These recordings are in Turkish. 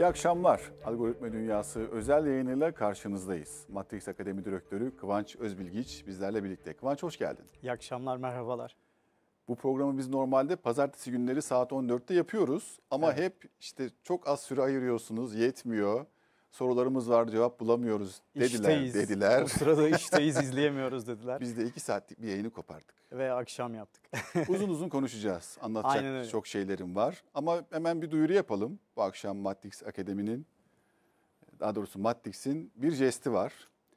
İyi akşamlar. Algoritma Dünyası özel yayınıyla karşınızdayız. Matrix Akademi Direktörü Kıvanç Özbilgiç bizlerle birlikte. Kıvanç hoş geldin. İyi akşamlar, merhabalar. Bu programı biz normalde pazartesi günleri saat 14'te yapıyoruz ama evet. hep işte çok az süre ayırıyorsunuz, yetmiyor sorularımız var cevap bulamıyoruz dediler. İşteyiz. dediler. O sırada işteyiz izleyemiyoruz dediler. Biz de iki saatlik bir yayını koparttık. Ve akşam yaptık. uzun uzun konuşacağız. Anlatacak çok şeylerim var. Ama hemen bir duyuru yapalım. Bu akşam Matrix Akademi'nin daha doğrusu Matrix'in bir jesti var.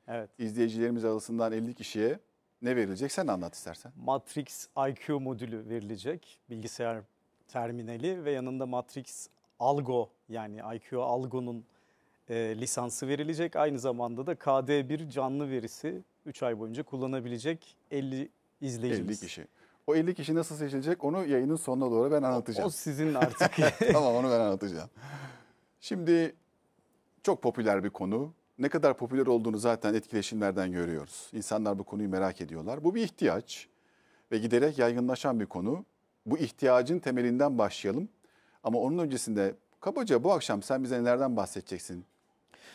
Evet. İzleyicilerimiz arasından 50 kişiye ne verilecek sen anlat istersen. Matrix IQ modülü verilecek. Bilgisayar terminali ve yanında Matrix Algo yani IQ Algo'nun e, lisansı verilecek. Aynı zamanda da KD1 canlı verisi 3 ay boyunca kullanabilecek 50 izleyicimiz. 50 kişi. O 50 kişi nasıl seçilecek onu yayının sonuna doğru ben anlatacağım. O, o sizin artık. tamam onu ben anlatacağım. Şimdi çok popüler bir konu. Ne kadar popüler olduğunu zaten etkileşimlerden görüyoruz. İnsanlar bu konuyu merak ediyorlar. Bu bir ihtiyaç ve giderek yaygınlaşan bir konu. Bu ihtiyacın temelinden başlayalım. Ama onun öncesinde kabaca bu akşam sen bize nelerden bahsedeceksin?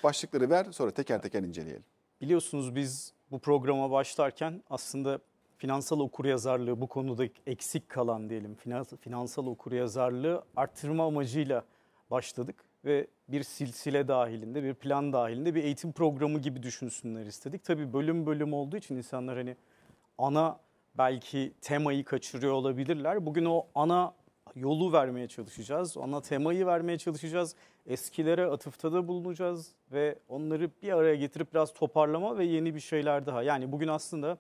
Başlıkları ver sonra teker teker inceleyelim. Biliyorsunuz biz bu programa başlarken aslında finansal okuryazarlığı bu konuda eksik kalan diyelim finansal okuryazarlığı arttırma amacıyla başladık ve bir silsile dahilinde, bir plan dahilinde bir eğitim programı gibi düşünsünler istedik. Tabii bölüm bölüm olduğu için insanlar hani ana belki temayı kaçırıyor olabilirler. Bugün o ana yolu vermeye çalışacağız. Ona temayı vermeye çalışacağız. Eskilere atıfta da bulunacağız ve onları bir araya getirip biraz toparlama ve yeni bir şeyler daha. Yani bugün aslında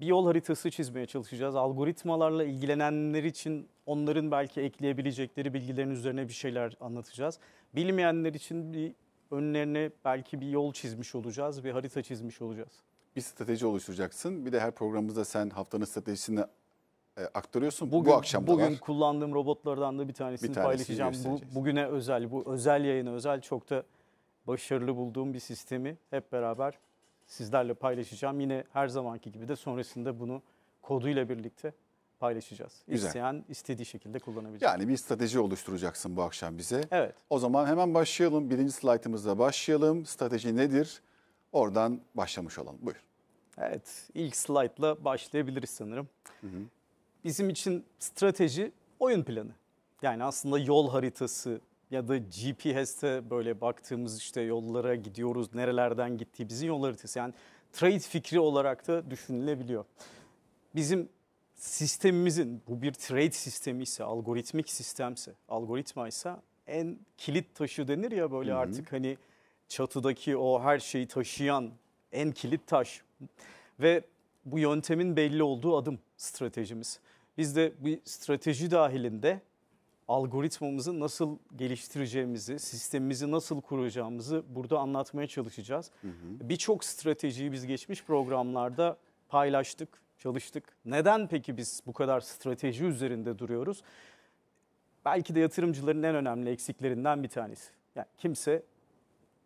bir yol haritası çizmeye çalışacağız. Algoritmalarla ilgilenenler için onların belki ekleyebilecekleri bilgilerin üzerine bir şeyler anlatacağız. Bilmeyenler için bir önlerine belki bir yol çizmiş olacağız, bir harita çizmiş olacağız. Bir strateji oluşturacaksın. Bir de her programımızda sen haftanın stratejisini e, aktarıyorsun. Bugün, bu akşam Bugün var. kullandığım robotlardan da bir tanesini, bir tanesini paylaşacağım. Bu, bugüne özel, bu özel yayına özel çok da başarılı bulduğum bir sistemi hep beraber sizlerle paylaşacağım. Yine her zamanki gibi de sonrasında bunu koduyla birlikte paylaşacağız. Güzel. İsteyen istediği şekilde kullanabilecek. Yani bir strateji oluşturacaksın bu akşam bize. Evet. O zaman hemen başlayalım. Birinci slaytımızla başlayalım. Strateji nedir? Oradan başlamış olalım. Buyur. Evet, ilk slaytla başlayabiliriz sanırım. Hı hı bizim için strateji oyun planı. Yani aslında yol haritası ya da GPS'te böyle baktığımız işte yollara gidiyoruz, nerelerden bizim yol haritası. Yani trade fikri olarak da düşünülebiliyor. Bizim sistemimizin, bu bir trade sistemi ise, algoritmik sistemse, algoritma ise en kilit taşı denir ya böyle Hı-hı. artık hani çatıdaki o her şeyi taşıyan en kilit taş. Ve bu yöntemin belli olduğu adım stratejimiz. Biz de bir strateji dahilinde algoritmamızı nasıl geliştireceğimizi, sistemimizi nasıl kuracağımızı burada anlatmaya çalışacağız. Birçok stratejiyi biz geçmiş programlarda paylaştık, çalıştık. Neden peki biz bu kadar strateji üzerinde duruyoruz? Belki de yatırımcıların en önemli eksiklerinden bir tanesi. Yani kimse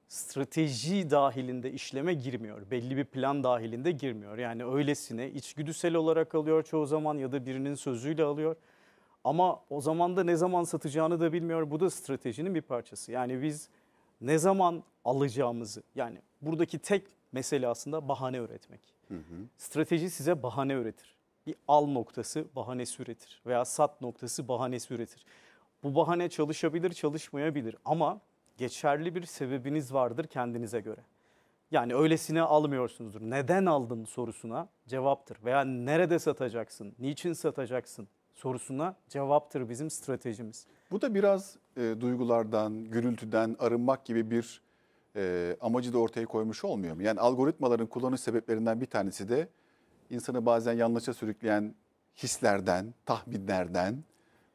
strateji dahilinde işleme girmiyor. Belli bir plan dahilinde girmiyor. Yani öylesine içgüdüsel olarak alıyor çoğu zaman ya da birinin sözüyle alıyor. Ama o zaman da ne zaman satacağını da bilmiyor. Bu da stratejinin bir parçası. Yani biz ne zaman alacağımızı yani buradaki tek mesele aslında bahane üretmek. Hı hı. Strateji size bahane üretir. Bir al noktası bahane üretir veya sat noktası bahane üretir. Bu bahane çalışabilir çalışmayabilir ama geçerli bir sebebiniz vardır kendinize göre. Yani öylesine almıyorsunuzdur. Neden aldın sorusuna cevaptır. Veya nerede satacaksın, niçin satacaksın sorusuna cevaptır bizim stratejimiz. Bu da biraz e, duygulardan, gürültüden arınmak gibi bir e, amacı da ortaya koymuş olmuyor mu? Yani algoritmaların kullanış sebeplerinden bir tanesi de insanı bazen yanlışa sürükleyen hislerden, tahminlerden,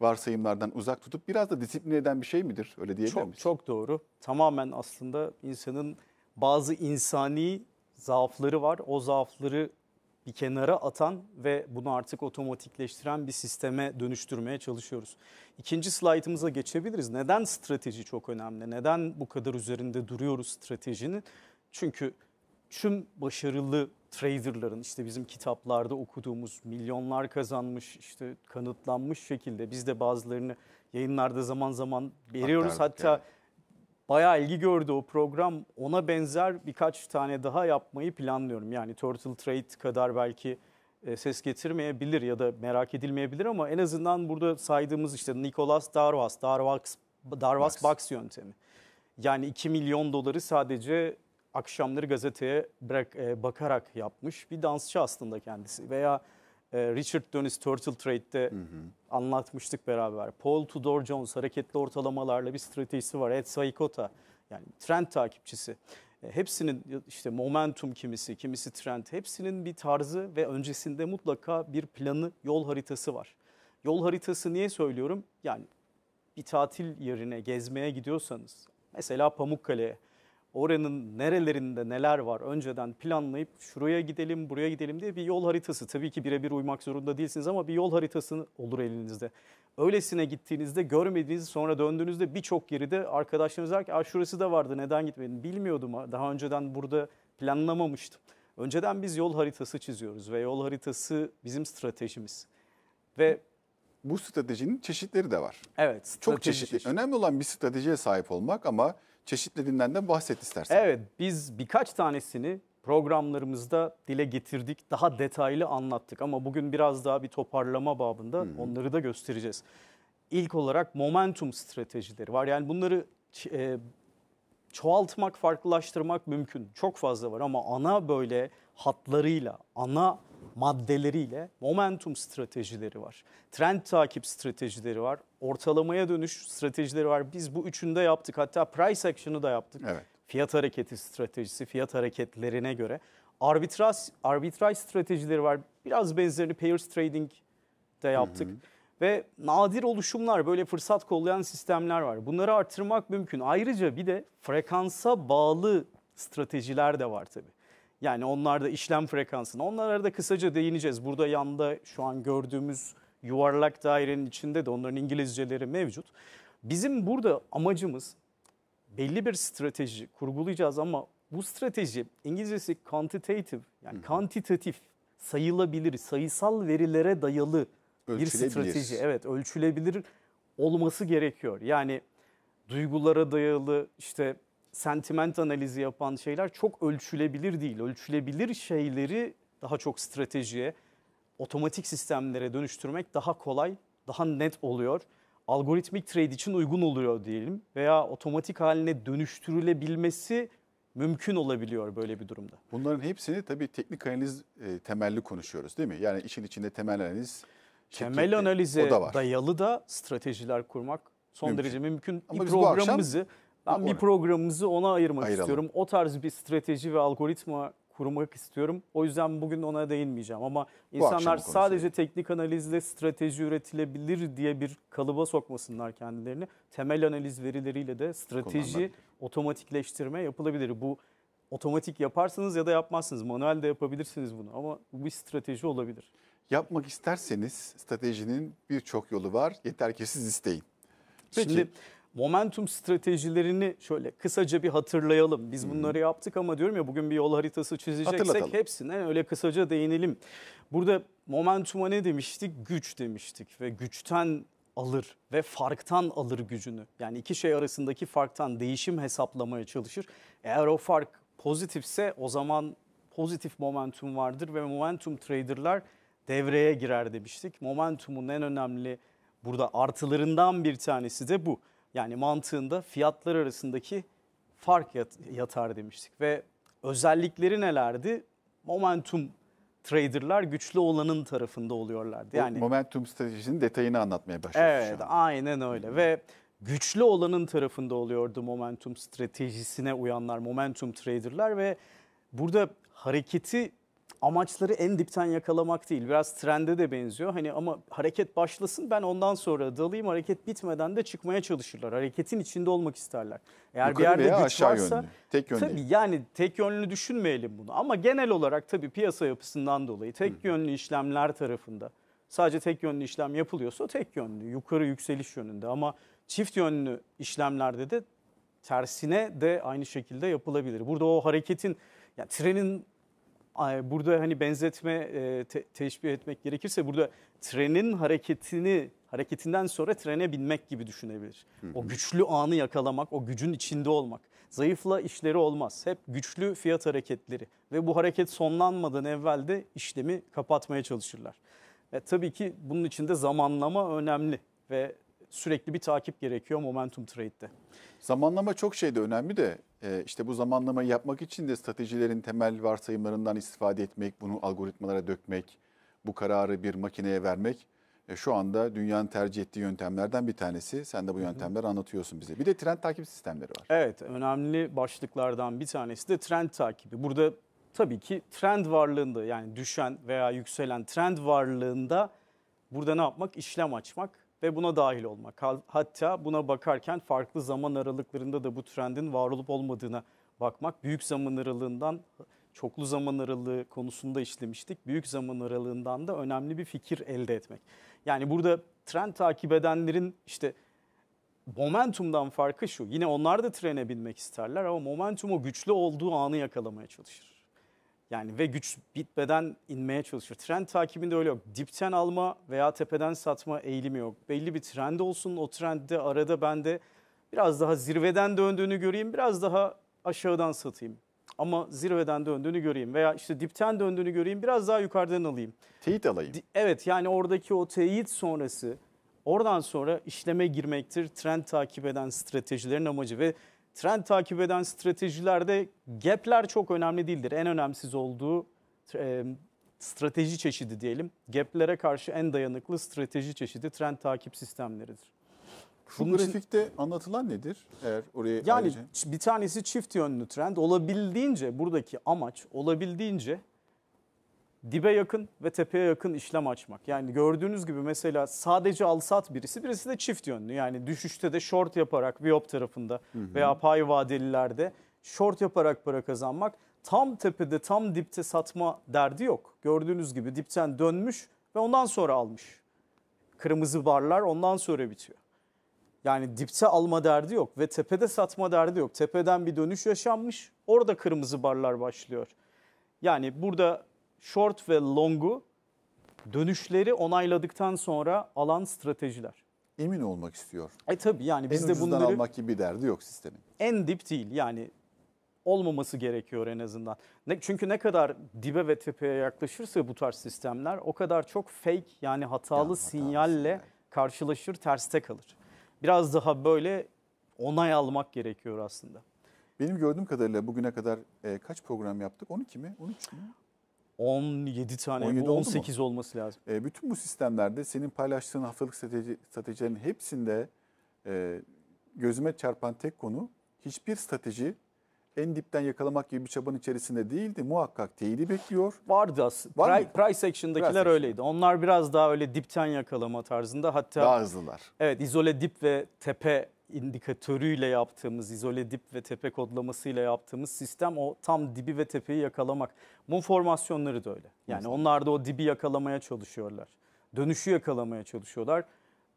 varsayımlardan uzak tutup biraz da disiplin eden bir şey midir? Öyle diyebilir çok, miyiz? Çok doğru. Tamamen aslında insanın bazı insani zaafları var. O zaafları bir kenara atan ve bunu artık otomatikleştiren bir sisteme dönüştürmeye çalışıyoruz. İkinci slaytımıza geçebiliriz. Neden strateji çok önemli? Neden bu kadar üzerinde duruyoruz stratejinin? Çünkü tüm başarılı traderların işte bizim kitaplarda okuduğumuz milyonlar kazanmış işte kanıtlanmış şekilde biz de bazılarını yayınlarda zaman zaman veriyoruz. Hatta yani. bayağı ilgi gördü o program. Ona benzer birkaç tane daha yapmayı planlıyorum. Yani Turtle Trade kadar belki e, ses getirmeyebilir ya da merak edilmeyebilir ama en azından burada saydığımız işte Nicholas Darvas, Darvas, Darvas Box yöntemi. Yani 2 milyon doları sadece akşamları gazeteye bırak, e, bakarak yapmış bir dansçı aslında kendisi. Veya e, Richard Dönüs Turtle Trade'de hı hı. anlatmıştık beraber. Paul Tudor Jones hareketli ortalamalarla bir stratejisi var. Ed Saikota yani trend takipçisi. E, hepsinin işte momentum kimisi, kimisi trend. Hepsinin bir tarzı ve öncesinde mutlaka bir planı, yol haritası var. Yol haritası niye söylüyorum? Yani bir tatil yerine gezmeye gidiyorsanız mesela Pamukkale'ye oranın nerelerinde neler var önceden planlayıp şuraya gidelim buraya gidelim diye bir yol haritası. Tabii ki birebir uymak zorunda değilsiniz ama bir yol haritası olur elinizde. Öylesine gittiğinizde görmediğiniz, sonra döndüğünüzde birçok yeri de arkadaşlarınız der ki şurası da vardı neden gitmedin bilmiyordum daha önceden burada planlamamıştım. Önceden biz yol haritası çiziyoruz ve yol haritası bizim stratejimiz. Ve bu stratejinin çeşitleri de var. Evet. Çok çeşitli. Çeşit. Önemli olan bir stratejiye sahip olmak ama çeşitlediğinden de bahset istersen. Evet biz birkaç tanesini programlarımızda dile getirdik. Daha detaylı anlattık ama bugün biraz daha bir toparlama babında hmm. onları da göstereceğiz. İlk olarak momentum stratejileri var. Yani bunları e, çoğaltmak, farklılaştırmak mümkün. Çok fazla var ama ana böyle hatlarıyla, ana maddeleriyle momentum stratejileri var. Trend takip stratejileri var. Ortalamaya dönüş stratejileri var. Biz bu üçünü de yaptık. Hatta price action'ı da yaptık. Evet. Fiyat hareketi stratejisi, fiyat hareketlerine göre. Arbitraj, arbitraj stratejileri var. Biraz benzerini pairs trading de yaptık. Hı hı. Ve nadir oluşumlar, böyle fırsat kollayan sistemler var. Bunları artırmak mümkün. Ayrıca bir de frekansa bağlı stratejiler de var tabii. Yani onlar da işlem frekansını, Onlara da kısaca değineceğiz. Burada yanda şu an gördüğümüz yuvarlak dairenin içinde de onların İngilizceleri mevcut. Bizim burada amacımız belli bir strateji kurgulayacağız ama bu strateji İngilizcesi quantitative yani kantitatif sayılabilir, sayısal verilere dayalı bir strateji. Evet ölçülebilir olması gerekiyor. Yani duygulara dayalı işte sentiment analizi yapan şeyler çok ölçülebilir değil. Ölçülebilir şeyleri daha çok stratejiye, otomatik sistemlere dönüştürmek daha kolay, daha net oluyor. Algoritmik trade için uygun oluyor diyelim veya otomatik haline dönüştürülebilmesi mümkün olabiliyor böyle bir durumda. Bunların hepsini tabii teknik analiz e, temelli konuşuyoruz değil mi? Yani işin içinde temel analiz, temel analize da dayalı da stratejiler kurmak son mümkün. derece mümkün. Ama bir programımızı bu akşam ben bir programımızı ona ayırmak Ayıralım. istiyorum. O tarz bir strateji ve algoritma kurmak istiyorum. O yüzden bugün ona değinmeyeceğim ama insanlar sadece teknik analizle strateji üretilebilir diye bir kalıba sokmasınlar kendilerini. Temel analiz verileriyle de strateji Kullanlar. otomatikleştirme yapılabilir. Bu otomatik yaparsınız ya da yapmazsınız. Manuel de yapabilirsiniz bunu ama bu bir strateji olabilir. Yapmak isterseniz stratejinin birçok yolu var. Yeter ki siz isteyin. Peki. Şimdi momentum stratejilerini şöyle kısaca bir hatırlayalım. Biz bunları yaptık ama diyorum ya bugün bir yol haritası çizeceksek hepsine öyle kısaca değinelim. Burada momentuma ne demiştik? Güç demiştik ve güçten alır ve farktan alır gücünü. Yani iki şey arasındaki farktan değişim hesaplamaya çalışır. Eğer o fark pozitifse o zaman pozitif momentum vardır ve momentum traderlar devreye girer demiştik. Momentumun en önemli burada artılarından bir tanesi de bu. Yani mantığında fiyatlar arasındaki fark yatar demiştik ve özellikleri nelerdi? Momentum traderlar güçlü olanın tarafında oluyorlardı. Yani o momentum stratejisinin detayını anlatmaya başlıyoruz Evet, şu an. aynen öyle ve güçlü olanın tarafında oluyordu momentum stratejisine uyanlar, momentum traderlar ve burada hareketi amaçları en dipten yakalamak değil. Biraz trende de benziyor. Hani ama hareket başlasın ben ondan sonra dalayım. Hareket bitmeden de çıkmaya çalışırlar. Hareketin içinde olmak isterler. Eğer Yukarı bir yerde güç aşağı varsa yönlü. tek yönlü. Tabii yani tek yönlü düşünmeyelim bunu. Ama genel olarak tabii piyasa yapısından dolayı tek Hı. yönlü işlemler tarafında sadece tek yönlü işlem yapılıyorsa tek yönlü yukarı yükseliş yönünde ama çift yönlü işlemlerde de tersine de aynı şekilde yapılabilir. Burada o hareketin yani trenin burada hani benzetme, e, te, teşbih etmek gerekirse burada trenin hareketini hareketinden sonra trene binmek gibi düşünebilir. O güçlü anı yakalamak, o gücün içinde olmak. Zayıfla işleri olmaz. Hep güçlü fiyat hareketleri ve bu hareket sonlanmadan evvel de işlemi kapatmaya çalışırlar. Ve tabii ki bunun içinde zamanlama önemli ve sürekli bir takip gerekiyor momentum trade'de. Zamanlama çok şey de önemli de e, işte bu zamanlamayı yapmak için de stratejilerin temel varsayımlarından istifade etmek, bunu algoritmalara dökmek, bu kararı bir makineye vermek e, şu anda dünyanın tercih ettiği yöntemlerden bir tanesi. Sen de bu yöntemleri anlatıyorsun bize. Bir de trend takip sistemleri var. Evet, önemli başlıklardan bir tanesi de trend takibi. Burada tabii ki trend varlığında yani düşen veya yükselen trend varlığında burada ne yapmak? İşlem açmak ve buna dahil olmak. Hatta buna bakarken farklı zaman aralıklarında da bu trendin var olup olmadığına bakmak. Büyük zaman aralığından çoklu zaman aralığı konusunda işlemiştik. Büyük zaman aralığından da önemli bir fikir elde etmek. Yani burada trend takip edenlerin işte momentumdan farkı şu. Yine onlar da trene binmek isterler ama momentum o güçlü olduğu anı yakalamaya çalışır. Yani ve güç bitmeden inmeye çalışır. Trend takibinde öyle yok. Dipten alma veya tepeden satma eğilimi yok. Belli bir trend olsun. O trendde arada ben de biraz daha zirveden döndüğünü göreyim. Biraz daha aşağıdan satayım. Ama zirveden döndüğünü göreyim veya işte dipten döndüğünü göreyim biraz daha yukarıdan alayım. Teyit alayım. Evet yani oradaki o teyit sonrası oradan sonra işleme girmektir trend takip eden stratejilerin amacı ve Trend takip eden stratejilerde gap'ler çok önemli değildir. En önemsiz olduğu e, strateji çeşidi diyelim. Gap'lere karşı en dayanıklı strateji çeşidi trend takip sistemleridir. Şu Bunun grafikte için, anlatılan nedir? Eğer oraya Yani ayrıca... bir tanesi çift yönlü trend. Olabildiğince buradaki amaç olabildiğince dibe yakın ve tepeye yakın işlem açmak. Yani gördüğünüz gibi mesela sadece al alsat birisi, birisi de çift yönlü. Yani düşüşte de short yaparak Viyop tarafında veya pay vadelilerde short yaparak para kazanmak. Tam tepede, tam dipte satma derdi yok. Gördüğünüz gibi dipten dönmüş ve ondan sonra almış. Kırmızı barlar ondan sonra bitiyor. Yani dipte alma derdi yok ve tepede satma derdi yok. Tepeden bir dönüş yaşanmış, orada kırmızı barlar başlıyor. Yani burada short ve long'u dönüşleri onayladıktan sonra alan stratejiler. Emin olmak istiyor. E tabii yani biz en de bunları... almak gibi bir derdi yok sistemin. En dip değil yani olmaması gerekiyor en azından. Ne, çünkü ne kadar dibe ve tepeye yaklaşırsa bu tarz sistemler o kadar çok fake yani hatalı, yani sinyalle yani. karşılaşır terste kalır. Biraz daha böyle onay almak gerekiyor aslında. Benim gördüğüm kadarıyla bugüne kadar e, kaç program yaptık? 12 mi? 13 mü? 17 tane 17 18 olması lazım. E, bütün bu sistemlerde senin paylaştığın haftalık strateji, stratejilerin hepsinde e, gözüme çarpan tek konu hiçbir strateji en dipten yakalamak gibi bir çabanın içerisinde değildi. Muhakkak teyidi bekliyor. Vardı aslında. Var price, price action'dakiler price öyleydi. Action. Onlar biraz daha öyle dipten yakalama tarzında. Hatta daha hızlılar. Evet izole dip ve tepe indikatörüyle yaptığımız, izole dip ve tepe kodlamasıyla yaptığımız sistem o tam dibi ve tepeyi yakalamak. Mum formasyonları da öyle. Yani Mesela. onlar da o dibi yakalamaya çalışıyorlar. Dönüşü yakalamaya çalışıyorlar.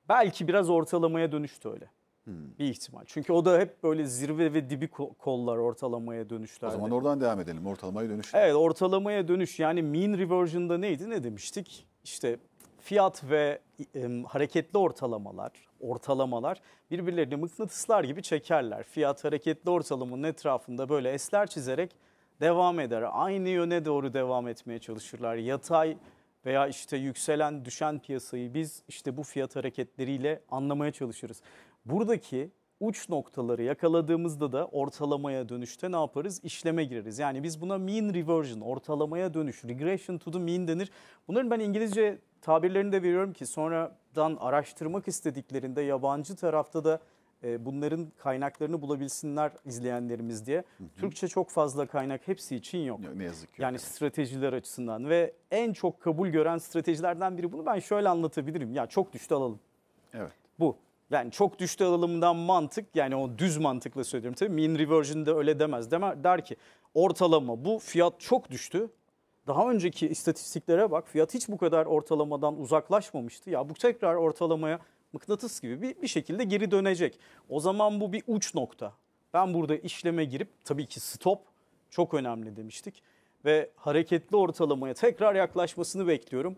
Belki biraz ortalamaya dönüştü öyle. Hmm. Bir ihtimal. Çünkü o da hep böyle zirve ve dibi kollar ortalamaya dönüşler. O zaman hani oradan devam edelim. Ortalamaya dönüş. Evet ortalamaya dönüş. Yani mean reversion'da neydi ne demiştik? İşte fiyat ve e, hareketli ortalamalar, ortalamalar birbirlerini mıknatıslar gibi çekerler. Fiyat hareketli ortalamanın etrafında böyle esler çizerek devam eder. Aynı yöne doğru devam etmeye çalışırlar. Yatay veya işte yükselen düşen piyasayı biz işte bu fiyat hareketleriyle anlamaya çalışırız. Buradaki uç noktaları yakaladığımızda da ortalamaya dönüşte ne yaparız? İşleme gireriz. Yani biz buna mean reversion, ortalamaya dönüş, regression to the mean denir. Bunların ben İngilizce tabirlerini de veriyorum ki sonradan araştırmak istediklerinde yabancı tarafta da e, bunların kaynaklarını bulabilsinler izleyenlerimiz diye. Hı hı. Türkçe çok fazla kaynak hepsi için yok. Ne yazık ki. Yani evet. stratejiler açısından ve en çok kabul gören stratejilerden biri bunu ben şöyle anlatabilirim. Ya çok düştü alalım. Evet. Bu. Yani çok düştü alalımdan mantık yani o düz mantıkla söylüyorum tabii mean de öyle demez. Demer, der ki ortalama bu fiyat çok düştü daha önceki istatistiklere bak fiyat hiç bu kadar ortalamadan uzaklaşmamıştı. Ya bu tekrar ortalamaya mıknatıs gibi bir, bir şekilde geri dönecek. O zaman bu bir uç nokta. Ben burada işleme girip tabii ki stop çok önemli demiştik. Ve hareketli ortalamaya tekrar yaklaşmasını bekliyorum.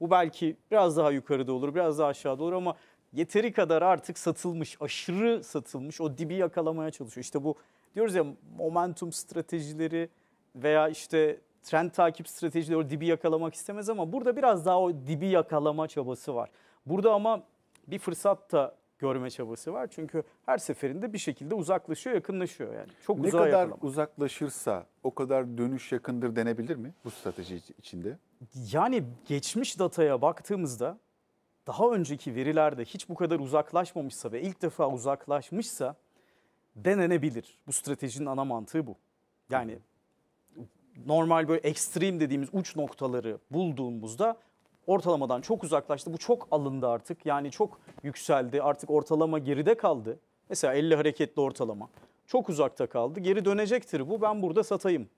Bu belki biraz daha yukarıda olur, biraz daha aşağıda olur ama yeteri kadar artık satılmış, aşırı satılmış o dibi yakalamaya çalışıyor. İşte bu diyoruz ya momentum stratejileri veya işte trend takip stratejileri o dibi yakalamak istemez ama burada biraz daha o dibi yakalama çabası var. Burada ama bir fırsat da görme çabası var. Çünkü her seferinde bir şekilde uzaklaşıyor, yakınlaşıyor yani. Çok ne kadar yakalamak. uzaklaşırsa o kadar dönüş yakındır denebilir mi bu strateji içinde? Yani geçmiş dataya baktığımızda daha önceki verilerde hiç bu kadar uzaklaşmamışsa ve ilk defa uzaklaşmışsa denenebilir. Bu stratejinin ana mantığı bu. Yani normal böyle ekstrem dediğimiz uç noktaları bulduğumuzda ortalamadan çok uzaklaştı. Bu çok alındı artık. Yani çok yükseldi. Artık ortalama geride kaldı. Mesela 50 hareketli ortalama. Çok uzakta kaldı. Geri dönecektir bu. Ben burada satayım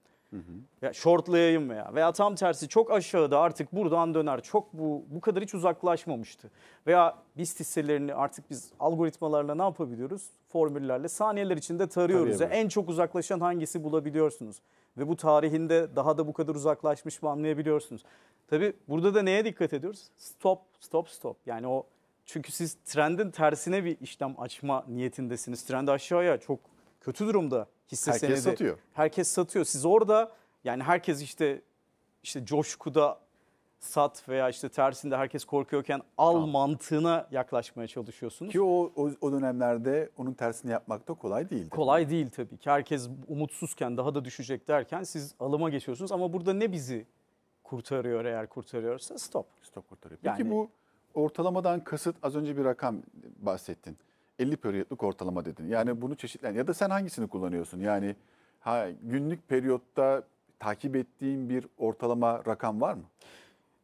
ya shortlayayım veya veya tam tersi çok aşağıda artık buradan döner. Çok bu bu kadar hiç uzaklaşmamıştı. Veya biz hisselerini artık biz algoritmalarla ne yapabiliyoruz? Formüllerle saniyeler içinde tarıyoruz. Yani en çok uzaklaşan hangisi bulabiliyorsunuz? Ve bu tarihinde daha da bu kadar uzaklaşmış mı anlayabiliyorsunuz. Tabi burada da neye dikkat ediyoruz? Stop, stop, stop. Yani o çünkü siz trendin tersine bir işlem açma niyetindesiniz. Trend aşağıya çok kötü durumda hisse herkes senedi. satıyor. Herkes satıyor. Siz orada yani herkes işte işte coşkuda sat veya işte tersinde herkes korkuyorken al tamam. mantığına yaklaşmaya çalışıyorsunuz. Ki o, o o dönemlerde onun tersini yapmak da kolay değil. Kolay değil tabii ki. Herkes umutsuzken daha da düşecek derken siz alıma geçiyorsunuz ama burada ne bizi kurtarıyor eğer kurtarıyorsa stop. Stop kurtarıyor. Peki yani, bu ortalamadan kasıt az önce bir rakam bahsettin. 50 periyotluk ortalama dedin. Yani bunu çeşitlen ya da sen hangisini kullanıyorsun? Yani ha, günlük periyotta takip ettiğin bir ortalama rakam var mı?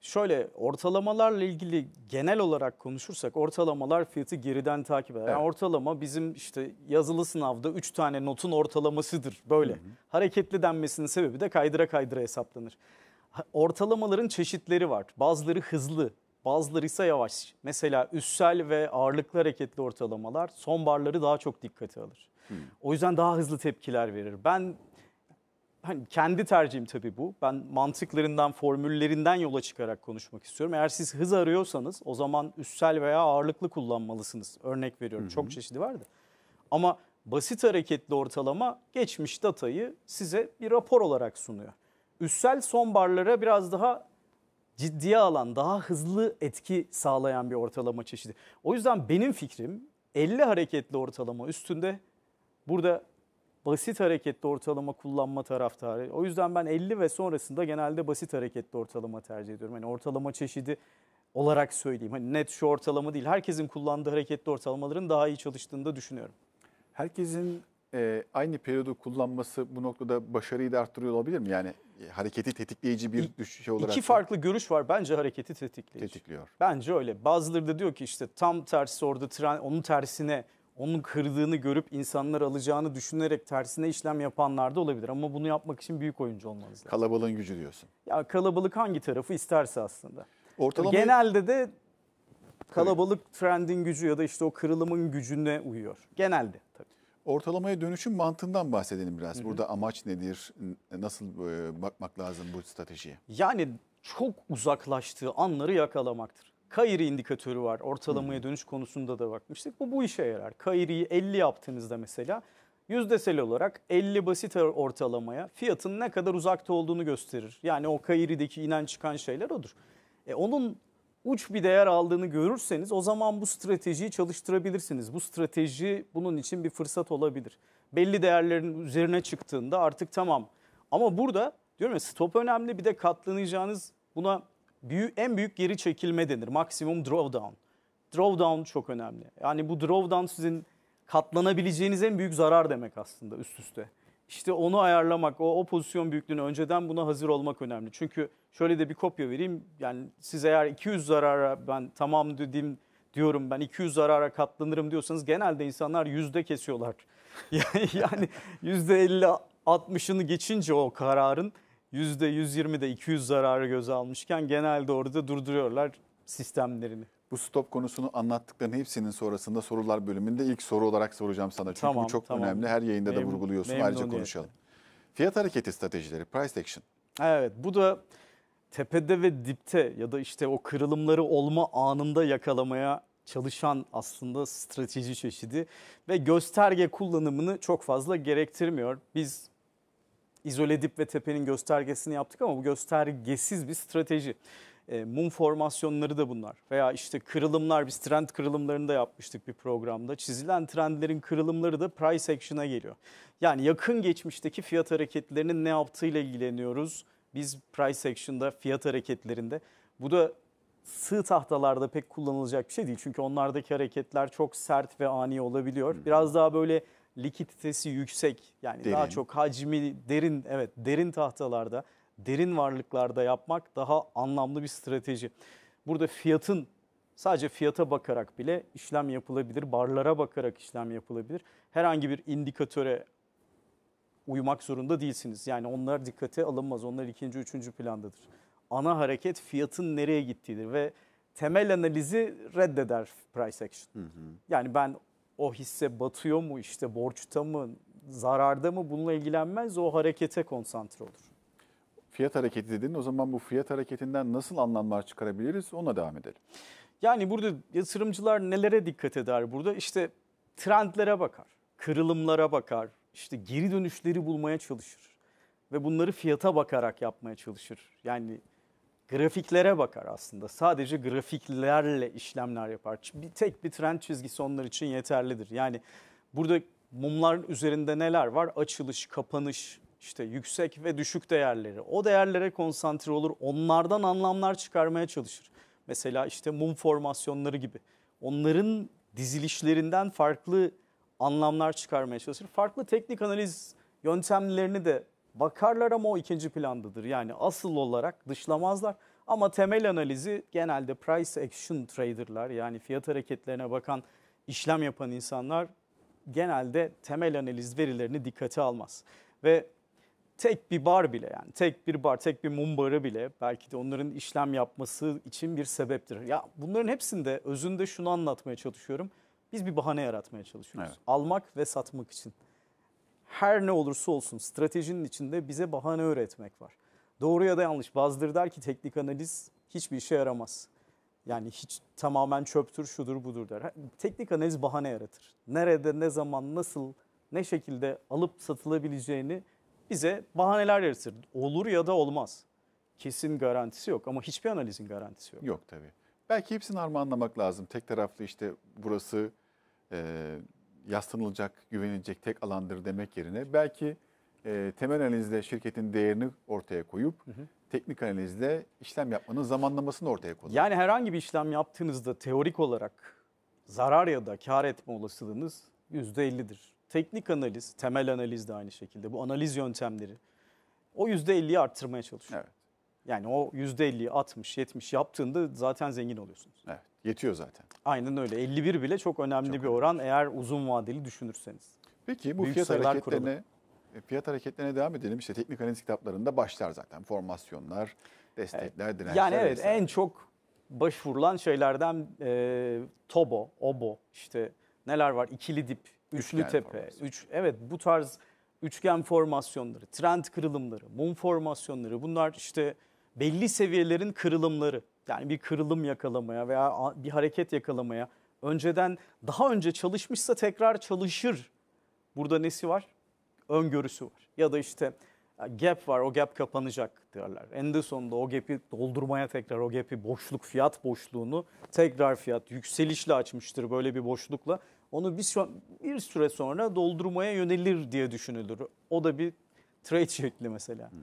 Şöyle ortalamalarla ilgili genel olarak konuşursak ortalamalar fiyatı geriden takip eder. Yani ortalama bizim işte yazılı sınavda 3 tane notun ortalamasıdır böyle. Hı hı. Hareketli denmesinin sebebi de kaydıra kaydıra hesaplanır. Ortalamaların çeşitleri var. Bazıları hızlı, Bazıları ise yavaş. Mesela üssel ve ağırlıklı hareketli ortalamalar son barları daha çok dikkate alır. Hmm. O yüzden daha hızlı tepkiler verir. Ben hani kendi tercihim tabii bu. Ben mantıklarından, formüllerinden yola çıkarak konuşmak istiyorum. Eğer siz hız arıyorsanız o zaman üssel veya ağırlıklı kullanmalısınız. Örnek veriyorum. hı Çok çeşidi var da. Ama basit hareketli ortalama geçmiş datayı size bir rapor olarak sunuyor. Üssel son barlara biraz daha ciddiye alan, daha hızlı etki sağlayan bir ortalama çeşidi. O yüzden benim fikrim 50 hareketli ortalama üstünde burada basit hareketli ortalama kullanma taraftarı. O yüzden ben 50 ve sonrasında genelde basit hareketli ortalama tercih ediyorum. Hani ortalama çeşidi olarak söyleyeyim. Hani net şu ortalama değil. Herkesin kullandığı hareketli ortalamaların daha iyi çalıştığını da düşünüyorum. Herkesin e, aynı periyodu kullanması bu noktada başarıyı da arttırıyor olabilir mi? Yani e, hareketi tetikleyici bir düşüş şey olarak. İki farklı da... görüş var bence hareketi tetikleyici. Tetikliyor. Bence öyle. Bazıları da diyor ki işte tam tersi orada tren onun tersine onun kırdığını görüp insanlar alacağını düşünerek tersine işlem yapanlar da olabilir. Ama bunu yapmak için büyük oyuncu olmanız lazım. Kalabalığın gücü diyorsun. Ya kalabalık hangi tarafı isterse aslında. Ortalama... Genelde de kalabalık trendin gücü ya da işte o kırılımın gücüne uyuyor. Genelde ortalamaya dönüşüm mantığından bahsedelim biraz. Hı hı. Burada amaç nedir? Nasıl e, bakmak lazım bu stratejiye? Yani çok uzaklaştığı anları yakalamaktır. Kairi indikatörü var. Ortalamaya hı. dönüş konusunda da bakmıştık. Bu bu işe yarar. Kairi'yi 50 yaptığınızda mesela yüzdesel olarak 50 basit ortalamaya fiyatın ne kadar uzakta olduğunu gösterir. Yani o Kairi'deki inen çıkan şeyler odur. E onun uç bir değer aldığını görürseniz o zaman bu stratejiyi çalıştırabilirsiniz. Bu strateji bunun için bir fırsat olabilir. Belli değerlerin üzerine çıktığında artık tamam. Ama burada diyorum ya stop önemli bir de katlanacağınız buna büyük, en büyük geri çekilme denir. Maksimum drawdown. Drawdown çok önemli. Yani bu drawdown sizin katlanabileceğiniz en büyük zarar demek aslında üst üste. İşte onu ayarlamak, o, o pozisyon büyüklüğünü önceden buna hazır olmak önemli. Çünkü şöyle de bir kopya vereyim. Yani siz eğer 200 zarara ben tamam dedim diyorum ben 200 zarara katlanırım diyorsanız genelde insanlar yüzde kesiyorlar. yani yüzde 50 60'ını geçince o kararın yüzde 120'de 200 zararı göze almışken genelde orada durduruyorlar sistemlerini. Bu stop konusunu anlattıkların hepsinin sonrasında sorular bölümünde ilk soru olarak soracağım sana. Çünkü tamam, bu çok tamam. önemli. Her yayında Memnun, da vurguluyorsun. Ayrıca konuşalım. Fiyat hareketi stratejileri, price action. Evet bu da tepede ve dipte ya da işte o kırılımları olma anında yakalamaya çalışan aslında strateji çeşidi ve gösterge kullanımını çok fazla gerektirmiyor. Biz izole dip ve tepenin göstergesini yaptık ama bu göstergesiz bir strateji. E, mum formasyonları da bunlar. Veya işte kırılımlar, biz trend kırılımlarını da yapmıştık bir programda. Çizilen trendlerin kırılımları da price action'a geliyor. Yani yakın geçmişteki fiyat hareketlerinin ne yaptığıyla ilgileniyoruz. Biz price action'da, fiyat hareketlerinde. Bu da sığ tahtalarda pek kullanılacak bir şey değil. Çünkü onlardaki hareketler çok sert ve ani olabiliyor. Hmm. Biraz daha böyle likiditesi yüksek yani derin. daha çok hacmi derin evet derin tahtalarda derin varlıklarda yapmak daha anlamlı bir strateji. Burada fiyatın sadece fiyata bakarak bile işlem yapılabilir, barlara bakarak işlem yapılabilir. Herhangi bir indikatöre uymak zorunda değilsiniz. Yani onlar dikkate alınmaz. Onlar ikinci, üçüncü plandadır. Ana hareket fiyatın nereye gittiğidir ve temel analizi reddeder price action. Hı hı. Yani ben o hisse batıyor mu, işte borçta mı, zararda mı bununla ilgilenmez. O harekete konsantre olur fiyat hareketi dedin. O zaman bu fiyat hareketinden nasıl anlamlar çıkarabiliriz? Ona devam edelim. Yani burada yatırımcılar nelere dikkat eder burada? işte trendlere bakar, kırılımlara bakar, işte geri dönüşleri bulmaya çalışır ve bunları fiyata bakarak yapmaya çalışır. Yani grafiklere bakar aslında. Sadece grafiklerle işlemler yapar. Bir tek bir trend çizgisi onlar için yeterlidir. Yani burada mumların üzerinde neler var? Açılış, kapanış, işte yüksek ve düşük değerleri o değerlere konsantre olur onlardan anlamlar çıkarmaya çalışır. Mesela işte mum formasyonları gibi onların dizilişlerinden farklı anlamlar çıkarmaya çalışır. Farklı teknik analiz yöntemlerini de bakarlar ama o ikinci plandadır. Yani asıl olarak dışlamazlar. Ama temel analizi genelde price action traderlar yani fiyat hareketlerine bakan işlem yapan insanlar genelde temel analiz verilerini dikkate almaz. Ve tek bir bar bile yani tek bir bar, tek bir mum barı bile belki de onların işlem yapması için bir sebeptir. Ya bunların hepsinde özünde şunu anlatmaya çalışıyorum. Biz bir bahane yaratmaya çalışıyoruz. Evet. Almak ve satmak için. Her ne olursa olsun stratejinin içinde bize bahane öğretmek var. Doğru ya da yanlış. Bazıları der ki teknik analiz hiçbir işe yaramaz. Yani hiç tamamen çöptür, şudur budur der. Teknik analiz bahane yaratır. Nerede, ne zaman, nasıl, ne şekilde alıp satılabileceğini bize bahaneler yaratır. Olur ya da olmaz. Kesin garantisi yok ama hiçbir analizin garantisi yok. Yok tabii. Belki hepsini armağanlamak lazım. Tek taraflı işte burası e, yaslanılacak, güvenilecek tek alandır demek yerine belki e, temel analizde şirketin değerini ortaya koyup hı hı. teknik analizde işlem yapmanın zamanlamasını ortaya koyup. Yani herhangi bir işlem yaptığınızda teorik olarak zarar ya da kar etme olasılığınız %50'dir teknik analiz, temel analiz de aynı şekilde bu analiz yöntemleri o %50'yi arttırmaya çalışıyor. Evet. Yani o %50, 60, 70 yaptığında zaten zengin oluyorsunuz. Evet. Yetiyor zaten. Aynen öyle. 51 bile çok önemli çok bir önemli. oran eğer uzun vadeli düşünürseniz. Peki bu Büyük fiyat hareketlerine kuralı. E, fiyat hareketlerine devam edelim. İşte teknik analiz kitaplarında başlar zaten. Formasyonlar, destekler, evet. dirençler. Yani evet vesaire. en çok başvurulan şeylerden e, Tobo, Obo, işte neler var? İkili dip üçlü tepe, üç, evet bu tarz üçgen formasyonları, trend kırılımları, mum formasyonları bunlar işte belli seviyelerin kırılımları. Yani bir kırılım yakalamaya veya bir hareket yakalamaya önceden daha önce çalışmışsa tekrar çalışır. Burada nesi var? Öngörüsü var. Ya da işte e, gap var o gap kapanacak diyorlar. En de sonunda o gap'i doldurmaya tekrar o gap'i boşluk fiyat boşluğunu tekrar fiyat yükselişle açmıştır böyle bir boşlukla. Onu bir, bir süre sonra doldurmaya yönelir diye düşünülür. O da bir trade şekli mesela. Hı hı.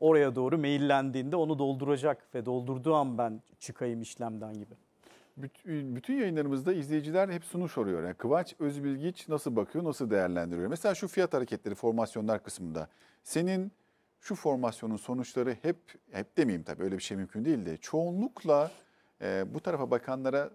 Oraya doğru maillendiğinde onu dolduracak ve doldurduğu an ben çıkayım işlemden gibi. Bütün, yayınlarımızda izleyiciler hep şunu soruyor. Yani Kıvanç Özbilgiç nasıl bakıyor, nasıl değerlendiriyor? Mesela şu fiyat hareketleri formasyonlar kısmında. Senin şu formasyonun sonuçları hep, hep demeyeyim tabii öyle bir şey mümkün değil de çoğunlukla e, bu tarafa bakanlara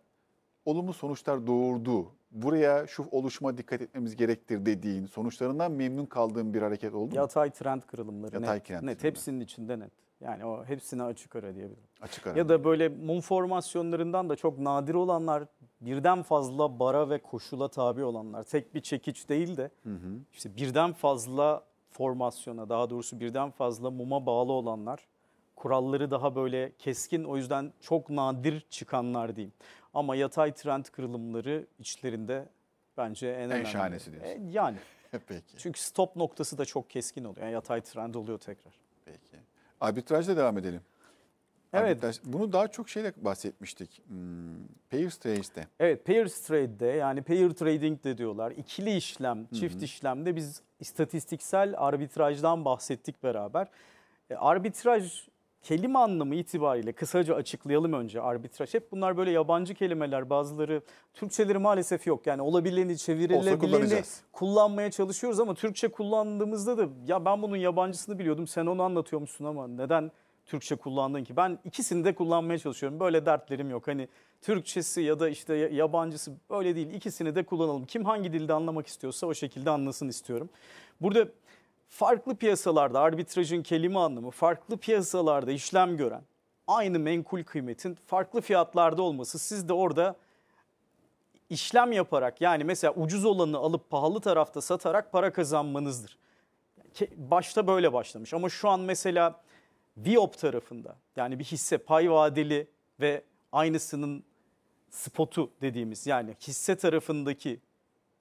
olumlu sonuçlar doğurdu buraya şu oluşuma dikkat etmemiz gerektir dediğin, sonuçlarından memnun kaldığın bir hareket oldu mu? Yatay trend kırılımları Yatay net, trend net hepsinin içinde net. Yani o hepsine açık ara diyebilirim. Açık ara. Ya da böyle mum formasyonlarından da çok nadir olanlar birden fazla bara ve koşula tabi olanlar. Tek bir çekiç değil de hı hı. işte birden fazla formasyona daha doğrusu birden fazla muma bağlı olanlar kuralları daha böyle keskin o yüzden çok nadir çıkanlar diyeyim. Ama yatay trend kırılımları içlerinde bence en, en önemli. şahanesi diyorsun. E, yani. Peki. Çünkü stop noktası da çok keskin oluyor. Yani yatay trend oluyor tekrar. Peki. Arbitrajla devam edelim. Evet. Arbitraj, bunu daha çok şeyle bahsetmiştik. Hmm, pair trade'de. Evet pair trade'de yani pair trading de diyorlar. İkili işlem, Hı-hı. çift işlemde biz istatistiksel arbitrajdan bahsettik beraber. E, arbitraj kelime anlamı itibariyle kısaca açıklayalım önce arbitraj. Hep bunlar böyle yabancı kelimeler bazıları Türkçeleri maalesef yok. Yani olabileni çevirilebileni kullanmaya çalışıyoruz ama Türkçe kullandığımızda da ya ben bunun yabancısını biliyordum sen onu anlatıyormuşsun ama neden Türkçe kullandın ki? Ben ikisini de kullanmaya çalışıyorum. Böyle dertlerim yok. Hani Türkçesi ya da işte yabancısı böyle değil. İkisini de kullanalım. Kim hangi dilde anlamak istiyorsa o şekilde anlasın istiyorum. Burada farklı piyasalarda arbitrajın kelime anlamı farklı piyasalarda işlem gören aynı menkul kıymetin farklı fiyatlarda olması siz de orada işlem yaparak yani mesela ucuz olanı alıp pahalı tarafta satarak para kazanmanızdır. Başta böyle başlamış ama şu an mesela Viop tarafında yani bir hisse pay vadeli ve aynısının spotu dediğimiz yani hisse tarafındaki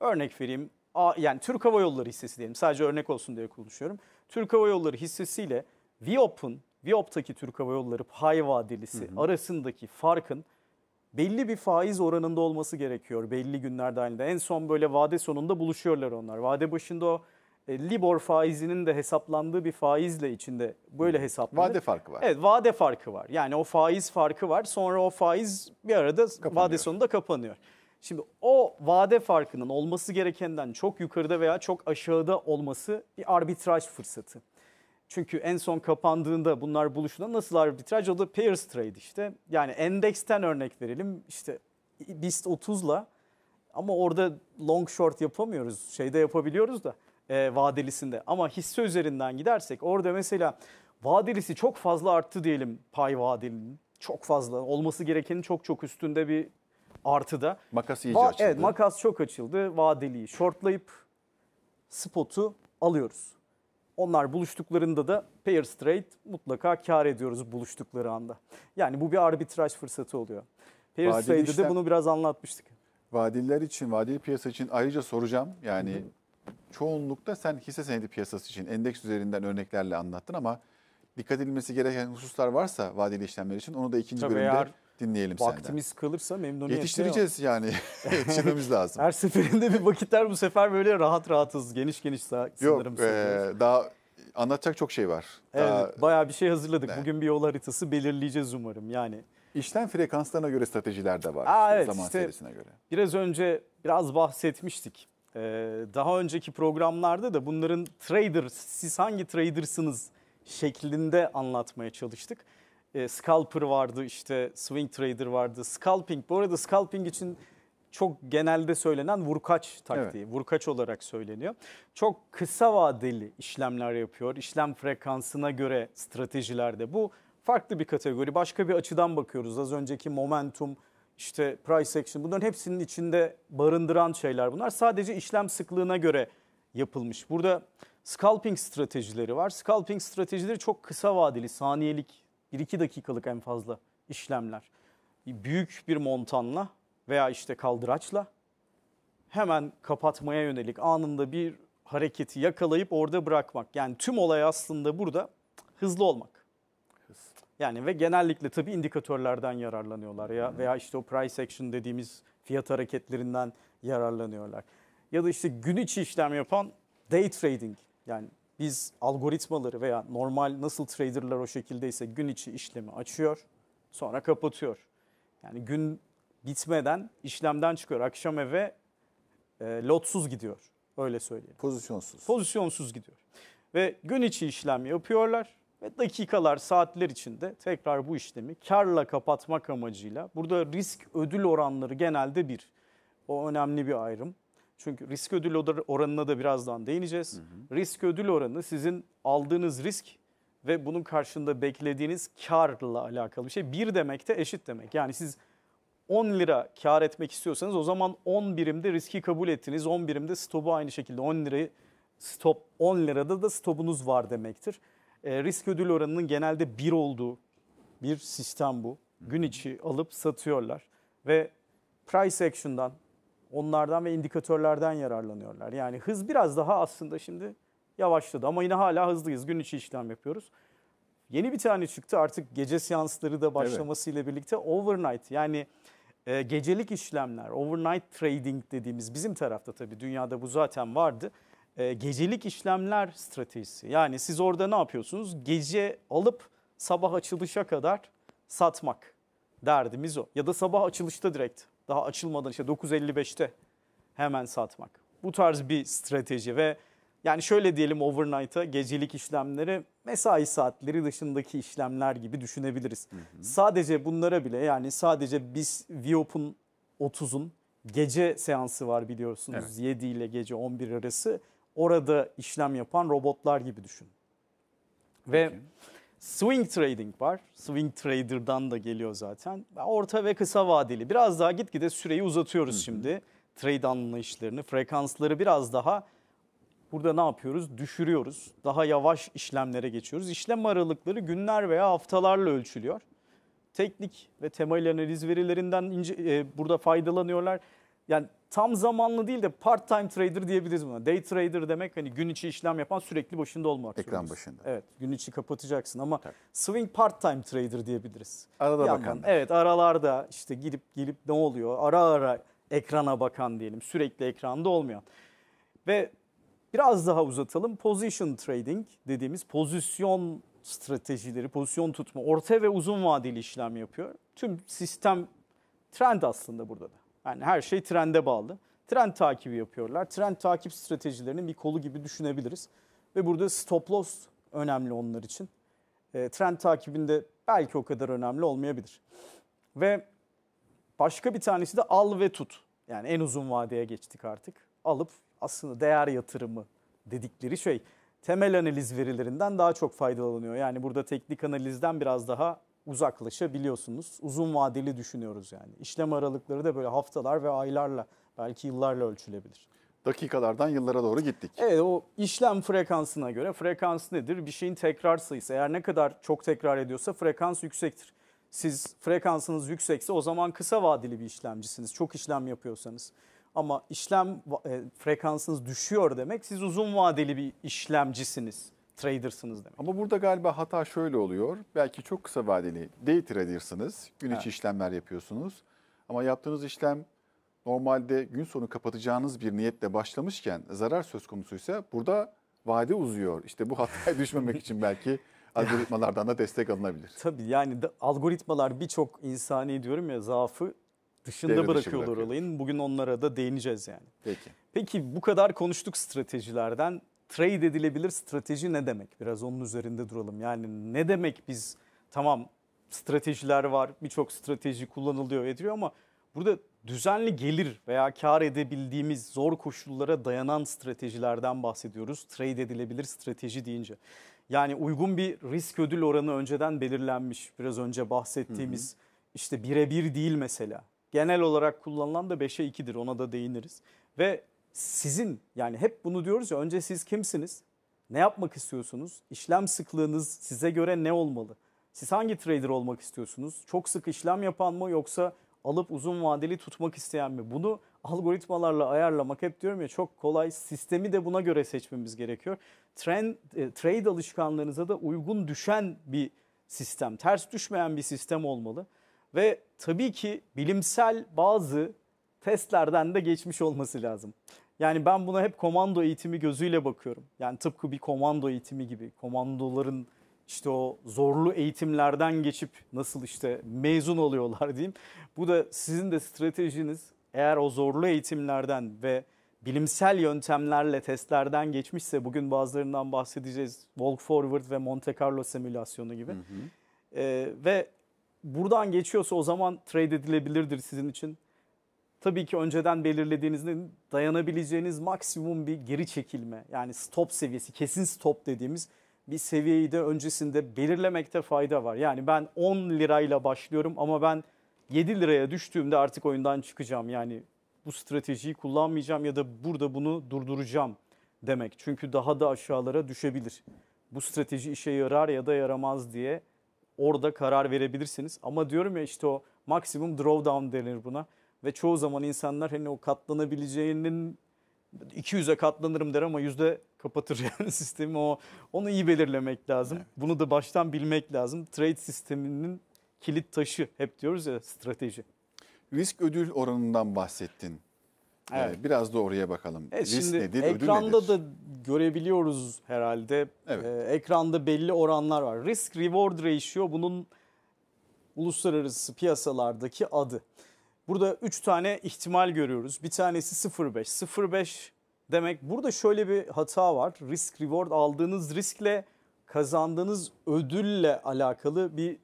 örnek vereyim yani Türk Hava Yolları hissesi diyelim sadece örnek olsun diye konuşuyorum. Türk Hava Yolları hissesiyle Viop'un, Viop'taki Türk Hava Yolları pay vadilisi hı hı. arasındaki farkın belli bir faiz oranında olması gerekiyor belli günler dahilinde. En son böyle vade sonunda buluşuyorlar onlar. Vade başında o e, Libor faizinin de hesaplandığı bir faizle içinde böyle hesaplanır. Vade farkı var. Evet vade farkı var. Yani o faiz farkı var. Sonra o faiz bir arada kapanıyor. vade sonunda kapanıyor. Şimdi o vade farkının olması gerekenden çok yukarıda veya çok aşağıda olması bir arbitraj fırsatı. Çünkü en son kapandığında bunlar buluşuna nasıl arbitraj? O da pairs trade işte. Yani endeksten örnek verelim. İşte BIST 30'la ama orada long short yapamıyoruz. Şeyde yapabiliyoruz da e, vadelisinde. Ama hisse üzerinden gidersek orada mesela vadelisi çok fazla arttı diyelim pay vadelinin. Çok fazla olması gerekenin çok çok üstünde bir Artı da Makas iyice Va- açıldı. Evet makas çok açıldı. Vadeliyi shortlayıp spotu alıyoruz. Onlar buluştuklarında da pair straight mutlaka kar ediyoruz buluştukları anda. Yani bu bir arbitraj fırsatı oluyor. Pair Vadeli straight'de de bunu biraz anlatmıştık. Vadeliler için, vadeli piyasa için ayrıca soracağım. Yani çoğunlukta sen hisse senedi piyasası için endeks üzerinden örneklerle anlattın ama dikkat edilmesi gereken hususlar varsa vadeli işlemler için onu da ikinci Tabii bölümde eğer dinleyelim Vaktimiz senden. Vaktimiz kalırsa memnuniyetle. Yetiştireceğiz yani. Yetiştirmemiz lazım. Her seferinde bir vakitler bu sefer böyle rahat rahatız. Geniş geniş sanırım. Yok e, daha anlatacak çok şey var. Evet daha... bayağı bir şey hazırladık. Ne? Bugün bir yol haritası belirleyeceğiz umarım yani. İşten frekanslarına göre stratejiler de var. Aa, evet, zaman işte, serisine göre. Biraz önce biraz bahsetmiştik. Ee, daha önceki programlarda da bunların trader, siz hangi tradersınız şeklinde anlatmaya çalıştık e, scalper vardı işte swing trader vardı. Scalping bu arada scalping için çok genelde söylenen vurkaç taktiği, evet. vurkaç olarak söyleniyor. Çok kısa vadeli işlemler yapıyor. İşlem frekansına göre stratejilerde bu farklı bir kategori. Başka bir açıdan bakıyoruz. Az önceki momentum, işte price action bunların hepsinin içinde barındıran şeyler bunlar. Sadece işlem sıklığına göre yapılmış. Burada scalping stratejileri var. Scalping stratejileri çok kısa vadeli, saniyelik 1-2 dakikalık en fazla işlemler. Büyük bir montanla veya işte kaldıraçla hemen kapatmaya yönelik anında bir hareketi yakalayıp orada bırakmak. Yani tüm olay aslında burada hızlı olmak. Hız. Yani ve genellikle tabii indikatörlerden yararlanıyorlar ya hmm. veya işte o price action dediğimiz fiyat hareketlerinden yararlanıyorlar. Ya da işte gün içi işlem yapan day trading yani biz algoritmaları veya normal nasıl traderlar o şekildeyse gün içi işlemi açıyor, sonra kapatıyor. Yani gün bitmeden işlemden çıkıyor. Akşam eve e, lotsuz gidiyor. Öyle söyleyeyim. Pozisyonsuz. Pozisyonsuz gidiyor. Ve gün içi işlem yapıyorlar ve dakikalar, saatler içinde tekrar bu işlemi karla kapatmak amacıyla burada risk ödül oranları genelde bir. O önemli bir ayrım. Çünkü risk ödül oranına da birazdan değineceğiz. Hı hı. Risk ödül oranı sizin aldığınız risk ve bunun karşında beklediğiniz karla alakalı bir şey. Bir demek de eşit demek. Yani siz 10 lira kar etmek istiyorsanız o zaman 10 birimde riski kabul ettiniz. 10 birimde stopu aynı şekilde 10 lirayı stop 10 lirada da stopunuz var demektir. E, risk ödül oranının genelde 1 olduğu bir sistem bu. Gün içi alıp satıyorlar ve price action'dan onlardan ve indikatörlerden yararlanıyorlar. Yani hız biraz daha aslında şimdi yavaşladı ama yine hala hızlıyız. Gün içi işlem yapıyoruz. Yeni bir tane çıktı artık gece seansları da başlamasıyla evet. birlikte overnight yani e, gecelik işlemler, overnight trading dediğimiz bizim tarafta tabii dünyada bu zaten vardı. E, gecelik işlemler stratejisi. Yani siz orada ne yapıyorsunuz? Gece alıp sabah açılışa kadar satmak derdimiz o. Ya da sabah açılışta direkt daha açılmadan işte 9.55'te hemen satmak. Bu tarz bir strateji ve yani şöyle diyelim overnight'a gecelik işlemleri mesai saatleri dışındaki işlemler gibi düşünebiliriz. Hı hı. Sadece bunlara bile yani sadece biz VOP'un 30'un gece seansı var biliyorsunuz evet. 7 ile gece 11 arası. Orada işlem yapan robotlar gibi düşün. Peki. Swing trading var. Swing trader'dan da geliyor zaten. Orta ve kısa vadeli. Biraz daha gitgide süreyi uzatıyoruz Hı -hı. şimdi. Trade anlayışlarını, frekansları biraz daha burada ne yapıyoruz? Düşürüyoruz. Daha yavaş işlemlere geçiyoruz. İşlem aralıkları günler veya haftalarla ölçülüyor. Teknik ve temayla analiz verilerinden ince, e, burada faydalanıyorlar. Yani tam zamanlı değil de part time trader diyebiliriz buna. Day trader demek hani gün içi işlem yapan sürekli başında olmak Ekran başında. Evet gün içi kapatacaksın ama Tabii. swing part time trader diyebiliriz. Arada bakan. Evet aralarda işte girip gelip ne oluyor ara ara ekrana bakan diyelim sürekli ekranda olmayan. Ve biraz daha uzatalım position trading dediğimiz pozisyon stratejileri, pozisyon tutma, orta ve uzun vadeli işlem yapıyor. Tüm sistem trend aslında burada da. Yani her şey trende bağlı. Trend takibi yapıyorlar. Trend takip stratejilerinin bir kolu gibi düşünebiliriz. Ve burada stop loss önemli onlar için. E, trend takibinde belki o kadar önemli olmayabilir. Ve başka bir tanesi de al ve tut. Yani en uzun vadeye geçtik artık. Alıp aslında değer yatırımı dedikleri şey temel analiz verilerinden daha çok faydalanıyor. Yani burada teknik analizden biraz daha uzaklaşabiliyorsunuz. Uzun vadeli düşünüyoruz yani. İşlem aralıkları da böyle haftalar ve aylarla belki yıllarla ölçülebilir. Dakikalardan yıllara doğru gittik. Evet o işlem frekansına göre frekans nedir? Bir şeyin tekrar sayısı. Eğer ne kadar çok tekrar ediyorsa frekans yüksektir. Siz frekansınız yüksekse o zaman kısa vadeli bir işlemcisiniz. Çok işlem yapıyorsanız. Ama işlem e, frekansınız düşüyor demek siz uzun vadeli bir işlemcisiniz tradersınız demek. Ama burada galiba hata şöyle oluyor. Belki çok kısa vadeli day tradersınız. Gün içi evet. işlemler yapıyorsunuz. Ama yaptığınız işlem normalde gün sonu kapatacağınız bir niyetle başlamışken zarar söz konusuysa burada vade uzuyor. İşte bu hataya düşmemek için belki algoritmalardan da destek alınabilir. Tabii yani da, algoritmalar birçok insani diyorum ya zaafı dışında Devre bırakıyorlar olayın. Bugün onlara da değineceğiz yani. Peki. Peki bu kadar konuştuk stratejilerden trade edilebilir strateji ne demek? Biraz onun üzerinde duralım. Yani ne demek biz tamam stratejiler var, birçok strateji kullanılıyor ediyor ama burada düzenli gelir veya kar edebildiğimiz zor koşullara dayanan stratejilerden bahsediyoruz. Trade edilebilir strateji deyince. Yani uygun bir risk ödül oranı önceden belirlenmiş. Biraz önce bahsettiğimiz hı hı. işte birebir değil mesela. Genel olarak kullanılan da 5'e 2'dir ona da değiniriz. Ve sizin yani hep bunu diyoruz ya önce siz kimsiniz? Ne yapmak istiyorsunuz? İşlem sıklığınız size göre ne olmalı? Siz hangi trader olmak istiyorsunuz? Çok sık işlem yapan mı yoksa alıp uzun vadeli tutmak isteyen mi? Bunu algoritmalarla ayarlamak hep diyorum ya çok kolay. Sistemi de buna göre seçmemiz gerekiyor. Trend, e, trade alışkanlığınıza da uygun düşen bir sistem, ters düşmeyen bir sistem olmalı. Ve tabii ki bilimsel bazı testlerden de geçmiş olması lazım. Yani ben buna hep komando eğitimi gözüyle bakıyorum. Yani tıpkı bir komando eğitimi gibi. Komandoların işte o zorlu eğitimlerden geçip nasıl işte mezun oluyorlar diyeyim. Bu da sizin de stratejiniz eğer o zorlu eğitimlerden ve bilimsel yöntemlerle testlerden geçmişse bugün bazılarından bahsedeceğiz. Walk Forward ve Monte Carlo simülasyonu gibi. Hı hı. Ee, ve buradan geçiyorsa o zaman trade edilebilirdir sizin için tabii ki önceden belirlediğinizde dayanabileceğiniz maksimum bir geri çekilme yani stop seviyesi kesin stop dediğimiz bir seviyeyi de öncesinde belirlemekte fayda var. Yani ben 10 lirayla başlıyorum ama ben 7 liraya düştüğümde artık oyundan çıkacağım. Yani bu stratejiyi kullanmayacağım ya da burada bunu durduracağım demek. Çünkü daha da aşağılara düşebilir. Bu strateji işe yarar ya da yaramaz diye orada karar verebilirsiniz. Ama diyorum ya işte o maksimum drawdown denir buna. Ve çoğu zaman insanlar hani o katlanabileceğinin 200'e katlanırım der ama yüzde kapatır yani sistemi o. Onu iyi belirlemek lazım. Evet. Bunu da baştan bilmek lazım. Trade sisteminin kilit taşı hep diyoruz ya strateji. Risk ödül oranından bahsettin. Ee, evet. Ee, biraz da oraya bakalım. E, Risk şimdi nedir, ekranda ödül nedir? da görebiliyoruz herhalde. Evet. Ee, ekranda belli oranlar var. Risk reward ratio bunun uluslararası piyasalardaki adı. Burada 3 tane ihtimal görüyoruz. Bir tanesi 0.5. 0.5 demek burada şöyle bir hata var. Risk reward aldığınız riskle kazandığınız ödülle alakalı bir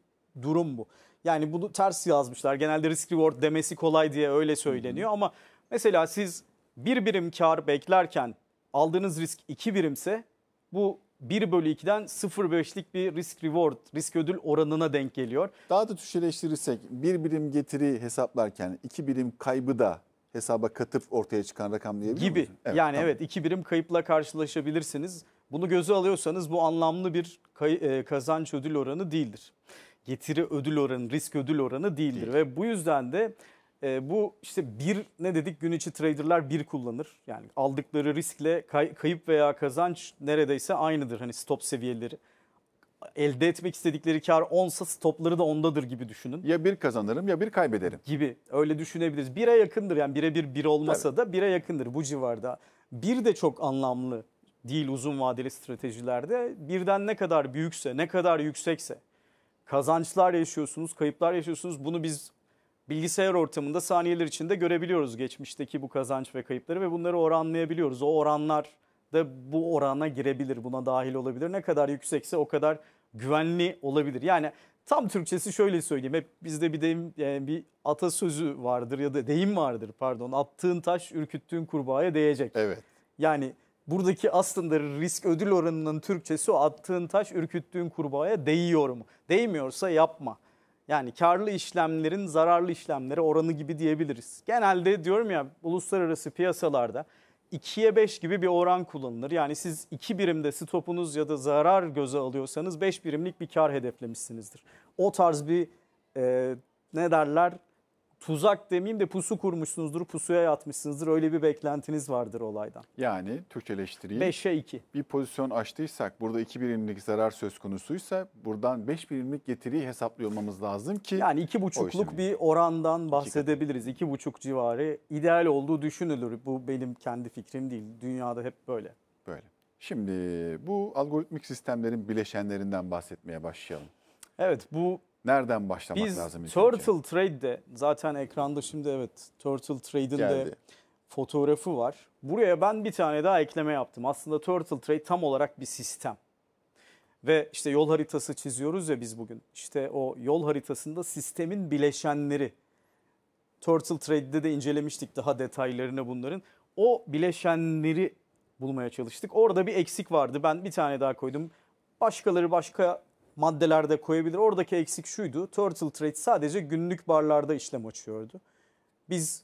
durum bu. Yani bunu ters yazmışlar. Genelde risk reward demesi kolay diye öyle söyleniyor ama mesela siz bir birim kar beklerken aldığınız risk 2 birimse bu 1 bölü 2'den 0,5'lik bir risk reward, risk ödül oranına denk geliyor. Daha da tüşeleştirirsek bir birim getiri hesaplarken iki birim kaybı da hesaba katıp ortaya çıkan rakam diyebilir Gibi. Musun? Evet, yani tamam. evet iki birim kayıpla karşılaşabilirsiniz. Bunu göze alıyorsanız bu anlamlı bir e, kazanç ödül oranı değildir. Getiri ödül oranı, risk ödül oranı değildir. Değil. Ve bu yüzden de e, bu işte bir ne dedik gün içi traderlar bir kullanır. Yani aldıkları riskle kay, kayıp veya kazanç neredeyse aynıdır hani stop seviyeleri. Elde etmek istedikleri kar onsa stopları da ondadır gibi düşünün. Ya bir kazanırım ya bir kaybederim. Gibi öyle düşünebiliriz. 1'e yakındır yani birebir bir olmasa Tabii. da 1'e yakındır bu civarda. Bir de çok anlamlı değil uzun vadeli stratejilerde. Birden ne kadar büyükse ne kadar yüksekse kazançlar yaşıyorsunuz, kayıplar yaşıyorsunuz. Bunu biz bilgisayar ortamında saniyeler içinde görebiliyoruz geçmişteki bu kazanç ve kayıpları ve bunları oranlayabiliyoruz. O oranlar da bu orana girebilir, buna dahil olabilir. Ne kadar yüksekse o kadar güvenli olabilir. Yani tam Türkçesi şöyle söyleyeyim. Hep bizde bir deyim, yani bir atasözü vardır ya da deyim vardır pardon. Attığın taş ürküttüğün kurbağaya değecek. Evet. Yani buradaki aslında risk ödül oranının Türkçesi o attığın taş ürküttüğün kurbağaya değiyor mu? Değmiyorsa yapma. Yani karlı işlemlerin zararlı işlemlere oranı gibi diyebiliriz. Genelde diyorum ya uluslararası piyasalarda 2'ye 5 gibi bir oran kullanılır. Yani siz 2 birimde stopunuz ya da zarar göze alıyorsanız 5 birimlik bir kar hedeflemişsinizdir. O tarz bir e, ne derler tuzak demeyeyim de pusu kurmuşsunuzdur, pusuya yatmışsınızdır. Öyle bir beklentiniz vardır olaydan. Yani Türkçeleştireyim. 5'e 2. Bir pozisyon açtıysak burada 2 birimlik zarar söz konusuysa buradan 5 birimlik getiriyi hesaplıyor lazım ki. Yani 2,5'luk bir orandan bahsedebiliriz. 2,5 civarı ideal olduğu düşünülür. Bu benim kendi fikrim değil. Dünyada hep böyle. Böyle. Şimdi bu algoritmik sistemlerin bileşenlerinden bahsetmeye başlayalım. Evet bu Nereden başlamak Biz lazım? Biz Turtle Trade'de zaten ekranda şimdi evet Turtle Trade'in de fotoğrafı var. Buraya ben bir tane daha ekleme yaptım. Aslında Turtle Trade tam olarak bir sistem. Ve işte yol haritası çiziyoruz ya biz bugün. İşte o yol haritasında sistemin bileşenleri. Turtle Trade'de de incelemiştik daha detaylarını bunların. O bileşenleri bulmaya çalıştık. Orada bir eksik vardı. Ben bir tane daha koydum. Başkaları başka maddelerde koyabilir. Oradaki eksik şuydu. Turtle Trade sadece günlük barlarda işlem açıyordu. Biz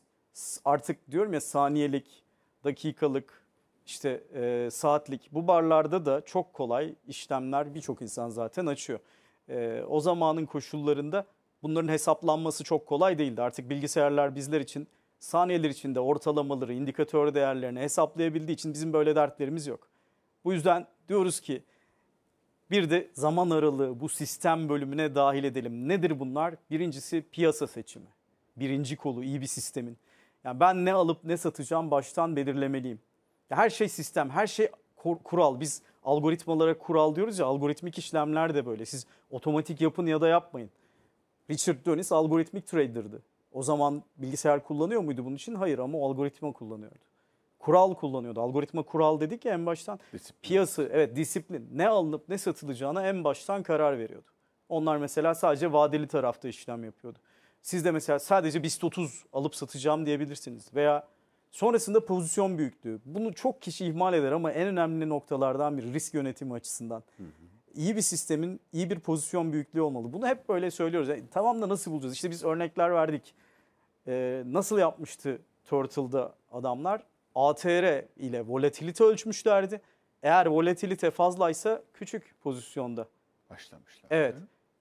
artık diyorum ya saniyelik, dakikalık, işte e, saatlik bu barlarda da çok kolay işlemler birçok insan zaten açıyor. E, o zamanın koşullarında bunların hesaplanması çok kolay değildi. Artık bilgisayarlar bizler için saniyeler içinde ortalamaları, indikatör değerlerini hesaplayabildiği için bizim böyle dertlerimiz yok. Bu yüzden diyoruz ki bir de zaman aralığı bu sistem bölümüne dahil edelim. Nedir bunlar? Birincisi piyasa seçimi. Birinci kolu iyi bir sistemin. Yani ben ne alıp ne satacağım baştan belirlemeliyim. Ya her şey sistem, her şey kural. Biz algoritmalara kural diyoruz ya algoritmik işlemler de böyle. Siz otomatik yapın ya da yapmayın. Richard Dönis algoritmik trader'dı. O zaman bilgisayar kullanıyor muydu bunun için? Hayır ama o algoritma kullanıyordu kural kullanıyordu. Algoritma kural dedik ya en baştan. Disiplin. Piyası, evet disiplin. Ne alınıp ne satılacağına en baştan karar veriyordu. Onlar mesela sadece vadeli tarafta işlem yapıyordu. Siz de mesela sadece BIST 30 alıp satacağım diyebilirsiniz. Veya sonrasında pozisyon büyüklüğü. Bunu çok kişi ihmal eder ama en önemli noktalardan biri risk yönetimi açısından. Hı İyi bir sistemin iyi bir pozisyon büyüklüğü olmalı. Bunu hep böyle söylüyoruz. Yani, e, tamam da nasıl bulacağız? İşte biz örnekler verdik. Ee, nasıl yapmıştı Turtle'da adamlar? ATR ile volatilite ölçmüşlerdi. Eğer volatilite fazlaysa küçük pozisyonda. Başlamışlar. Evet.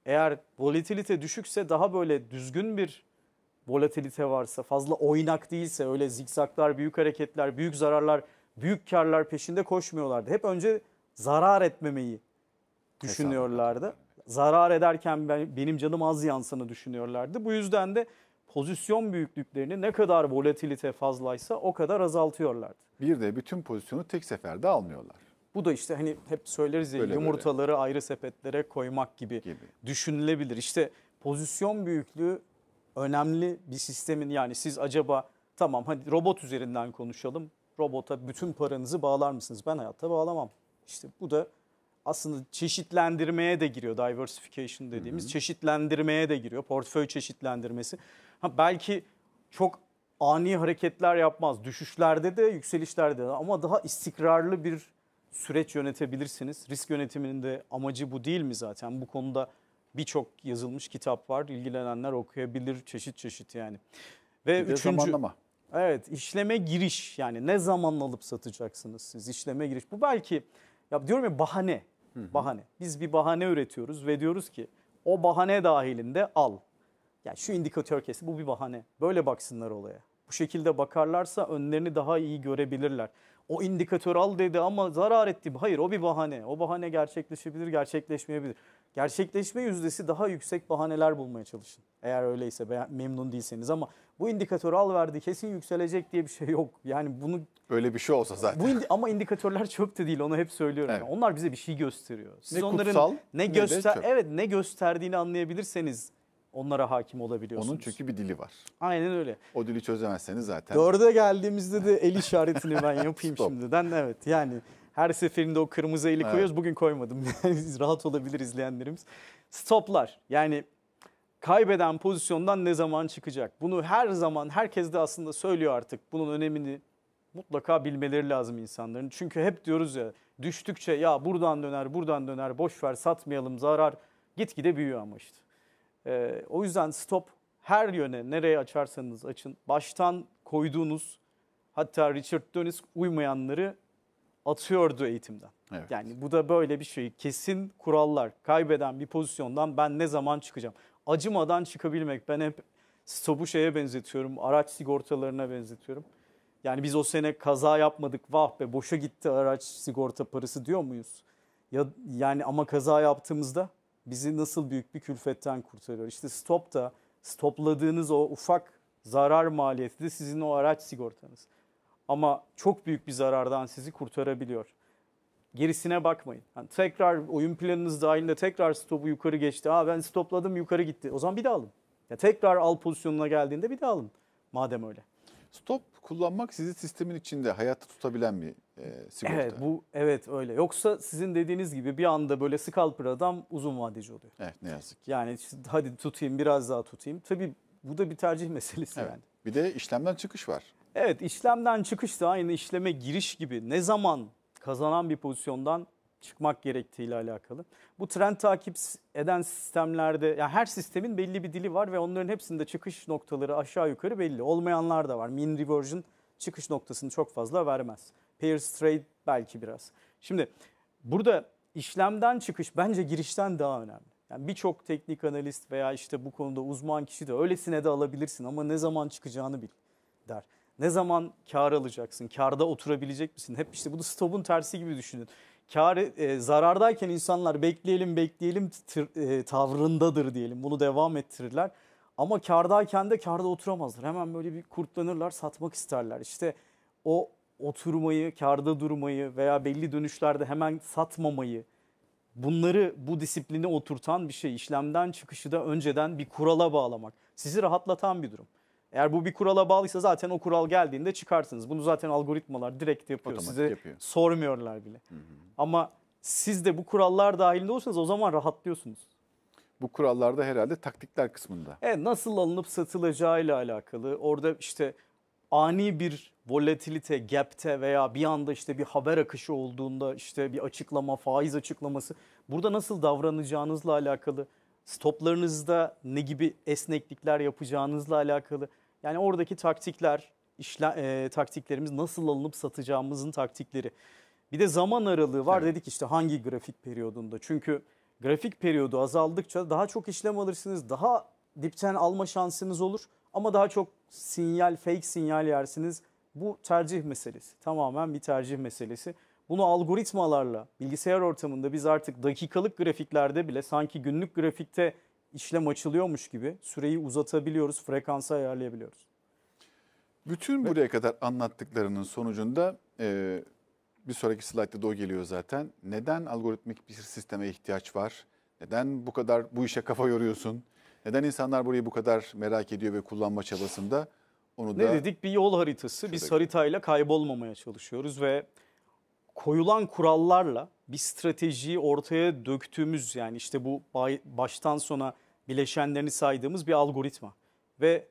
Eğer volatilite düşükse daha böyle düzgün bir volatilite varsa, fazla oynak değilse öyle zikzaklar, büyük hareketler, büyük zararlar, büyük karlar peşinde koşmuyorlardı. Hep önce zarar etmemeyi düşünüyorlardı. Zarar ederken benim canım az yansını düşünüyorlardı. Bu yüzden de pozisyon büyüklüklerini ne kadar volatilite fazlaysa o kadar azaltıyorlardı. Bir de bütün pozisyonu tek seferde almıyorlar. Bu da işte hani hep söyleriz ya böyle yumurtaları böyle. ayrı sepetlere koymak gibi, gibi düşünülebilir. İşte pozisyon büyüklüğü önemli bir sistemin yani siz acaba tamam hadi robot üzerinden konuşalım. Robota bütün paranızı bağlar mısınız? Ben hayatta bağlamam. İşte bu da aslında çeşitlendirmeye de giriyor. Diversification dediğimiz Hı-hı. çeşitlendirmeye de giriyor. Portföy çeşitlendirmesi. Ha, belki çok ani hareketler yapmaz. Düşüşlerde de yükselişlerde de ama daha istikrarlı bir süreç yönetebilirsiniz. Risk yönetiminin de amacı bu değil mi zaten? Bu konuda birçok yazılmış kitap var. İlgilenenler okuyabilir çeşit çeşit yani. Ve bir üçüncü zamanlama. Evet, işleme giriş yani ne zaman alıp satacaksınız siz işleme giriş. Bu belki ya diyorum ya bahane. Hı hı. Bahane. Biz bir bahane üretiyoruz ve diyoruz ki o bahane dahilinde al yani şu indikatör kesi bu bir bahane. Böyle baksınlar olaya. Bu şekilde bakarlarsa önlerini daha iyi görebilirler. O indikatör al dedi ama zarar etti. Hayır o bir bahane. O bahane gerçekleşebilir, gerçekleşmeyebilir. Gerçekleşme yüzdesi daha yüksek bahaneler bulmaya çalışın. Eğer öyleyse memnun değilseniz ama bu indikatörü al verdi kesin yükselecek diye bir şey yok. Yani bunu öyle bir şey olsa zaten. Bu indi, ama indikatörler çöp de değil onu hep söylüyorum. Evet. Yani onlar bize bir şey gösteriyor. Siz ne onların kutsal, ne, ne de çöp. evet ne gösterdiğini anlayabilirseniz onlara hakim olabiliyorsunuz. Onun çünkü bir dili var. Aynen öyle. O dili çözemezseniz zaten. Dörde geldiğimizde de el işaretini ben yapayım şimdiden. Evet yani her seferinde o kırmızı eli koyuyoruz. Bugün koymadım. Siz rahat olabilir izleyenlerimiz. Stoplar yani kaybeden pozisyondan ne zaman çıkacak? Bunu her zaman herkes de aslında söylüyor artık. Bunun önemini mutlaka bilmeleri lazım insanların. Çünkü hep diyoruz ya düştükçe ya buradan döner buradan döner boş ver satmayalım zarar gitgide büyüyor ama işte. E, o yüzden stop her yöne nereye açarsanız açın. Baştan koyduğunuz hatta Richard Dönüs uymayanları atıyordu eğitimden. Evet. Yani bu da böyle bir şey. Kesin kurallar. Kaybeden bir pozisyondan ben ne zaman çıkacağım? Acımadan çıkabilmek. Ben hep stopu şeye benzetiyorum. Araç sigortalarına benzetiyorum. Yani biz o sene kaza yapmadık. Vah be boşa gitti araç sigorta parası diyor muyuz? Ya, yani ama kaza yaptığımızda bizi nasıl büyük bir külfetten kurtarıyor. İşte stop da stopladığınız o ufak zarar maliyeti de sizin o araç sigortanız. Ama çok büyük bir zarardan sizi kurtarabiliyor. Gerisine bakmayın. Yani tekrar oyun planınız dahilinde tekrar stopu yukarı geçti. Aa ben stopladım yukarı gitti. O zaman bir daha alın. Ya tekrar al pozisyonuna geldiğinde bir daha alın. Madem öyle. Stop kullanmak sizi sistemin içinde hayatta tutabilen bir e, sigorta. Evet bu evet öyle. Yoksa sizin dediğiniz gibi bir anda böyle scalper adam uzun vadeci oluyor. Evet ne yazık ki. Yani hadi tutayım biraz daha tutayım. Tabii bu da bir tercih meselesi evet. yani. Bir de işlemden çıkış var. Evet işlemden çıkış da aynı işleme giriş gibi ne zaman kazanan bir pozisyondan çıkmak gerektiğiyle alakalı. Bu trend takip eden sistemlerde yani her sistemin belli bir dili var ve onların hepsinde çıkış noktaları aşağı yukarı belli. Olmayanlar da var. Mean reversion çıkış noktasını çok fazla vermez. Hair straight belki biraz. Şimdi burada işlemden çıkış bence girişten daha önemli. Yani birçok teknik analist veya işte bu konuda uzman kişi de öylesine de alabilirsin ama ne zaman çıkacağını bil der. Ne zaman kar alacaksın? Karda oturabilecek misin? Hep işte bunu stopun tersi gibi düşünün. Kar e, zarardayken insanlar bekleyelim bekleyelim tır, e, tavrındadır diyelim. Bunu devam ettirirler. Ama kardayken de karda oturamazlar. Hemen böyle bir kurtlanırlar, satmak isterler. İşte o oturmayı, karda durmayı veya belli dönüşlerde hemen satmamayı bunları bu disipline oturtan bir şey. işlemden çıkışı da önceden bir kurala bağlamak. Sizi rahatlatan bir durum. Eğer bu bir kurala bağlıysa zaten o kural geldiğinde çıkarsınız. Bunu zaten algoritmalar direkt yapıyor. Otomatik Size yapıyor. sormuyorlar bile. Hı hı. Ama siz de bu kurallar dahilinde olsanız o zaman rahatlıyorsunuz. Bu kurallarda herhalde taktikler kısmında. Evet nasıl alınıp satılacağıyla alakalı. Orada işte ani bir volatilite, gap'te veya bir anda işte bir haber akışı olduğunda işte bir açıklama, faiz açıklaması burada nasıl davranacağınızla alakalı, stoplarınızda ne gibi esneklikler yapacağınızla alakalı yani oradaki taktikler, işle, e, taktiklerimiz nasıl alınıp satacağımızın taktikleri. Bir de zaman aralığı var evet. dedik işte hangi grafik periyodunda. Çünkü grafik periyodu azaldıkça daha çok işlem alırsınız, daha dipten alma şansınız olur ama daha çok sinyal, fake sinyal yersiniz. Bu tercih meselesi. Tamamen bir tercih meselesi. Bunu algoritmalarla bilgisayar ortamında biz artık dakikalık grafiklerde bile sanki günlük grafikte işlem açılıyormuş gibi süreyi uzatabiliyoruz, frekansı ayarlayabiliyoruz. Bütün buraya kadar anlattıklarının sonucunda e, bir sonraki slaytta da o geliyor zaten. Neden algoritmik bir sisteme ihtiyaç var? Neden bu kadar bu işe kafa yoruyorsun? Neden insanlar burayı bu kadar merak ediyor ve kullanma çabasında? Onu da ne dedik? Bir yol haritası. Şurada. Biz haritayla kaybolmamaya çalışıyoruz ve koyulan kurallarla bir stratejiyi ortaya döktüğümüz yani işte bu baştan sona bileşenlerini saydığımız bir algoritma. Ve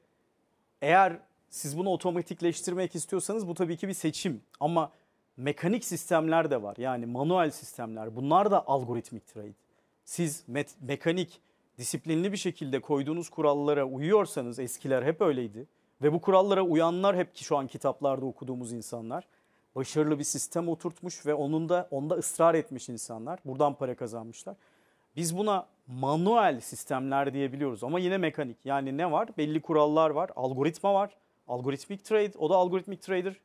eğer siz bunu otomatikleştirmek istiyorsanız bu tabii ki bir seçim ama mekanik sistemler de var. Yani manuel sistemler. Bunlar da algoritmik trade. Siz me mekanik disiplinli bir şekilde koyduğunuz kurallara uyuyorsanız eskiler hep öyleydi ve bu kurallara uyanlar hep ki şu an kitaplarda okuduğumuz insanlar başarılı bir sistem oturtmuş ve onun da onda ısrar etmiş insanlar. Buradan para kazanmışlar. Biz buna manuel sistemler diyebiliyoruz ama yine mekanik. Yani ne var? Belli kurallar var, algoritma var. Algoritmik trade, o da algoritmik trader.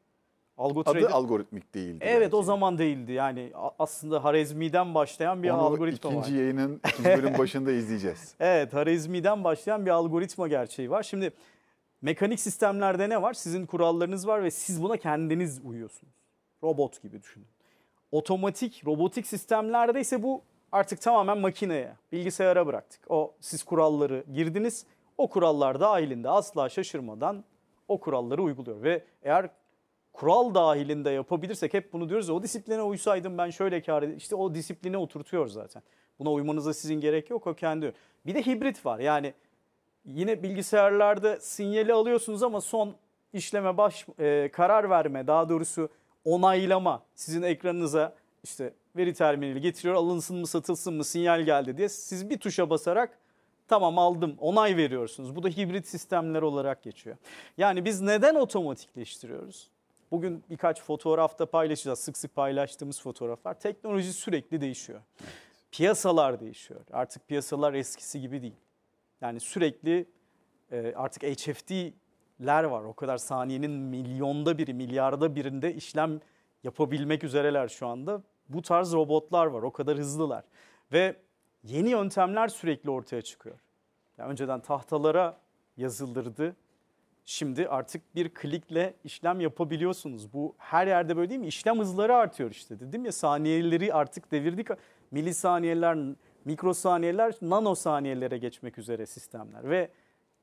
Algo Adı algoritmik değildi. Evet belki. o zaman değildi. Yani aslında Harezmi'den başlayan bir Onu algoritma ikinci var. ikinci yayının ikinci bölüm başında izleyeceğiz. Evet Harezmi'den başlayan bir algoritma gerçeği var. Şimdi mekanik sistemlerde ne var? Sizin kurallarınız var ve siz buna kendiniz uyuyorsunuz. Robot gibi düşünün. Otomatik, robotik sistemlerde ise bu artık tamamen makineye, bilgisayara bıraktık. O siz kuralları girdiniz, o kurallar dahilinde asla şaşırmadan o kuralları uyguluyor. Ve eğer kural dahilinde yapabilirsek hep bunu diyoruz o disipline uysaydım ben şöyle kar edeyim. İşte o disipline oturtuyor zaten. Buna uymanıza sizin gerek yok o kendi. Bir de hibrit var yani yine bilgisayarlarda sinyali alıyorsunuz ama son işleme baş e, karar verme daha doğrusu onaylama sizin ekranınıza işte veri terminali getiriyor alınsın mı satılsın mı sinyal geldi diye siz bir tuşa basarak tamam aldım onay veriyorsunuz. Bu da hibrit sistemler olarak geçiyor. Yani biz neden otomatikleştiriyoruz? Bugün birkaç fotoğrafta paylaşacağız. Sık sık paylaştığımız fotoğraflar. Teknoloji sürekli değişiyor. Piyasalar değişiyor. Artık piyasalar eskisi gibi değil. Yani sürekli e, artık HFT'ler var. O kadar saniyenin milyonda biri, milyarda birinde işlem yapabilmek üzereler şu anda. Bu tarz robotlar var. O kadar hızlılar. Ve yeni yöntemler sürekli ortaya çıkıyor. Yani önceden tahtalara yazıldırdı. Şimdi artık bir klikle işlem yapabiliyorsunuz. Bu her yerde böyle değil mi? İşlem hızları artıyor işte. Dedim ya saniyeleri artık devirdik. Milisaniyeler, mikrosaniyeler, nanosaniyelere geçmek üzere sistemler. Ve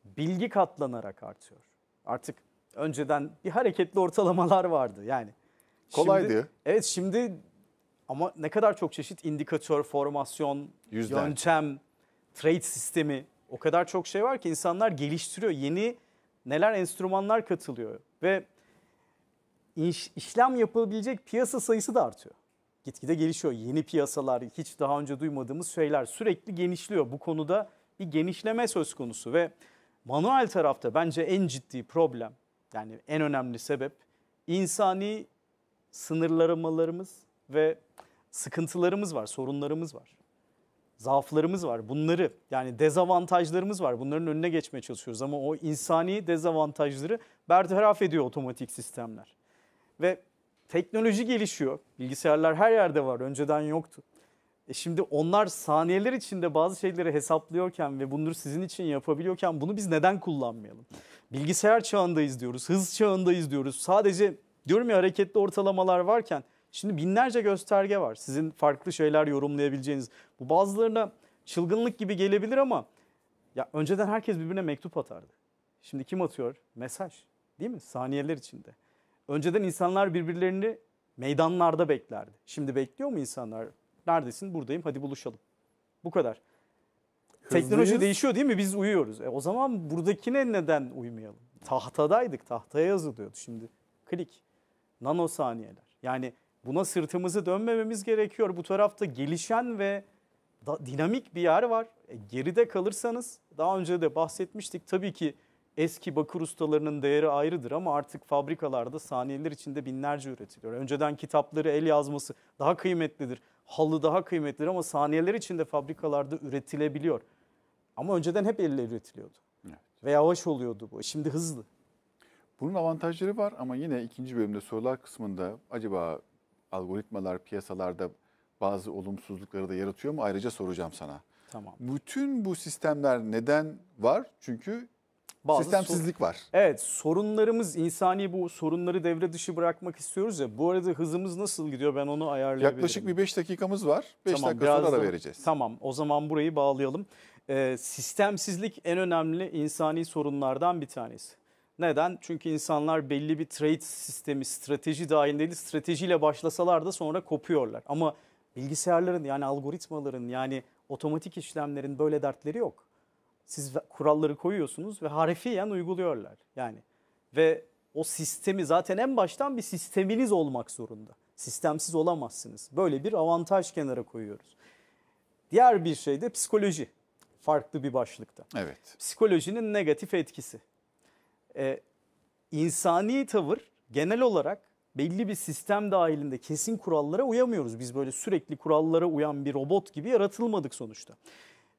bilgi katlanarak artıyor. Artık önceden bir hareketli ortalamalar vardı yani. Kolaydı. Şimdi, evet şimdi ama ne kadar çok çeşit indikatör, formasyon, Yüzden. yöntem, trade sistemi o kadar çok şey var ki insanlar geliştiriyor. Yeni neler enstrümanlar katılıyor ve iş, işlem yapılabilecek piyasa sayısı da artıyor. Gitgide gelişiyor. Yeni piyasalar, hiç daha önce duymadığımız şeyler sürekli genişliyor. Bu konuda bir genişleme söz konusu ve manuel tarafta bence en ciddi problem, yani en önemli sebep insani sınırlamalarımız ve sıkıntılarımız var, sorunlarımız var zaaflarımız var. Bunları yani dezavantajlarımız var. Bunların önüne geçmeye çalışıyoruz ama o insani dezavantajları bertaraf ediyor otomatik sistemler. Ve teknoloji gelişiyor. Bilgisayarlar her yerde var. Önceden yoktu. E şimdi onlar saniyeler içinde bazı şeyleri hesaplıyorken ve bunları sizin için yapabiliyorken bunu biz neden kullanmayalım? Bilgisayar çağındayız diyoruz, hız çağındayız diyoruz. Sadece diyorum ya hareketli ortalamalar varken Şimdi binlerce gösterge var. Sizin farklı şeyler yorumlayabileceğiniz. Bu bazılarına çılgınlık gibi gelebilir ama ya önceden herkes birbirine mektup atardı. Şimdi kim atıyor? Mesaj. Değil mi? Saniyeler içinde. Önceden insanlar birbirlerini meydanlarda beklerdi. Şimdi bekliyor mu insanlar? Neredesin? Buradayım. Hadi buluşalım. Bu kadar. Hızlıyız. Teknoloji değişiyor değil mi? Biz uyuyoruz. E o zaman buradakine neden uymayalım? Tahtadaydık. Tahtaya yazılıyordu. Şimdi klik. Nano saniyeler. Yani Buna sırtımızı dönmememiz gerekiyor. Bu tarafta gelişen ve da, dinamik bir yer var. E, geride kalırsanız daha önce de bahsetmiştik tabii ki eski bakır ustalarının değeri ayrıdır ama artık fabrikalarda saniyeler içinde binlerce üretiliyor. Önceden kitapları el yazması daha kıymetlidir. Halı daha kıymetlidir ama saniyeler içinde fabrikalarda üretilebiliyor. Ama önceden hep elle üretiliyordu. Evet. Ve yavaş oluyordu bu. Şimdi hızlı. Bunun avantajları var ama yine ikinci bölümde sorular kısmında acaba algoritmalar piyasalarda bazı olumsuzlukları da yaratıyor mu? Ayrıca soracağım sana. Tamam. Bütün bu sistemler neden var? Çünkü bazı sistemsizlik var. Evet sorunlarımız insani bu sorunları devre dışı bırakmak istiyoruz ya. Bu arada hızımız nasıl gidiyor ben onu ayarlayabilirim. Yaklaşık bir 5 dakikamız var. 5 tamam, dakika sonra ara vereceğiz. Tamam o zaman burayı bağlayalım. Ee, sistemsizlik en önemli insani sorunlardan bir tanesi. Neden? Çünkü insanlar belli bir trade sistemi, strateji dahilinde stratejiyle başlasalar da sonra kopuyorlar. Ama bilgisayarların yani algoritmaların yani otomatik işlemlerin böyle dertleri yok. Siz kuralları koyuyorsunuz ve harfiyen uyguluyorlar. Yani ve o sistemi zaten en baştan bir sisteminiz olmak zorunda. Sistemsiz olamazsınız. Böyle bir avantaj kenara koyuyoruz. Diğer bir şey de psikoloji. Farklı bir başlıkta. Evet. Psikolojinin negatif etkisi e, insani tavır genel olarak belli bir sistem dahilinde kesin kurallara uyamıyoruz. Biz böyle sürekli kurallara uyan bir robot gibi yaratılmadık sonuçta.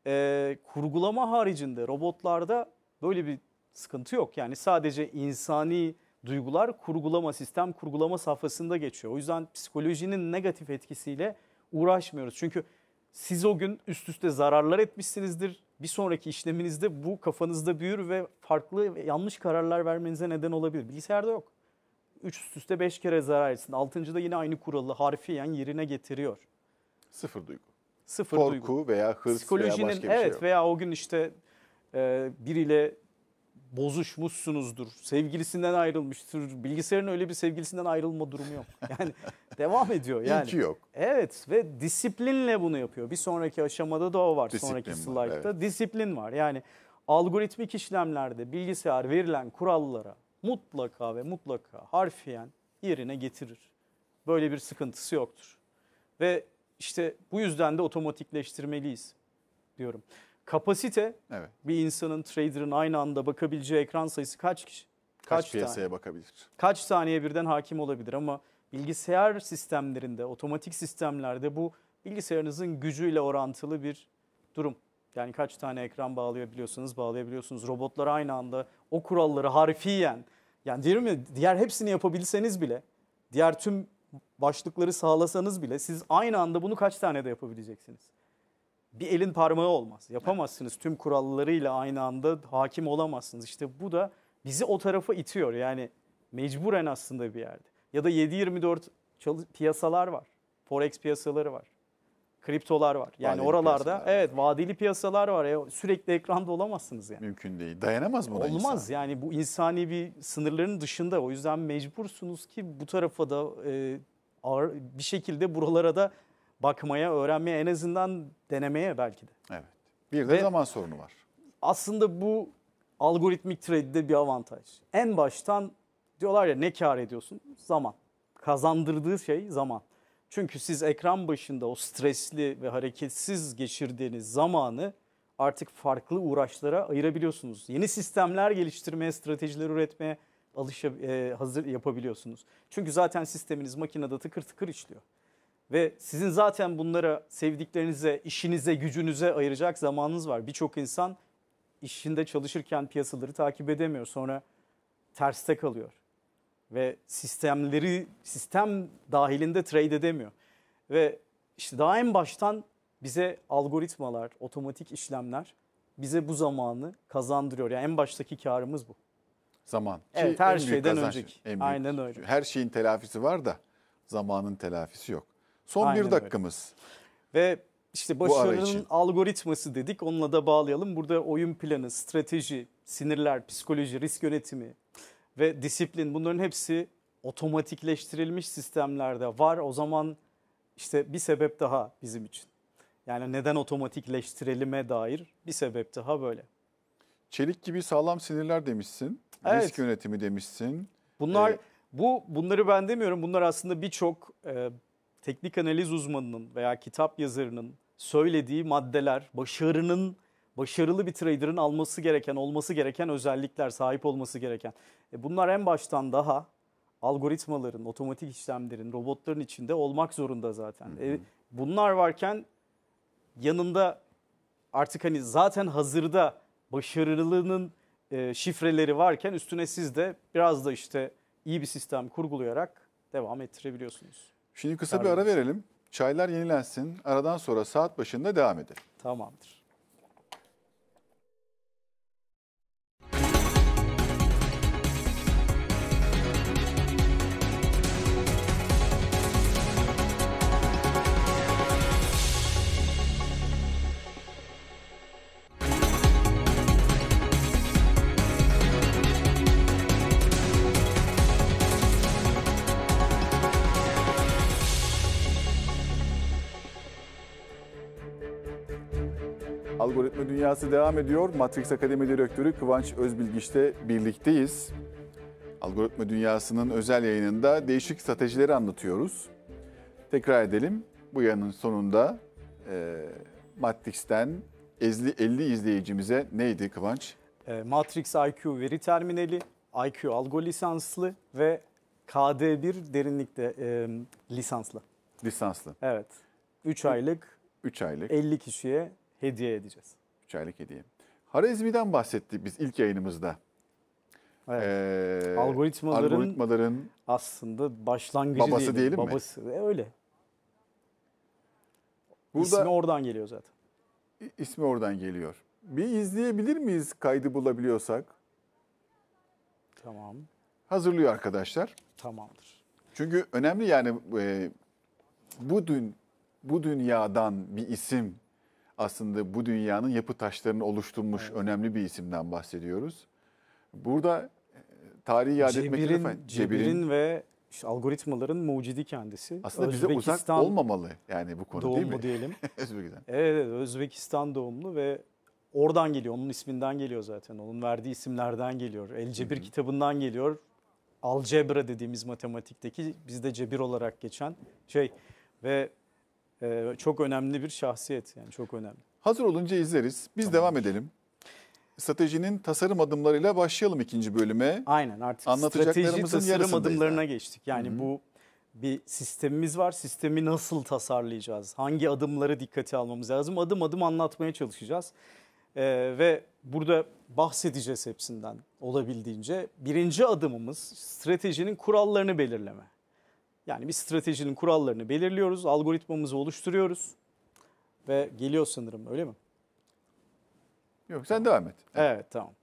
E, kurgulama haricinde robotlarda böyle bir sıkıntı yok. Yani sadece insani duygular kurgulama, sistem kurgulama safhasında geçiyor. O yüzden psikolojinin negatif etkisiyle uğraşmıyoruz. Çünkü siz o gün üst üste zararlar etmişsinizdir bir sonraki işleminizde bu kafanızda büyür ve farklı ve yanlış kararlar vermenize neden olabilir. Bilgisayarda yok. Üç üst üste 5 kere zarar etsin. Altıncı da yine aynı kuralı harfiyen yerine getiriyor. Sıfır duygu. Sıfır Korku duygu. veya hırs veya başka bir evet, şey Evet veya o gün işte e, biriyle bozuşmuşsunuzdur. Sevgilisinden ayrılmıştır. Bilgisayarın öyle bir sevgilisinden ayrılma durumu yok. Yani devam ediyor yani. İlki yok. Evet ve disiplinle bunu yapıyor. Bir sonraki aşamada da o var. Disiplin sonraki slaytta evet. disiplin var. Yani algoritmik işlemlerde bilgisayar verilen kurallara mutlaka ve mutlaka harfiyen yerine getirir. Böyle bir sıkıntısı yoktur. Ve işte bu yüzden de otomatikleştirmeliyiz diyorum kapasite evet. bir insanın trader'ın aynı anda bakabileceği ekran sayısı kaç kişi? Kaç, kaç piyasaya tane? bakabilir? Kaç saniye birden hakim olabilir ama bilgisayar sistemlerinde, otomatik sistemlerde bu bilgisayarınızın gücüyle orantılı bir durum. Yani kaç tane ekran bağlayabiliyorsunuz, bağlayabiliyorsunuz. Robotlar aynı anda o kuralları harfiyen yani diyorum ya diğer hepsini yapabilseniz bile diğer tüm başlıkları sağlasanız bile siz aynı anda bunu kaç tane de yapabileceksiniz? bir elin parmağı olmaz. Yapamazsınız tüm kurallarıyla aynı anda hakim olamazsınız. İşte bu da bizi o tarafa itiyor. Yani mecburen aslında bir yerde. Ya da 7-24 piyasalar var. Forex piyasaları var. Kriptolar var. Yani vadeli oralarda evet vadeli piyasalar var. Ya, e, sürekli ekranda olamazsınız yani. Mümkün değil. Dayanamaz buna Olmaz insan. yani bu insani bir sınırların dışında. O yüzden mecbursunuz ki bu tarafa da e, ağır, bir şekilde buralara da bakmaya, öğrenmeye, en azından denemeye belki de. Evet. Bir de Ve zaman sorunu var. Aslında bu algoritmik trade'de bir avantaj. En baştan diyorlar ya ne kar ediyorsun? Zaman. Kazandırdığı şey zaman. Çünkü siz ekran başında o stresli ve hareketsiz geçirdiğiniz zamanı artık farklı uğraşlara ayırabiliyorsunuz. Yeni sistemler geliştirmeye, stratejiler üretmeye alışa, e, hazır yapabiliyorsunuz. Çünkü zaten sisteminiz makinede tıkır tıkır işliyor. Ve sizin zaten bunlara sevdiklerinize, işinize, gücünüze ayıracak zamanınız var. Birçok insan işinde çalışırken piyasaları takip edemiyor. Sonra terste kalıyor. Ve sistemleri, sistem dahilinde trade edemiyor. Ve işte daha en baştan bize algoritmalar, otomatik işlemler bize bu zamanı kazandırıyor. Yani en baştaki karımız bu. Zaman. Evet her şeyden önceki. Aynen öyle. Her şeyin telafisi var da zamanın telafisi yok. Son Aynen bir dakikamız. Öyle. Ve işte başarının algoritması dedik. Onunla da bağlayalım. Burada oyun planı, strateji, sinirler, psikoloji, risk yönetimi ve disiplin bunların hepsi otomatikleştirilmiş sistemlerde var. O zaman işte bir sebep daha bizim için. Yani neden otomatikleştirilime dair bir sebep daha böyle. Çelik gibi sağlam sinirler demişsin. Evet. Risk yönetimi demişsin. Bunlar ee, bu bunları ben demiyorum. Bunlar aslında birçok e, teknik analiz uzmanının veya kitap yazarının söylediği maddeler başarının başarılı bir trader'ın alması gereken, olması gereken özellikler, sahip olması gereken. E bunlar en baştan daha algoritmaların, otomatik işlemlerin, robotların içinde olmak zorunda zaten. Hı e, hı. E bunlar varken yanında artık hani zaten hazırda başarılının e, şifreleri varken üstüne siz de biraz da işte iyi bir sistem kurgulayarak devam ettirebiliyorsunuz. Şimdi kısa bir ara verelim. Çaylar yenilensin. Aradan sonra saat başında devam edelim. Tamamdır. Dünyası devam ediyor. Matrix Akademi Direktörü Kıvanç Özbilgiç'te birlikteyiz. Algoritma Dünyası'nın özel yayınında değişik stratejileri anlatıyoruz. Tekrar edelim. Bu yayının sonunda e, Matrix'ten 50, 50 izleyicimize neydi Kıvanç? E, Matrix IQ veri terminali, IQ algo lisanslı ve KD1 derinlikte e, lisanslı. Lisanslı. Evet. 3 aylık 3 aylık 50 kişiye hediye edeceğiz. 3 aylık hediye. Harezmi'den bahsettik biz ilk yayınımızda. Evet. Ee, algoritmaların, algoritmaların aslında başlangıcı babası diyelim, diyelim babası. mi? Babası e, öyle. Burada, ismi oradan geliyor zaten. İsmi oradan geliyor. Bir izleyebilir miyiz kaydı bulabiliyorsak? Tamam. Hazırlıyor arkadaşlar. Tamamdır. Çünkü önemli yani e, bu dün bu dünyadan bir isim aslında bu dünyanın yapı taşlarını oluşturmuş evet. önemli bir isimden bahsediyoruz. Burada e, tarihi yad etmek Cebir'in, Cebir'in, ve işte algoritmaların mucidi kendisi. Aslında bize uzak olmamalı yani bu konu değil mi? diyelim. Özbekistan. Evet, evet Özbekistan doğumlu ve oradan geliyor. Onun isminden geliyor zaten. Onun verdiği isimlerden geliyor. El Cebir Hı-hı. kitabından geliyor. Algebra dediğimiz matematikteki bizde cebir olarak geçen şey ve e, çok önemli bir şahsiyet yani çok önemli. Hazır olunca izleriz. Biz tamam. devam edelim. Stratejinin tasarım adımlarıyla başlayalım ikinci bölüme. Aynen artık strateji tasarım adımlarına yani. geçtik. Yani Hı-hı. bu bir sistemimiz var. Sistemi nasıl tasarlayacağız? Hangi adımları dikkate almamız lazım? Adım adım anlatmaya çalışacağız. Ee, ve burada bahsedeceğiz hepsinden olabildiğince. Birinci adımımız stratejinin kurallarını belirleme. Yani bir stratejinin kurallarını belirliyoruz, algoritmamızı oluşturuyoruz ve geliyor sanırım öyle mi? Yok sen devam et. Evet tamam.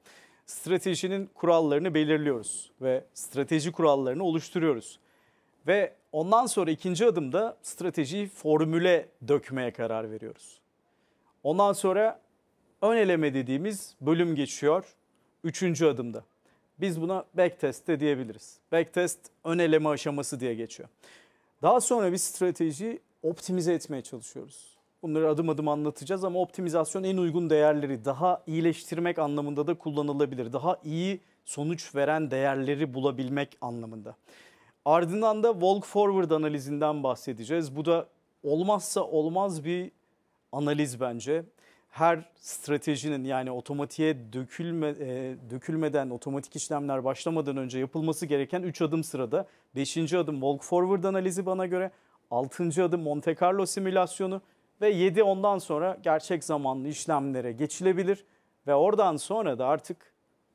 Stratejinin kurallarını belirliyoruz ve strateji kurallarını oluşturuyoruz. Ve ondan sonra ikinci adımda stratejiyi formüle dökmeye karar veriyoruz. Ondan sonra ön eleme dediğimiz bölüm geçiyor üçüncü adımda. Biz buna backtest de diyebiliriz. Backtest ön eleme aşaması diye geçiyor. Daha sonra bir stratejiyi optimize etmeye çalışıyoruz. Bunları adım adım anlatacağız ama optimizasyon en uygun değerleri daha iyileştirmek anlamında da kullanılabilir. Daha iyi sonuç veren değerleri bulabilmek anlamında. Ardından da walk forward analizinden bahsedeceğiz. Bu da olmazsa olmaz bir analiz bence her stratejinin yani otomatiğe dökülme, e, dökülmeden, otomatik işlemler başlamadan önce yapılması gereken 3 adım sırada. 5. adım walk forward analizi bana göre, 6. adım Monte Carlo simülasyonu ve 7 ondan sonra gerçek zamanlı işlemlere geçilebilir ve oradan sonra da artık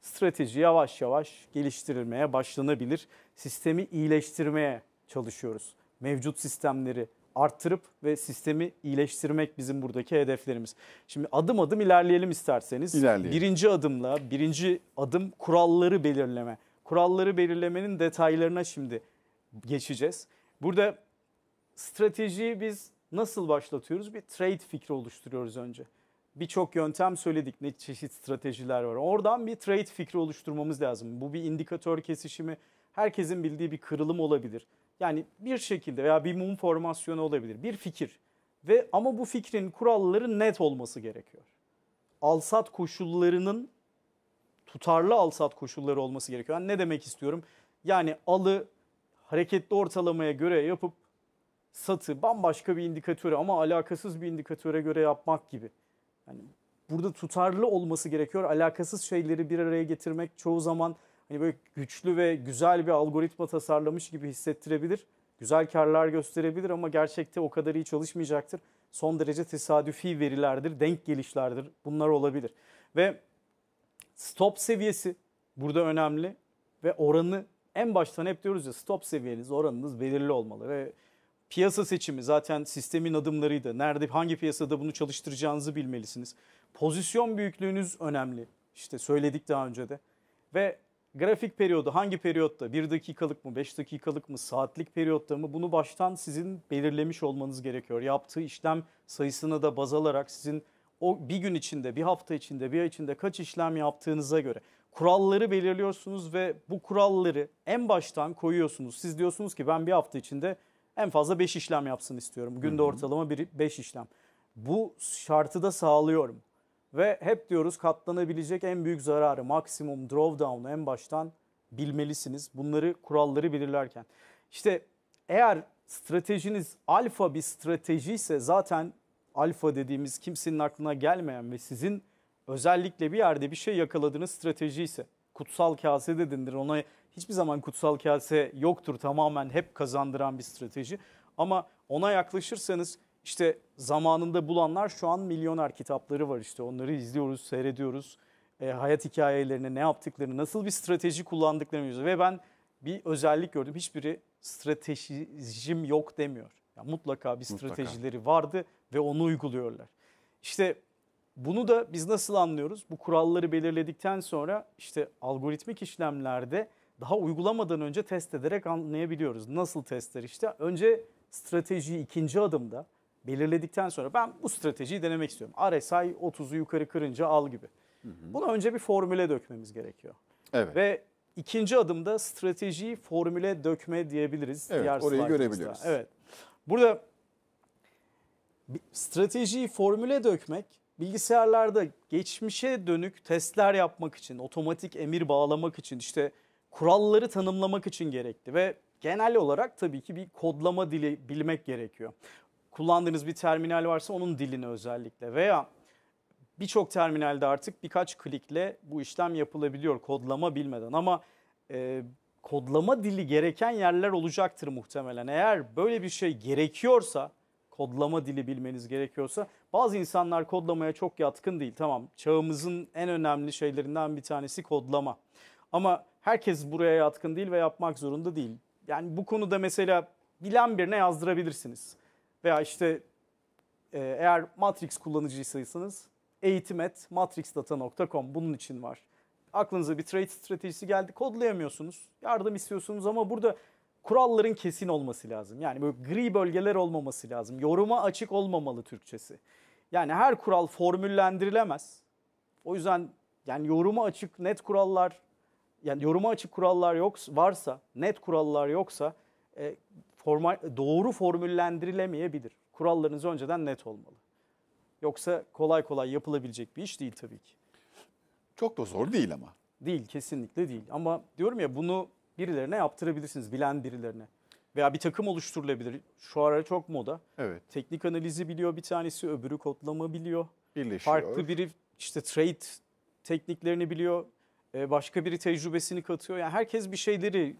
strateji yavaş yavaş geliştirilmeye başlanabilir. Sistemi iyileştirmeye çalışıyoruz. Mevcut sistemleri arttırıp ve sistemi iyileştirmek bizim buradaki hedeflerimiz. Şimdi adım adım ilerleyelim isterseniz. İlerleyelim. Birinci adımla, birinci adım kuralları belirleme. Kuralları belirlemenin detaylarına şimdi geçeceğiz. Burada stratejiyi biz nasıl başlatıyoruz? Bir trade fikri oluşturuyoruz önce. Birçok yöntem söyledik ne çeşit stratejiler var. Oradan bir trade fikri oluşturmamız lazım. Bu bir indikatör kesişimi, herkesin bildiği bir kırılım olabilir yani bir şekilde veya bir mum formasyonu olabilir. Bir fikir. Ve ama bu fikrin kuralları net olması gerekiyor. Alsat koşullarının tutarlı alsat koşulları olması gerekiyor. Yani ne demek istiyorum? Yani alı hareketli ortalamaya göre yapıp satı bambaşka bir indikatöre ama alakasız bir indikatöre göre yapmak gibi. Yani burada tutarlı olması gerekiyor. Alakasız şeyleri bir araya getirmek çoğu zaman hani böyle güçlü ve güzel bir algoritma tasarlamış gibi hissettirebilir. Güzel karlar gösterebilir ama gerçekte o kadar iyi çalışmayacaktır. Son derece tesadüfi verilerdir, denk gelişlerdir. Bunlar olabilir. Ve stop seviyesi burada önemli ve oranı en baştan hep diyoruz ya stop seviyeniz, oranınız belirli olmalı ve piyasa seçimi zaten sistemin adımlarıydı. Nerede hangi piyasada bunu çalıştıracağınızı bilmelisiniz. Pozisyon büyüklüğünüz önemli. İşte söyledik daha önce de. Ve grafik periyodu hangi periyotta? 1 dakikalık mı, 5 dakikalık mı, saatlik periyotta mı? Bunu baştan sizin belirlemiş olmanız gerekiyor. Yaptığı işlem sayısını da baz alarak sizin o bir gün içinde, bir hafta içinde, bir ay içinde kaç işlem yaptığınıza göre kuralları belirliyorsunuz ve bu kuralları en baştan koyuyorsunuz. Siz diyorsunuz ki ben bir hafta içinde en fazla 5 işlem yapsın istiyorum. Günde ortalama 5 işlem. Bu şartı da sağlıyorum. Ve hep diyoruz katlanabilecek en büyük zararı, maksimum drawdown'u en baştan bilmelisiniz. Bunları kuralları belirlerken. İşte eğer stratejiniz alfa bir strateji ise zaten alfa dediğimiz kimsenin aklına gelmeyen ve sizin özellikle bir yerde bir şey yakaladığınız strateji ise kutsal kase de Ona hiçbir zaman kutsal kase yoktur tamamen hep kazandıran bir strateji. Ama ona yaklaşırsanız işte zamanında bulanlar şu an milyoner kitapları var işte onları izliyoruz, seyrediyoruz. E, hayat hikayelerine ne yaptıklarını, nasıl bir strateji kullandıklarını yüzü. Ve ben bir özellik gördüm. Hiçbiri stratejim yok demiyor. Yani mutlaka bir stratejileri mutlaka. vardı ve onu uyguluyorlar. İşte bunu da biz nasıl anlıyoruz? Bu kuralları belirledikten sonra işte algoritmik işlemlerde daha uygulamadan önce test ederek anlayabiliyoruz. Nasıl testler işte? Önce strateji ikinci adımda belirledikten sonra ben bu stratejiyi denemek istiyorum. RSI 30'u yukarı kırınca al gibi. Hı hı. Bunu önce bir formüle dökmemiz gerekiyor. Evet. Ve ikinci adımda stratejiyi formüle dökme diyebiliriz. Evet diğer orayı görebiliyoruz. Evet. Burada stratejiyi formüle dökmek bilgisayarlarda geçmişe dönük testler yapmak için, otomatik emir bağlamak için, işte kuralları tanımlamak için gerekli ve genel olarak tabii ki bir kodlama dili bilmek gerekiyor kullandığınız bir terminal varsa onun dilini özellikle veya birçok terminalde artık birkaç klikle bu işlem yapılabiliyor kodlama bilmeden ama e, kodlama dili gereken yerler olacaktır muhtemelen. Eğer böyle bir şey gerekiyorsa kodlama dili bilmeniz gerekiyorsa bazı insanlar kodlamaya çok yatkın değil. Tamam çağımızın en önemli şeylerinden bir tanesi kodlama. Ama herkes buraya yatkın değil ve yapmak zorunda değil. Yani bu konuda mesela bilen birine yazdırabilirsiniz. Veya işte e, eğer Matrix kullanıcısıysanız eğitimet.matrixdata.com bunun için var. Aklınıza bir trade stratejisi geldi. Kodlayamıyorsunuz. Yardım istiyorsunuz ama burada kuralların kesin olması lazım. Yani böyle gri bölgeler olmaması lazım. Yoruma açık olmamalı Türkçesi. Yani her kural formüllendirilemez. O yüzden yani yoruma açık net kurallar yani yoruma açık kurallar yoksa varsa, net kurallar yoksa e, formal, doğru formüllendirilemeyebilir. Kurallarınız önceden net olmalı. Yoksa kolay kolay yapılabilecek bir iş değil tabii ki. Çok da zor değil ama. Değil kesinlikle değil. Ama diyorum ya bunu birilerine yaptırabilirsiniz bilen birilerine. Veya bir takım oluşturulabilir. Şu ara çok moda. Evet. Teknik analizi biliyor bir tanesi, öbürü kodlama biliyor. Birleşiyor. Farklı biri işte trade tekniklerini biliyor. Ee, başka biri tecrübesini katıyor. Yani herkes bir şeyleri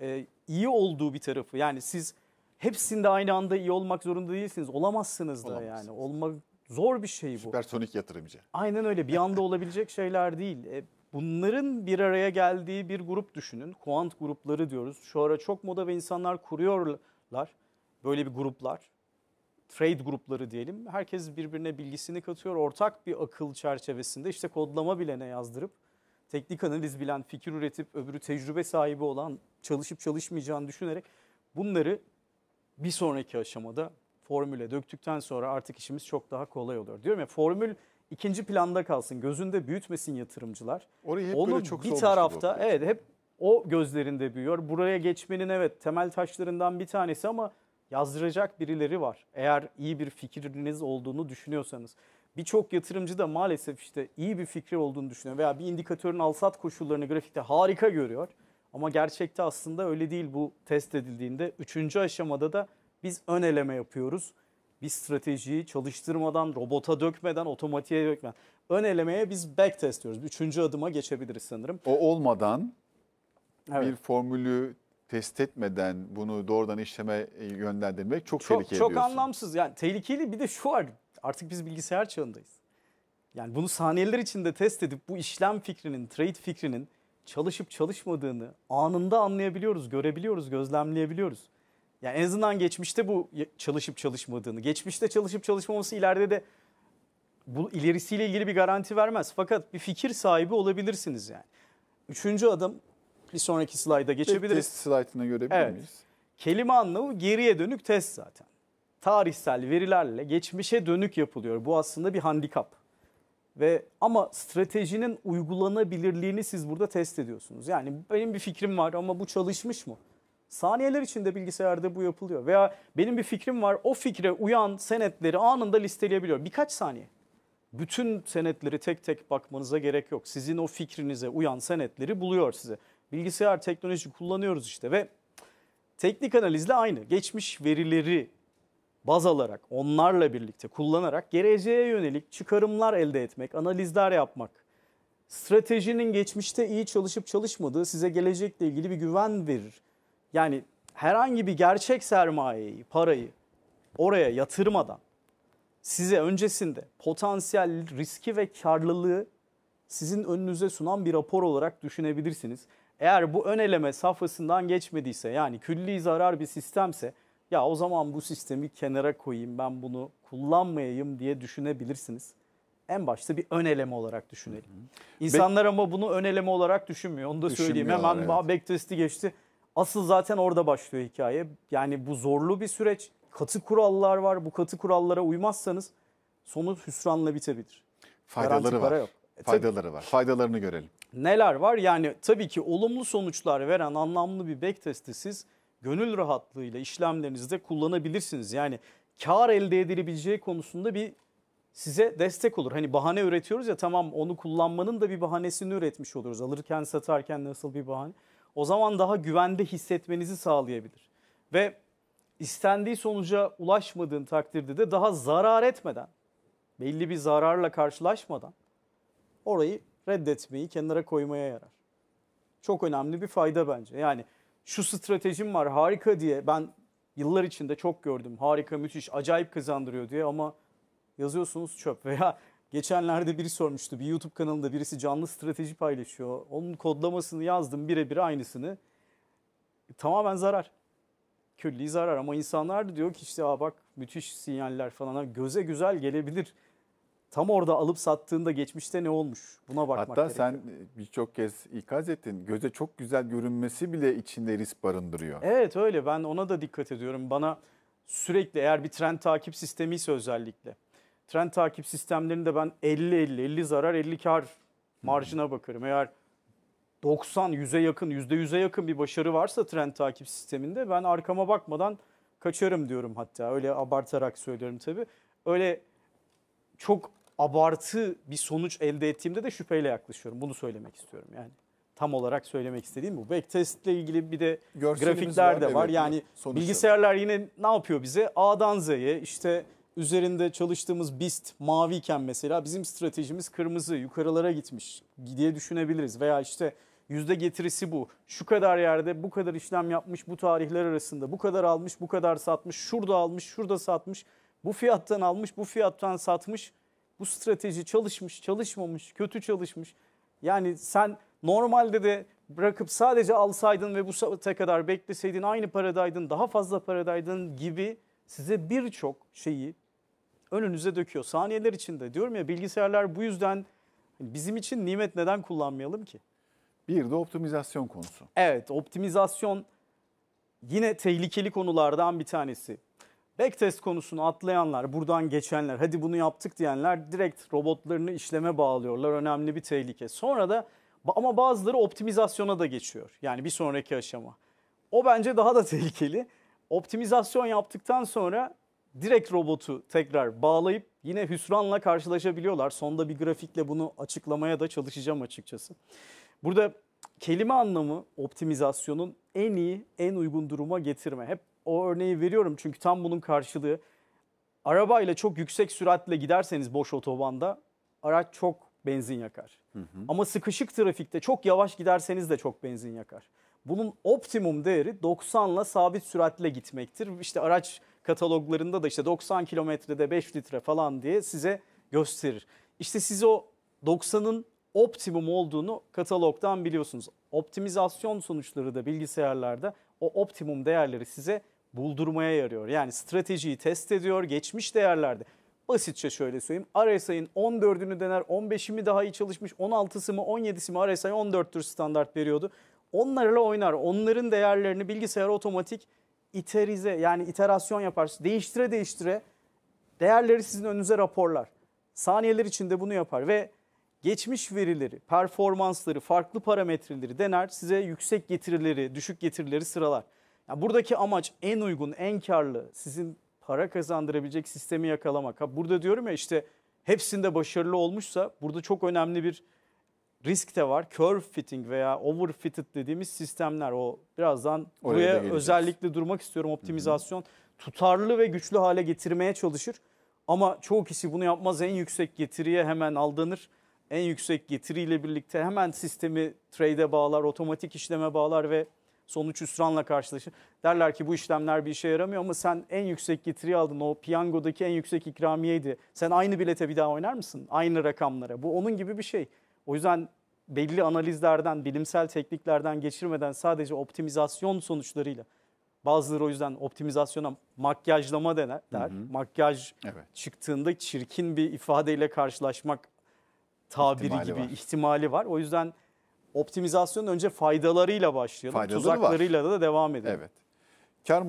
e, iyi olduğu bir tarafı. Yani siz hepsinde aynı anda iyi olmak zorunda değilsiniz. Olamazsınız da Olamazsınız. yani. Olmak zor bir şey bu. Süpersonik yatırımcı. Aynen öyle. Bir anda olabilecek şeyler değil. E, bunların bir araya geldiği bir grup düşünün. Kuant grupları diyoruz. Şu ara çok moda ve insanlar kuruyorlar. Böyle bir gruplar. Trade grupları diyelim. Herkes birbirine bilgisini katıyor. Ortak bir akıl çerçevesinde işte kodlama bilene yazdırıp teknik analiz bilen, fikir üretip öbürü tecrübe sahibi olan, çalışıp çalışmayacağını düşünerek bunları bir sonraki aşamada formüle döktükten sonra artık işimiz çok daha kolay olur. Diyorum ya formül ikinci planda kalsın, gözünde büyütmesin yatırımcılar. Orayı hep Onun böyle çok bir tarafta evet hep o gözlerinde büyüyor. Buraya geçmenin evet temel taşlarından bir tanesi ama yazdıracak birileri var. Eğer iyi bir fikriniz olduğunu düşünüyorsanız birçok yatırımcı da maalesef işte iyi bir fikir olduğunu düşünüyor veya bir indikatörün alsat koşullarını grafikte harika görüyor. Ama gerçekte aslında öyle değil bu test edildiğinde. Üçüncü aşamada da biz ön eleme yapıyoruz. bir stratejiyi çalıştırmadan, robota dökmeden, otomatiğe dökmeden. Ön elemeye biz back test diyoruz. Üçüncü adıma geçebiliriz sanırım. O olmadan evet. bir formülü test etmeden bunu doğrudan işleme yönlendirmek çok, çok tehlikeli Çok diyorsun. anlamsız yani tehlikeli bir de şu var Artık biz bilgisayar çağındayız. Yani bunu saniyeler içinde test edip bu işlem fikrinin, trade fikrinin çalışıp çalışmadığını anında anlayabiliyoruz, görebiliyoruz, gözlemleyebiliyoruz. Yani en azından geçmişte bu çalışıp çalışmadığını, geçmişte çalışıp çalışmaması ileride de bu ilerisiyle ilgili bir garanti vermez. Fakat bir fikir sahibi olabilirsiniz yani. Üçüncü adım bir sonraki slayda geçebiliriz. test slaytına görebilir evet. miyiz? Kelime anlamı geriye dönük test zaten tarihsel verilerle geçmişe dönük yapılıyor. Bu aslında bir handikap. Ve ama stratejinin uygulanabilirliğini siz burada test ediyorsunuz. Yani benim bir fikrim var ama bu çalışmış mı? Saniyeler içinde bilgisayarda bu yapılıyor. Veya benim bir fikrim var o fikre uyan senetleri anında listeleyebiliyor. Birkaç saniye. Bütün senetleri tek tek bakmanıza gerek yok. Sizin o fikrinize uyan senetleri buluyor size. Bilgisayar teknolojisi kullanıyoruz işte ve teknik analizle aynı. Geçmiş verileri baz alarak, onlarla birlikte kullanarak geleceğe yönelik çıkarımlar elde etmek, analizler yapmak, stratejinin geçmişte iyi çalışıp çalışmadığı size gelecekle ilgili bir güven verir. Yani herhangi bir gerçek sermayeyi, parayı oraya yatırmadan size öncesinde potansiyel riski ve karlılığı sizin önünüze sunan bir rapor olarak düşünebilirsiniz. Eğer bu ön eleme safhasından geçmediyse yani külli zarar bir sistemse ya o zaman bu sistemi kenara koyayım ben bunu kullanmayayım diye düşünebilirsiniz. En başta bir ön eleme olarak düşünelim. İnsanlar ama bunu ön eleme olarak düşünmüyor. Onu da söyleyeyim. Hemen evet. backtest'i geçti. Asıl zaten orada başlıyor hikaye. Yani bu zorlu bir süreç. Katı kurallar var. Bu katı kurallara uymazsanız sonu hüsranla bitebilir. Faydaları var. Yok. E, Faydaları tabii. var. Faydalarını görelim. Neler var? Yani tabii ki olumlu sonuçlar veren anlamlı bir backtest'i siz gönül rahatlığıyla işlemlerinizde kullanabilirsiniz. Yani kar elde edilebileceği konusunda bir size destek olur. Hani bahane üretiyoruz ya tamam onu kullanmanın da bir bahanesini üretmiş oluruz. Alırken satarken nasıl bir bahane. O zaman daha güvende hissetmenizi sağlayabilir. Ve istendiği sonuca ulaşmadığın takdirde de daha zarar etmeden, belli bir zararla karşılaşmadan orayı reddetmeyi kenara koymaya yarar. Çok önemli bir fayda bence. Yani şu stratejim var harika diye ben yıllar içinde çok gördüm. Harika, müthiş, acayip kazandırıyor diye ama yazıyorsunuz çöp veya geçenlerde biri sormuştu. Bir YouTube kanalında birisi canlı strateji paylaşıyor. Onun kodlamasını yazdım birebir aynısını. E, tamamen zarar. Külli zarar ama insanlar da diyor ki işte Aa, bak müthiş sinyaller falan göze güzel gelebilir tam orada alıp sattığında geçmişte ne olmuş? Buna bakmak Hatta gerekiyor. Hatta e, sen birçok kez ikaz ettin. Göze çok güzel görünmesi bile içinde risk barındırıyor. Evet öyle ben ona da dikkat ediyorum. Bana sürekli eğer bir trend takip sistemi ise özellikle. Trend takip sistemlerinde ben 50-50, 50 zarar 50 kar marjına bakarım. Eğer 90, 100'e yakın, %100'e yakın bir başarı varsa trend takip sisteminde ben arkama bakmadan kaçarım diyorum hatta. Öyle abartarak söylüyorum tabii. Öyle çok abartı bir sonuç elde ettiğimde de şüpheyle yaklaşıyorum. Bunu söylemek istiyorum yani. Tam olarak söylemek istediğim bu. Backtest ile ilgili bir de Görselimiz grafikler var, de var. Evet, yani sonuçları. bilgisayarlar yine ne yapıyor bize? A'dan Z'ye işte üzerinde çalıştığımız BIST maviyken mesela bizim stratejimiz kırmızı yukarılara gitmiş diye düşünebiliriz. Veya işte yüzde getirisi bu. Şu kadar yerde bu kadar işlem yapmış bu tarihler arasında bu kadar almış bu kadar satmış şurada almış şurada satmış bu fiyattan almış bu fiyattan satmış bu strateji çalışmış, çalışmamış, kötü çalışmış. Yani sen normalde de bırakıp sadece alsaydın ve bu saate kadar bekleseydin aynı paradaydın, daha fazla paradaydın gibi size birçok şeyi önünüze döküyor. Saniyeler içinde diyorum ya bilgisayarlar bu yüzden hani bizim için nimet neden kullanmayalım ki? Bir de optimizasyon konusu. Evet optimizasyon yine tehlikeli konulardan bir tanesi. Backtest konusunu atlayanlar, buradan geçenler, hadi bunu yaptık diyenler direkt robotlarını işleme bağlıyorlar. Önemli bir tehlike. Sonra da ama bazıları optimizasyona da geçiyor. Yani bir sonraki aşama. O bence daha da tehlikeli. Optimizasyon yaptıktan sonra direkt robotu tekrar bağlayıp yine hüsranla karşılaşabiliyorlar. Sonda bir grafikle bunu açıklamaya da çalışacağım açıkçası. Burada kelime anlamı optimizasyonun en iyi, en uygun duruma getirme. Hep o örneği veriyorum çünkü tam bunun karşılığı. Arabayla çok yüksek süratle giderseniz boş otobanda araç çok benzin yakar. Hı hı. Ama sıkışık trafikte çok yavaş giderseniz de çok benzin yakar. Bunun optimum değeri 90 ile sabit süratle gitmektir. İşte araç kataloglarında da işte 90 kilometrede 5 litre falan diye size gösterir. İşte siz o 90'ın optimum olduğunu katalogdan biliyorsunuz. Optimizasyon sonuçları da bilgisayarlarda o optimum değerleri size buldurmaya yarıyor. Yani stratejiyi test ediyor geçmiş değerlerde. Basitçe şöyle söyleyeyim. RSI'nin 14'ünü dener, 15'i mi daha iyi çalışmış, 16'sı mı, 17'si mi RSI 14'tür standart veriyordu. Onlarla oynar. Onların değerlerini bilgisayar otomatik iterize yani iterasyon yapar. Değiştire değiştire değerleri sizin önünüze raporlar. Saniyeler içinde bunu yapar ve geçmiş verileri, performansları, farklı parametreleri dener, size yüksek getirileri, düşük getirileri sıralar. Yani buradaki amaç en uygun, en karlı, sizin para kazandırabilecek sistemi yakalamak. Ha, burada diyorum ya işte hepsinde başarılı olmuşsa burada çok önemli bir risk de var. Curve fitting veya overfitted dediğimiz sistemler o birazdan Oraya buraya özellikle durmak istiyorum optimizasyon. Hı hı. Tutarlı ve güçlü hale getirmeye çalışır. Ama çoğu kişi bunu yapmaz. En yüksek getiriye hemen aldanır. En yüksek getiriyle birlikte hemen sistemi trade'e bağlar, otomatik işleme bağlar ve Sonuç hüsranla karşılaşır. Derler ki bu işlemler bir işe yaramıyor ama sen en yüksek getiri aldın. O piyangodaki en yüksek ikramiyeydi. Sen aynı bilete bir daha oynar mısın? Aynı rakamlara. Bu onun gibi bir şey. O yüzden belli analizlerden, bilimsel tekniklerden geçirmeden sadece optimizasyon sonuçlarıyla Bazıları o yüzden optimizasyona makyajlama dener, der. Hı hı. Makyaj evet. çıktığında çirkin bir ifadeyle karşılaşmak tabiri ihtimali gibi var. ihtimali var. O yüzden optimizasyon önce faydalarıyla başlayalım. Faydaları Tuzaklarıyla var. da devam edelim. Evet. Kar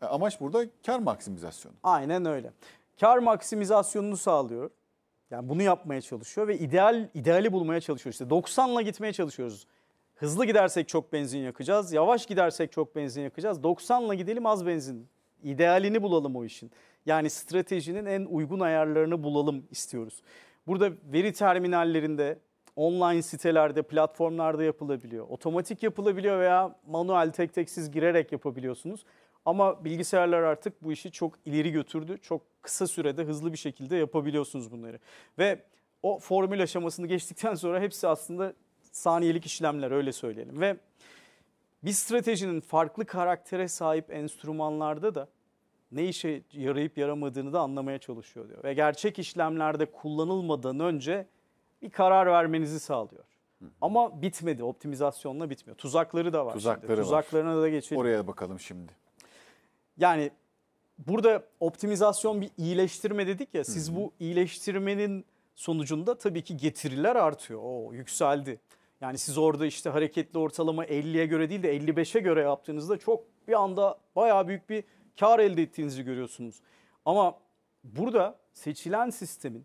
amaç burada kar maksimizasyonu. Aynen öyle. Kar maksimizasyonunu sağlıyor. Yani bunu yapmaya çalışıyor ve ideal ideali bulmaya çalışıyor. İşte 90'la gitmeye çalışıyoruz. Hızlı gidersek çok benzin yakacağız, yavaş gidersek çok benzin yakacağız. 90'la gidelim az benzin. İdealini bulalım o işin. Yani stratejinin en uygun ayarlarını bulalım istiyoruz. Burada veri terminallerinde online sitelerde, platformlarda yapılabiliyor. Otomatik yapılabiliyor veya manuel tek tek siz girerek yapabiliyorsunuz. Ama bilgisayarlar artık bu işi çok ileri götürdü. Çok kısa sürede hızlı bir şekilde yapabiliyorsunuz bunları. Ve o formül aşamasını geçtikten sonra hepsi aslında saniyelik işlemler öyle söyleyelim. Ve bir stratejinin farklı karaktere sahip enstrümanlarda da ne işe yarayıp yaramadığını da anlamaya çalışıyor diyor. Ve gerçek işlemlerde kullanılmadan önce bir karar vermenizi sağlıyor. Hı. Ama bitmedi. Optimizasyonla bitmiyor. Tuzakları da var. Tuzakları şimdi. Tuzaklarına var. da geçelim. Oraya bakalım şimdi. Yani burada optimizasyon bir iyileştirme dedik ya. Siz Hı. bu iyileştirmenin sonucunda tabii ki getiriler artıyor. O yükseldi. Yani siz orada işte hareketli ortalama 50'ye göre değil de 55'e göre yaptığınızda çok bir anda bayağı büyük bir kar elde ettiğinizi görüyorsunuz. Ama burada seçilen sistemin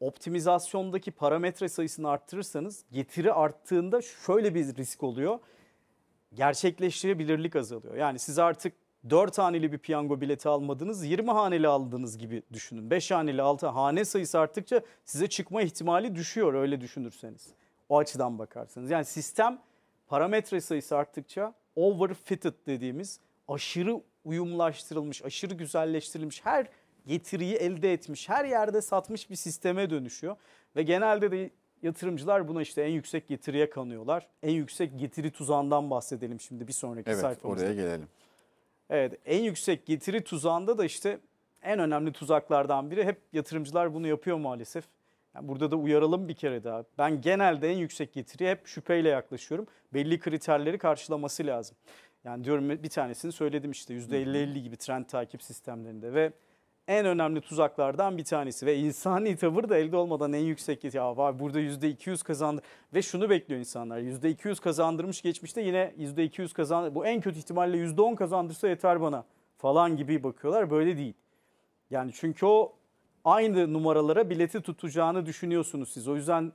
optimizasyondaki parametre sayısını arttırırsanız getiri arttığında şöyle bir risk oluyor. Gerçekleştirebilirlik azalıyor. Yani siz artık 4 haneli bir piyango bileti almadınız, 20 haneli aldınız gibi düşünün. 5 haneli, 6 hane sayısı arttıkça size çıkma ihtimali düşüyor öyle düşünürseniz. O açıdan bakarsanız. Yani sistem parametre sayısı arttıkça overfitted dediğimiz aşırı uyumlaştırılmış, aşırı güzelleştirilmiş her getiriyi elde etmiş, her yerde satmış bir sisteme dönüşüyor. Ve genelde de yatırımcılar buna işte en yüksek getiriye kanıyorlar. En yüksek getiri tuzağından bahsedelim şimdi bir sonraki evet, sayfamızda. Evet oraya gelelim. Evet en yüksek getiri tuzağında da işte en önemli tuzaklardan biri hep yatırımcılar bunu yapıyor maalesef. Yani burada da uyaralım bir kere daha. Ben genelde en yüksek getiriye hep şüpheyle yaklaşıyorum. Belli kriterleri karşılaması lazım. Yani diyorum bir tanesini söyledim işte %50-50 gibi trend takip sistemlerinde ve en önemli tuzaklardan bir tanesi ve insani tavır da elde olmadan en yüksek ya var burada %200 kazandı ve şunu bekliyor insanlar %200 kazandırmış geçmişte yine %200 kazandı bu en kötü ihtimalle %10 kazandırsa yeter bana falan gibi bakıyorlar böyle değil. Yani çünkü o aynı numaralara bileti tutacağını düşünüyorsunuz siz o yüzden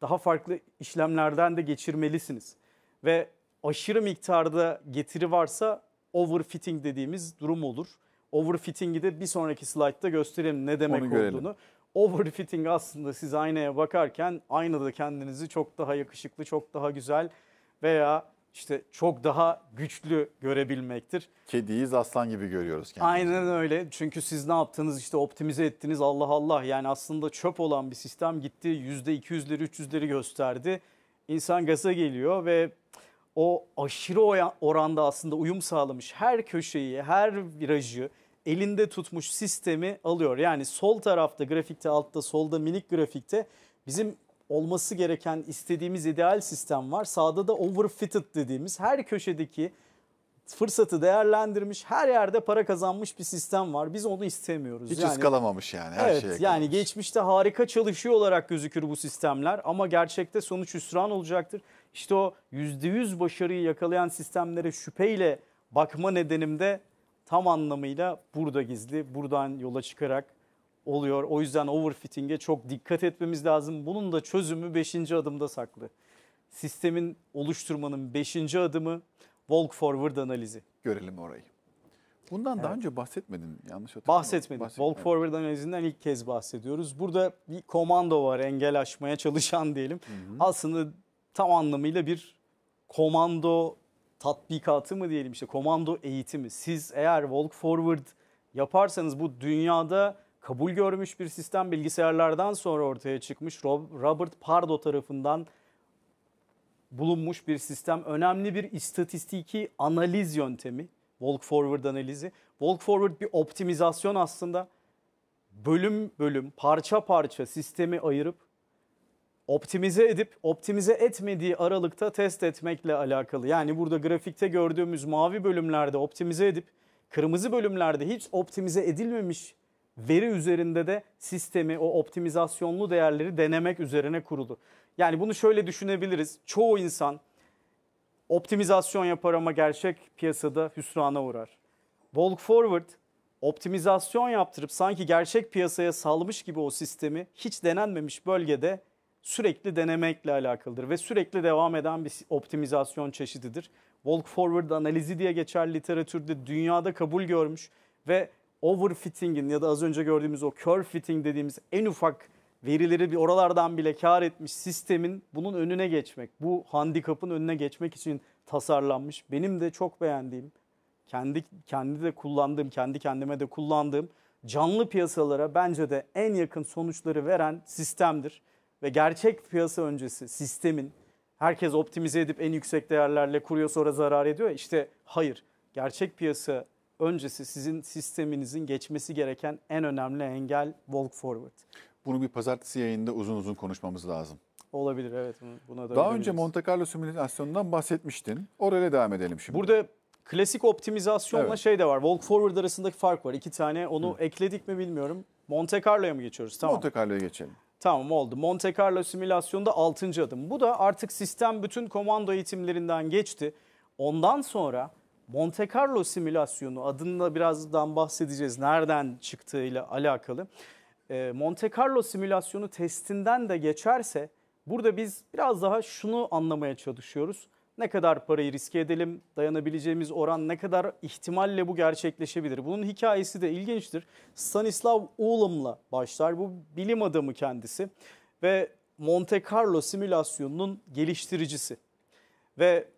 daha farklı işlemlerden de geçirmelisiniz ve aşırı miktarda getiri varsa overfitting dediğimiz durum olur. Overfitting'i de bir sonraki slaytta göstereyim ne demek Onu olduğunu. Overfitting aslında siz aynaya bakarken aynada kendinizi çok daha yakışıklı, çok daha güzel veya işte çok daha güçlü görebilmektir. Kediyiz aslan gibi görüyoruz kendimizi. Aynen öyle. Çünkü siz ne yaptınız işte optimize ettiniz Allah Allah. Yani aslında çöp olan bir sistem gitti %200'leri 300'leri gösterdi. İnsan gaza geliyor ve o aşırı oranda aslında uyum sağlamış her köşeyi, her virajı elinde tutmuş sistemi alıyor. Yani sol tarafta grafikte altta solda minik grafikte bizim olması gereken istediğimiz ideal sistem var. Sağda da overfitted dediğimiz her köşedeki fırsatı değerlendirmiş, her yerde para kazanmış bir sistem var. Biz onu istemiyoruz. Hiç yani, ıskalamamış yani her evet, şeye. yani geçmişte harika çalışıyor olarak gözükür bu sistemler ama gerçekte sonuç hüsran olacaktır. İşte o yüzde yüz başarıyı yakalayan sistemlere şüpheyle bakma nedenim de tam anlamıyla burada gizli. Buradan yola çıkarak oluyor. O yüzden overfitting'e çok dikkat etmemiz lazım. Bunun da çözümü 5. adımda saklı. Sistemin oluşturmanın 5. adımı walk forward analizi. Görelim orayı. Bundan evet. daha önce bahsetmedin yanlış hatırlamıyorum. Bahsetmedim. Bahsetmedim. Walk forward analizinden ilk kez bahsediyoruz. Burada bir komando var engel aşmaya çalışan diyelim. Hı hı. Aslında tam anlamıyla bir komando tatbikatı mı diyelim işte komando eğitimi. Siz eğer walk forward yaparsanız bu dünyada kabul görmüş bir sistem bilgisayarlardan sonra ortaya çıkmış Robert Pardo tarafından bulunmuş bir sistem. Önemli bir istatistiki analiz yöntemi. Walk forward analizi. Walk forward bir optimizasyon aslında. Bölüm bölüm, parça parça sistemi ayırıp optimize edip optimize etmediği aralıkta test etmekle alakalı. Yani burada grafikte gördüğümüz mavi bölümlerde optimize edip kırmızı bölümlerde hiç optimize edilmemiş veri üzerinde de sistemi o optimizasyonlu değerleri denemek üzerine kurulu. Yani bunu şöyle düşünebiliriz. Çoğu insan optimizasyon yapar ama gerçek piyasada hüsrana uğrar. Bulk Forward optimizasyon yaptırıp sanki gerçek piyasaya salmış gibi o sistemi hiç denenmemiş bölgede sürekli denemekle alakalıdır ve sürekli devam eden bir optimizasyon çeşididir. Walk forward analizi diye geçer literatürde dünyada kabul görmüş ve overfitting'in ya da az önce gördüğümüz o curve fitting dediğimiz en ufak verileri bir oralardan bile kar etmiş sistemin bunun önüne geçmek, bu handikapın önüne geçmek için tasarlanmış. Benim de çok beğendiğim, kendi kendi de kullandığım, kendi kendime de kullandığım canlı piyasalara bence de en yakın sonuçları veren sistemdir ve gerçek piyasa öncesi sistemin herkes optimize edip en yüksek değerlerle kuruyor sonra zarar ediyor. İşte hayır gerçek piyasa öncesi sizin sisteminizin geçmesi gereken en önemli engel walk forward. Bunu bir pazartesi yayında uzun uzun konuşmamız lazım. Olabilir evet. Buna da Daha önce Monte Carlo simülasyonundan bahsetmiştin. Oraya devam edelim şimdi. Burada klasik optimizasyonla evet. şey de var. Walk forward arasındaki fark var. İki tane onu Hı. ekledik mi bilmiyorum. Monte Carlo'ya mı geçiyoruz? Tamam. Monte Carlo'ya geçelim. Tamam oldu. Monte Carlo simülasyonda 6. adım. Bu da artık sistem bütün komando eğitimlerinden geçti. Ondan sonra Monte Carlo simülasyonu adında birazdan bahsedeceğiz. Nereden çıktığıyla alakalı. Ee, Monte Carlo simülasyonu testinden de geçerse burada biz biraz daha şunu anlamaya çalışıyoruz ne kadar parayı riske edelim, dayanabileceğimiz oran ne kadar ihtimalle bu gerçekleşebilir. Bunun hikayesi de ilginçtir. Stanislav Ulam'la başlar. Bu bilim adamı kendisi ve Monte Carlo simülasyonunun geliştiricisi. Ve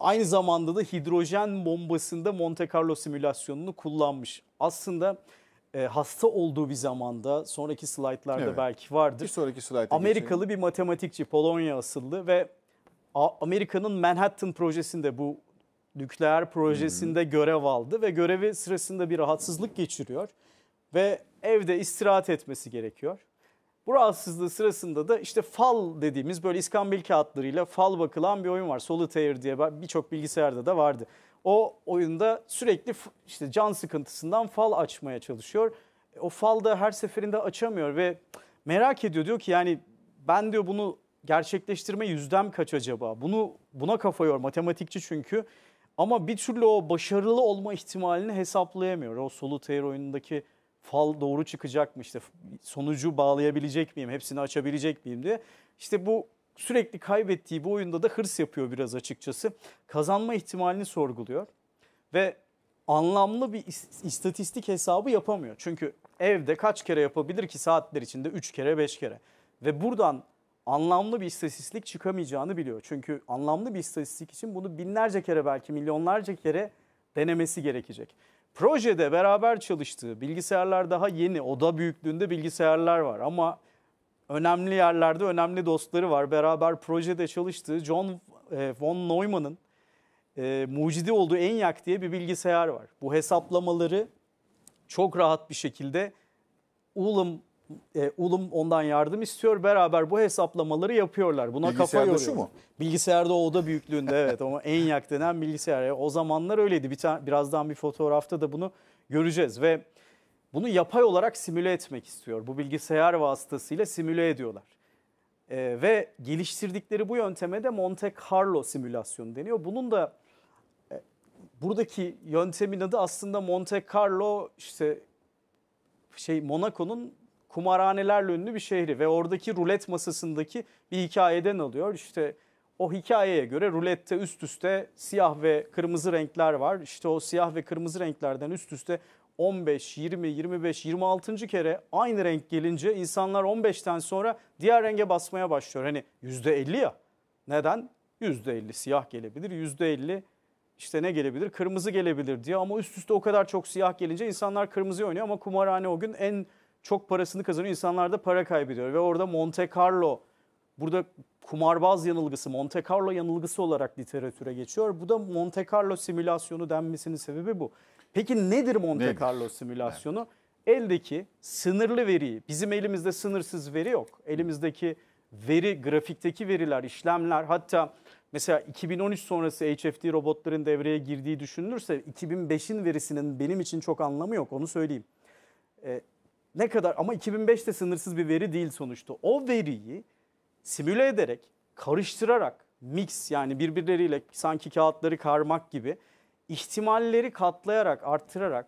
aynı zamanda da hidrojen bombasında Monte Carlo simülasyonunu kullanmış. Aslında e, hasta olduğu bir zamanda sonraki slaytlarda evet. belki vardır. Bir sonraki Amerikalı geçelim. bir matematikçi Polonya asıllı ve Amerika'nın Manhattan projesinde bu nükleer projesinde hmm. görev aldı ve görevi sırasında bir rahatsızlık geçiriyor ve evde istirahat etmesi gerekiyor. Bu rahatsızlığı sırasında da işte fal dediğimiz böyle iskambil kağıtlarıyla fal bakılan bir oyun var. Solitaire diye birçok bilgisayarda da vardı. O oyunda sürekli işte can sıkıntısından fal açmaya çalışıyor. E, o fal da her seferinde açamıyor ve merak ediyor diyor ki yani ben diyor bunu gerçekleştirme yüzdem kaç acaba? Bunu buna kafa yor matematikçi çünkü. Ama bir türlü o başarılı olma ihtimalini hesaplayamıyor. O solitaire oyunundaki fal doğru çıkacak mı işte sonucu bağlayabilecek miyim hepsini açabilecek miyim diye. İşte bu sürekli kaybettiği bu oyunda da hırs yapıyor biraz açıkçası. Kazanma ihtimalini sorguluyor ve anlamlı bir istatistik hesabı yapamıyor. Çünkü evde kaç kere yapabilir ki saatler içinde 3 kere 5 kere. Ve buradan anlamlı bir istatistik çıkamayacağını biliyor. Çünkü anlamlı bir istatistik için bunu binlerce kere belki milyonlarca kere denemesi gerekecek. Projede beraber çalıştığı bilgisayarlar daha yeni, oda büyüklüğünde bilgisayarlar var ama önemli yerlerde önemli dostları var. Beraber projede çalıştığı John e, von Neumann'ın e, mucidi olduğu ENIAC diye bir bilgisayar var. Bu hesaplamaları çok rahat bir şekilde Ulam e, ulum ondan yardım istiyor. Beraber bu hesaplamaları yapıyorlar. Buna kafa yoruyor. şu mu? Bilgisayarda oda büyüklüğünde evet ama en yak denen bilgisayar. E, o zamanlar öyleydi. Bir tane, birazdan bir fotoğrafta da bunu göreceğiz ve bunu yapay olarak simüle etmek istiyor. Bu bilgisayar vasıtasıyla simüle ediyorlar. E, ve geliştirdikleri bu yönteme de Monte Carlo simülasyonu deniyor. Bunun da e, buradaki yöntemin adı aslında Monte Carlo işte şey Monaco'nun kumarhanelerle ünlü bir şehri ve oradaki rulet masasındaki bir hikayeden alıyor. İşte o hikayeye göre rulette üst üste siyah ve kırmızı renkler var. İşte o siyah ve kırmızı renklerden üst üste 15, 20, 25, 26. kere aynı renk gelince insanlar 15'ten sonra diğer renge basmaya başlıyor. Hani %50 ya. Neden? %50 siyah gelebilir, %50 işte ne gelebilir? Kırmızı gelebilir diye ama üst üste o kadar çok siyah gelince insanlar kırmızı oynuyor ama kumarhane o gün en çok parasını kazanıyor. insanlar da para kaybediyor ve orada Monte Carlo burada kumarbaz yanılgısı, Monte Carlo yanılgısı olarak literatüre geçiyor. Bu da Monte Carlo simülasyonu denmesinin sebebi bu. Peki nedir Monte nedir? Carlo simülasyonu? Evet. Eldeki sınırlı veriyi, bizim elimizde sınırsız veri yok. Elimizdeki veri, grafikteki veriler, işlemler hatta mesela 2013 sonrası HFT robotların devreye girdiği düşünülürse 2005'in verisinin benim için çok anlamı yok onu söyleyeyim. Ee, ne kadar ama 2005'te sınırsız bir veri değil sonuçta. O veriyi simüle ederek, karıştırarak, mix yani birbirleriyle sanki kağıtları karmak gibi ihtimalleri katlayarak, arttırarak,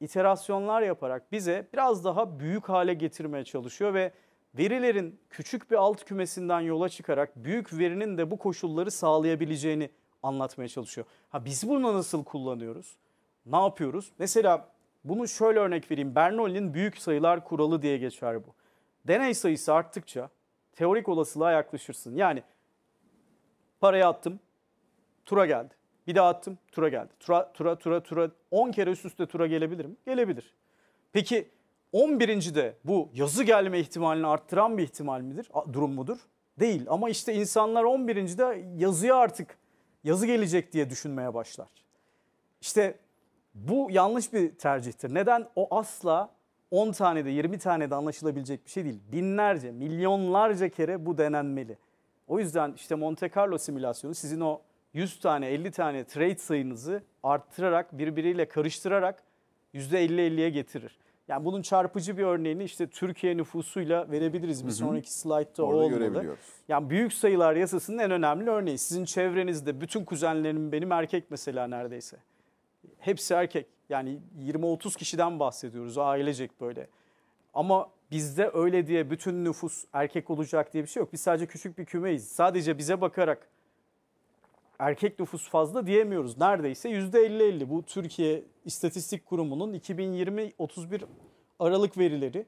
iterasyonlar yaparak bize biraz daha büyük hale getirmeye çalışıyor ve verilerin küçük bir alt kümesinden yola çıkarak büyük verinin de bu koşulları sağlayabileceğini anlatmaya çalışıyor. Ha biz bunu nasıl kullanıyoruz? Ne yapıyoruz? Mesela bunu şöyle örnek vereyim. Bernoulli'nin büyük sayılar kuralı diye geçer bu. Deney sayısı arttıkça teorik olasılığa yaklaşırsın. Yani parayı attım, tura geldi. Bir daha attım, tura geldi. Tura, tura, tura, tura. 10 kere üst üste tura gelebilir mi? Gelebilir. Peki 11. de bu yazı gelme ihtimalini arttıran bir ihtimal midir? Durum mudur? Değil. Ama işte insanlar 11. de yazıya artık yazı gelecek diye düşünmeye başlar. İşte bu yanlış bir tercihtir. Neden? O asla 10 tane de 20 tane de anlaşılabilecek bir şey değil. Binlerce, milyonlarca kere bu denenmeli. O yüzden işte Monte Carlo simülasyonu sizin o 100 tane, 50 tane trade sayınızı arttırarak, birbiriyle karıştırarak %50-50'ye getirir. Yani bunun çarpıcı bir örneğini işte Türkiye nüfusuyla verebiliriz. Bir sonraki slaytta o olmalı. Yani büyük sayılar yasasının en önemli örneği. Sizin çevrenizde bütün kuzenlerim benim erkek mesela neredeyse hepsi erkek. Yani 20-30 kişiden bahsediyoruz ailecek böyle. Ama bizde öyle diye bütün nüfus erkek olacak diye bir şey yok. Biz sadece küçük bir kümeyiz. Sadece bize bakarak erkek nüfus fazla diyemiyoruz. Neredeyse %50-50 bu Türkiye İstatistik Kurumu'nun 2020-31 Aralık verileri.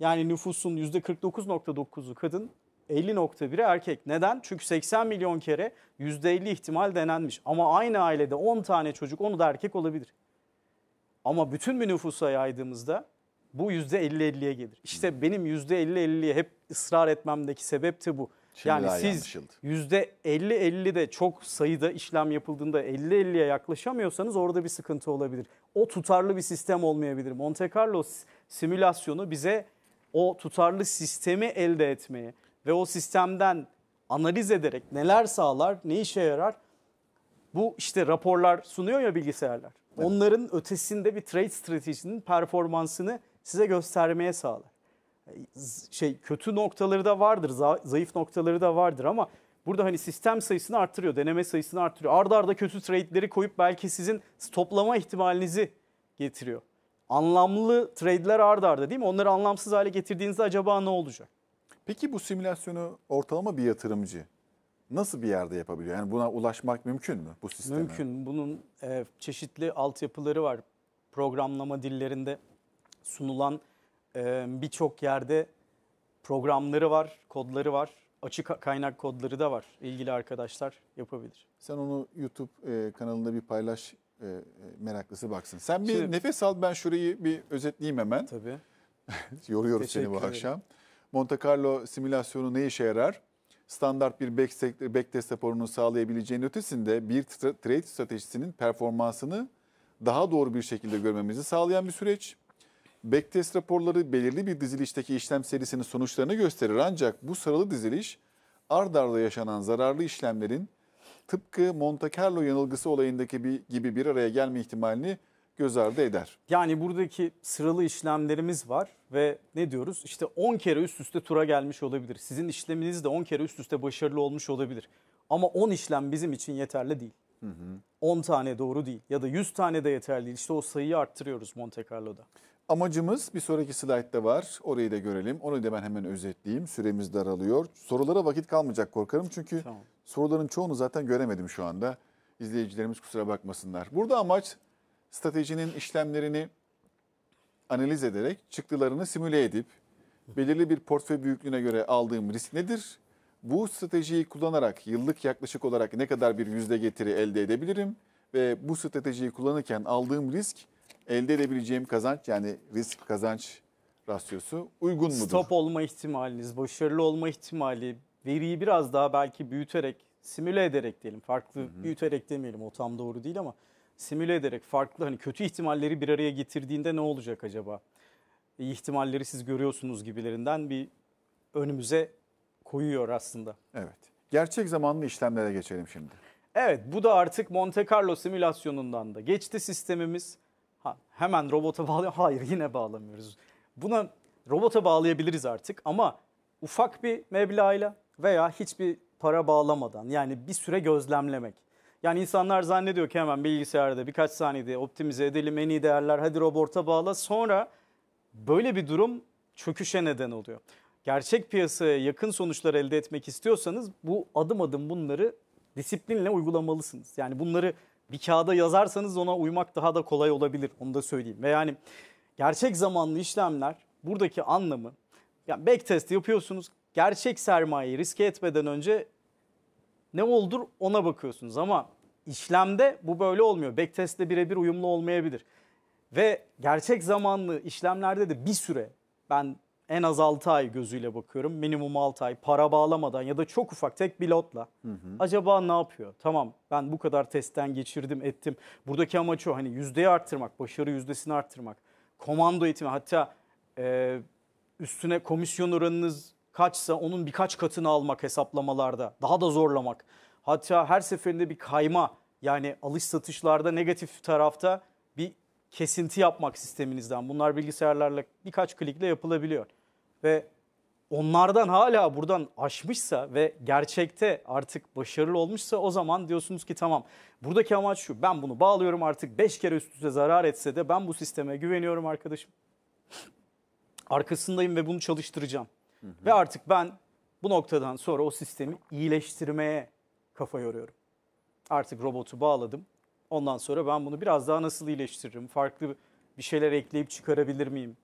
Yani nüfusun %49.9'u kadın, 50.1'i erkek. Neden? Çünkü 80 milyon kere %50 ihtimal denenmiş. Ama aynı ailede 10 tane çocuk onu da erkek olabilir. Ama bütün bir nüfusa yaydığımızda bu %50-50'ye gelir. İşte hmm. benim %50-50'ye hep ısrar etmemdeki sebep de bu. Şimdi yani siz %50-50'de çok sayıda işlem yapıldığında 50-50'ye yaklaşamıyorsanız orada bir sıkıntı olabilir. O tutarlı bir sistem olmayabilir. Monte Carlo simülasyonu bize o tutarlı sistemi elde etmeye, ve o sistemden analiz ederek neler sağlar, ne işe yarar? Bu işte raporlar sunuyor ya bilgisayarlar. Evet. Onların ötesinde bir trade stratejisinin performansını size göstermeye sağlar. Şey kötü noktaları da vardır, zayıf noktaları da vardır ama burada hani sistem sayısını artırıyor, deneme sayısını artırıyor. Arda arda kötü trade'leri koyup belki sizin toplama ihtimalinizi getiriyor. Anlamlı trade'ler arda arda değil mi? Onları anlamsız hale getirdiğinizde acaba ne olacak? Peki bu simülasyonu ortalama bir yatırımcı nasıl bir yerde yapabiliyor? Yani buna ulaşmak mümkün mü bu sisteme? Mümkün. Bunun e, çeşitli altyapıları var. Programlama dillerinde sunulan e, birçok yerde programları var, kodları var. Açık kaynak kodları da var. İlgili arkadaşlar yapabilir. Sen onu YouTube e, kanalında bir paylaş e, e meraklısı baksın. Sen bir Şimdi, nefes al ben şurayı bir özetleyeyim hemen. Tabii. Yoruyoruz seni bu akşam. Ederim. Monte Carlo simülasyonu ne işe yarar? Standart bir backtest raporunu sağlayabileceğin ötesinde bir trade stratejisinin performansını daha doğru bir şekilde görmemizi sağlayan bir süreç. Backtest raporları belirli bir dizilişteki işlem serisinin sonuçlarını gösterir ancak bu sıralı diziliş ard arda yaşanan zararlı işlemlerin tıpkı Monte Carlo yanılgısı olayındaki bir, gibi bir araya gelme ihtimalini göz ardı eder. Yani buradaki sıralı işlemlerimiz var ve ne diyoruz? İşte 10 kere üst üste tura gelmiş olabilir. Sizin işleminiz de 10 kere üst üste başarılı olmuş olabilir. Ama 10 işlem bizim için yeterli değil. Hı hı. 10 tane doğru değil ya da 100 tane de yeterli değil. İşte o sayıyı arttırıyoruz Monte Carlo'da. Amacımız bir sonraki slaytta var. Orayı da görelim. Onu da ben hemen özetleyeyim. Süremiz daralıyor. Sorulara vakit kalmayacak korkarım. Çünkü tamam. soruların çoğunu zaten göremedim şu anda. İzleyicilerimiz kusura bakmasınlar. Burada amaç stratejinin işlemlerini analiz ederek çıktılarını simüle edip belirli bir portföy büyüklüğüne göre aldığım risk nedir? Bu stratejiyi kullanarak yıllık yaklaşık olarak ne kadar bir yüzde getiri elde edebilirim? Ve bu stratejiyi kullanırken aldığım risk elde edebileceğim kazanç yani risk kazanç rasyosu uygun mudur? Stop olma ihtimaliniz, başarılı olma ihtimali, veriyi biraz daha belki büyüterek, simüle ederek diyelim, farklı Hı-hı. büyüterek demeyelim o tam doğru değil ama simüle ederek farklı hani kötü ihtimalleri bir araya getirdiğinde ne olacak acaba? İyi ihtimalleri siz görüyorsunuz gibilerinden bir önümüze koyuyor aslında. Evet. Gerçek zamanlı işlemlere geçelim şimdi. Evet bu da artık Monte Carlo simülasyonundan da geçti sistemimiz. Ha, hemen robota bağlıyor. Hayır yine bağlamıyoruz. Buna robota bağlayabiliriz artık ama ufak bir meblağıyla veya hiçbir para bağlamadan yani bir süre gözlemlemek. Yani insanlar zannediyor ki hemen bilgisayarda birkaç saniyede optimize edelim en iyi değerler hadi robota bağla. Sonra böyle bir durum çöküşe neden oluyor. Gerçek piyasaya yakın sonuçlar elde etmek istiyorsanız bu adım adım bunları disiplinle uygulamalısınız. Yani bunları bir kağıda yazarsanız ona uymak daha da kolay olabilir onu da söyleyeyim. Ve yani gerçek zamanlı işlemler buradaki anlamı yani backtest yapıyorsunuz gerçek sermayeyi riske etmeden önce ne oldur ona bakıyorsunuz ama işlemde bu böyle olmuyor. Backtest'te birebir uyumlu olmayabilir. Ve gerçek zamanlı işlemlerde de bir süre ben en az 6 ay gözüyle bakıyorum. Minimum 6 ay para bağlamadan ya da çok ufak tek pilotla. Hı hı. Acaba ne yapıyor? Tamam ben bu kadar testten geçirdim ettim. Buradaki amaç o hani yüzdeyi arttırmak, başarı yüzdesini arttırmak. Komando eğitimi hatta e, üstüne komisyon oranınız kaçsa onun birkaç katını almak hesaplamalarda daha da zorlamak. Hatta her seferinde bir kayma yani alış satışlarda negatif tarafta bir kesinti yapmak sisteminizden. Bunlar bilgisayarlarla birkaç klikle yapılabiliyor. Ve onlardan hala buradan aşmışsa ve gerçekte artık başarılı olmuşsa o zaman diyorsunuz ki tamam buradaki amaç şu ben bunu bağlıyorum artık 5 kere üst üste zarar etse de ben bu sisteme güveniyorum arkadaşım. Arkasındayım ve bunu çalıştıracağım. Hı hı. Ve artık ben bu noktadan sonra o sistemi iyileştirmeye kafa yoruyorum. Artık robotu bağladım. Ondan sonra ben bunu biraz daha nasıl iyileştiririm? Farklı bir şeyler ekleyip çıkarabilir miyim?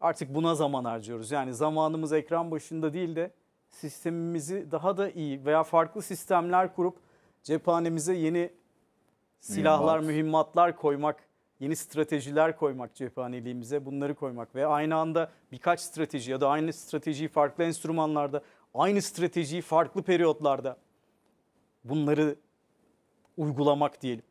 Artık buna zaman harcıyoruz. Yani zamanımız ekran başında değil de sistemimizi daha da iyi veya farklı sistemler kurup cephanemize yeni silahlar, mühimmat. mühimmatlar koymak yeni stratejiler koymak cephaneliğimize bunları koymak ve aynı anda birkaç strateji ya da aynı stratejiyi farklı enstrümanlarda aynı stratejiyi farklı periyotlarda bunları uygulamak diyelim.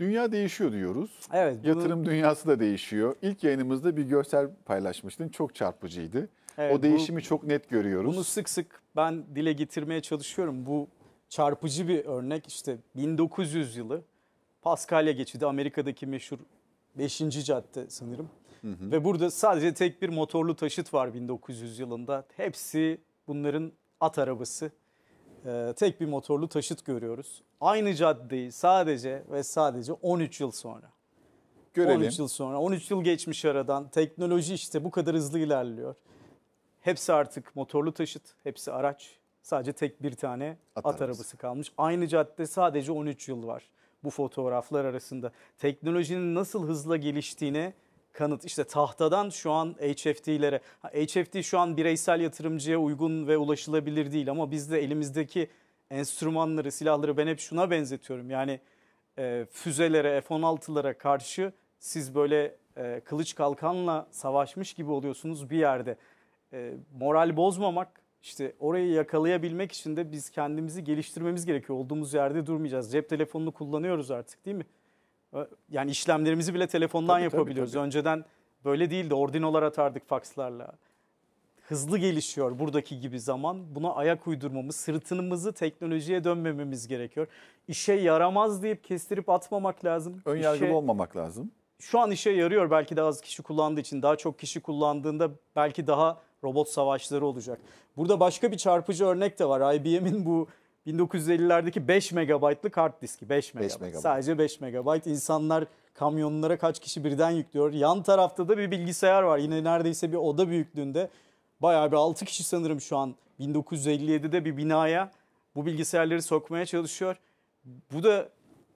Dünya değişiyor diyoruz. Evet. Bunu... Yatırım dünyası da değişiyor. İlk yayınımızda bir görsel paylaşmıştın. Çok çarpıcıydı. Evet, o değişimi bu, çok net görüyoruz. Bunu sık sık ben dile getirmeye çalışıyorum. Bu çarpıcı bir örnek işte 1900 yılı Paskalya geçidi Amerika'daki meşhur 5. cadde sanırım. Hı hı. Ve burada sadece tek bir motorlu taşıt var 1900 yılında. Hepsi bunların at arabası. Ee, tek bir motorlu taşıt görüyoruz. Aynı caddeyi sadece ve sadece 13 yıl sonra. Görelim. 13 yıl sonra. 13 yıl geçmiş aradan. Teknoloji işte bu kadar hızlı ilerliyor. Hepsi artık motorlu taşıt, hepsi araç. Sadece tek bir tane at, at arabası kalmış. Aynı cadde sadece 13 yıl var bu fotoğraflar arasında. Teknolojinin nasıl hızla geliştiğini kanıt. İşte tahtadan şu an HFT'lere. HFT şu an bireysel yatırımcıya uygun ve ulaşılabilir değil ama biz de elimizdeki enstrümanları, silahları ben hep şuna benzetiyorum. Yani e, füzelere, F-16'lara karşı siz böyle e, kılıç kalkanla savaşmış gibi oluyorsunuz bir yerde. E, moral bozmamak, işte orayı yakalayabilmek için de biz kendimizi geliştirmemiz gerekiyor. Olduğumuz yerde durmayacağız. Cep telefonunu kullanıyoruz artık değil mi? Yani işlemlerimizi bile telefondan tabii, yapabiliyoruz. Tabii, tabii. Önceden böyle değildi. Ordinolar atardık fakslarla. Hızlı gelişiyor buradaki gibi zaman. Buna ayak uydurmamız, sırtımızı teknolojiye dönmememiz gerekiyor. İşe yaramaz deyip kestirip atmamak lazım. Ön yargılı İşe... olmamak lazım. Şu an işe yarıyor belki de az kişi kullandığı için. Daha çok kişi kullandığında belki daha robot savaşları olacak. Burada başka bir çarpıcı örnek de var. IBM'in bu 1950'lerdeki 5 megabaytlık hard diski 5 megabayt. 5 megabayt. Sadece 5 megabayt. İnsanlar kamyonlara kaç kişi birden yüklüyor. Yan tarafta da bir bilgisayar var. Yine neredeyse bir oda büyüklüğünde. Bayağı bir 6 kişi sanırım şu an 1957'de bir binaya bu bilgisayarları sokmaya çalışıyor. Bu da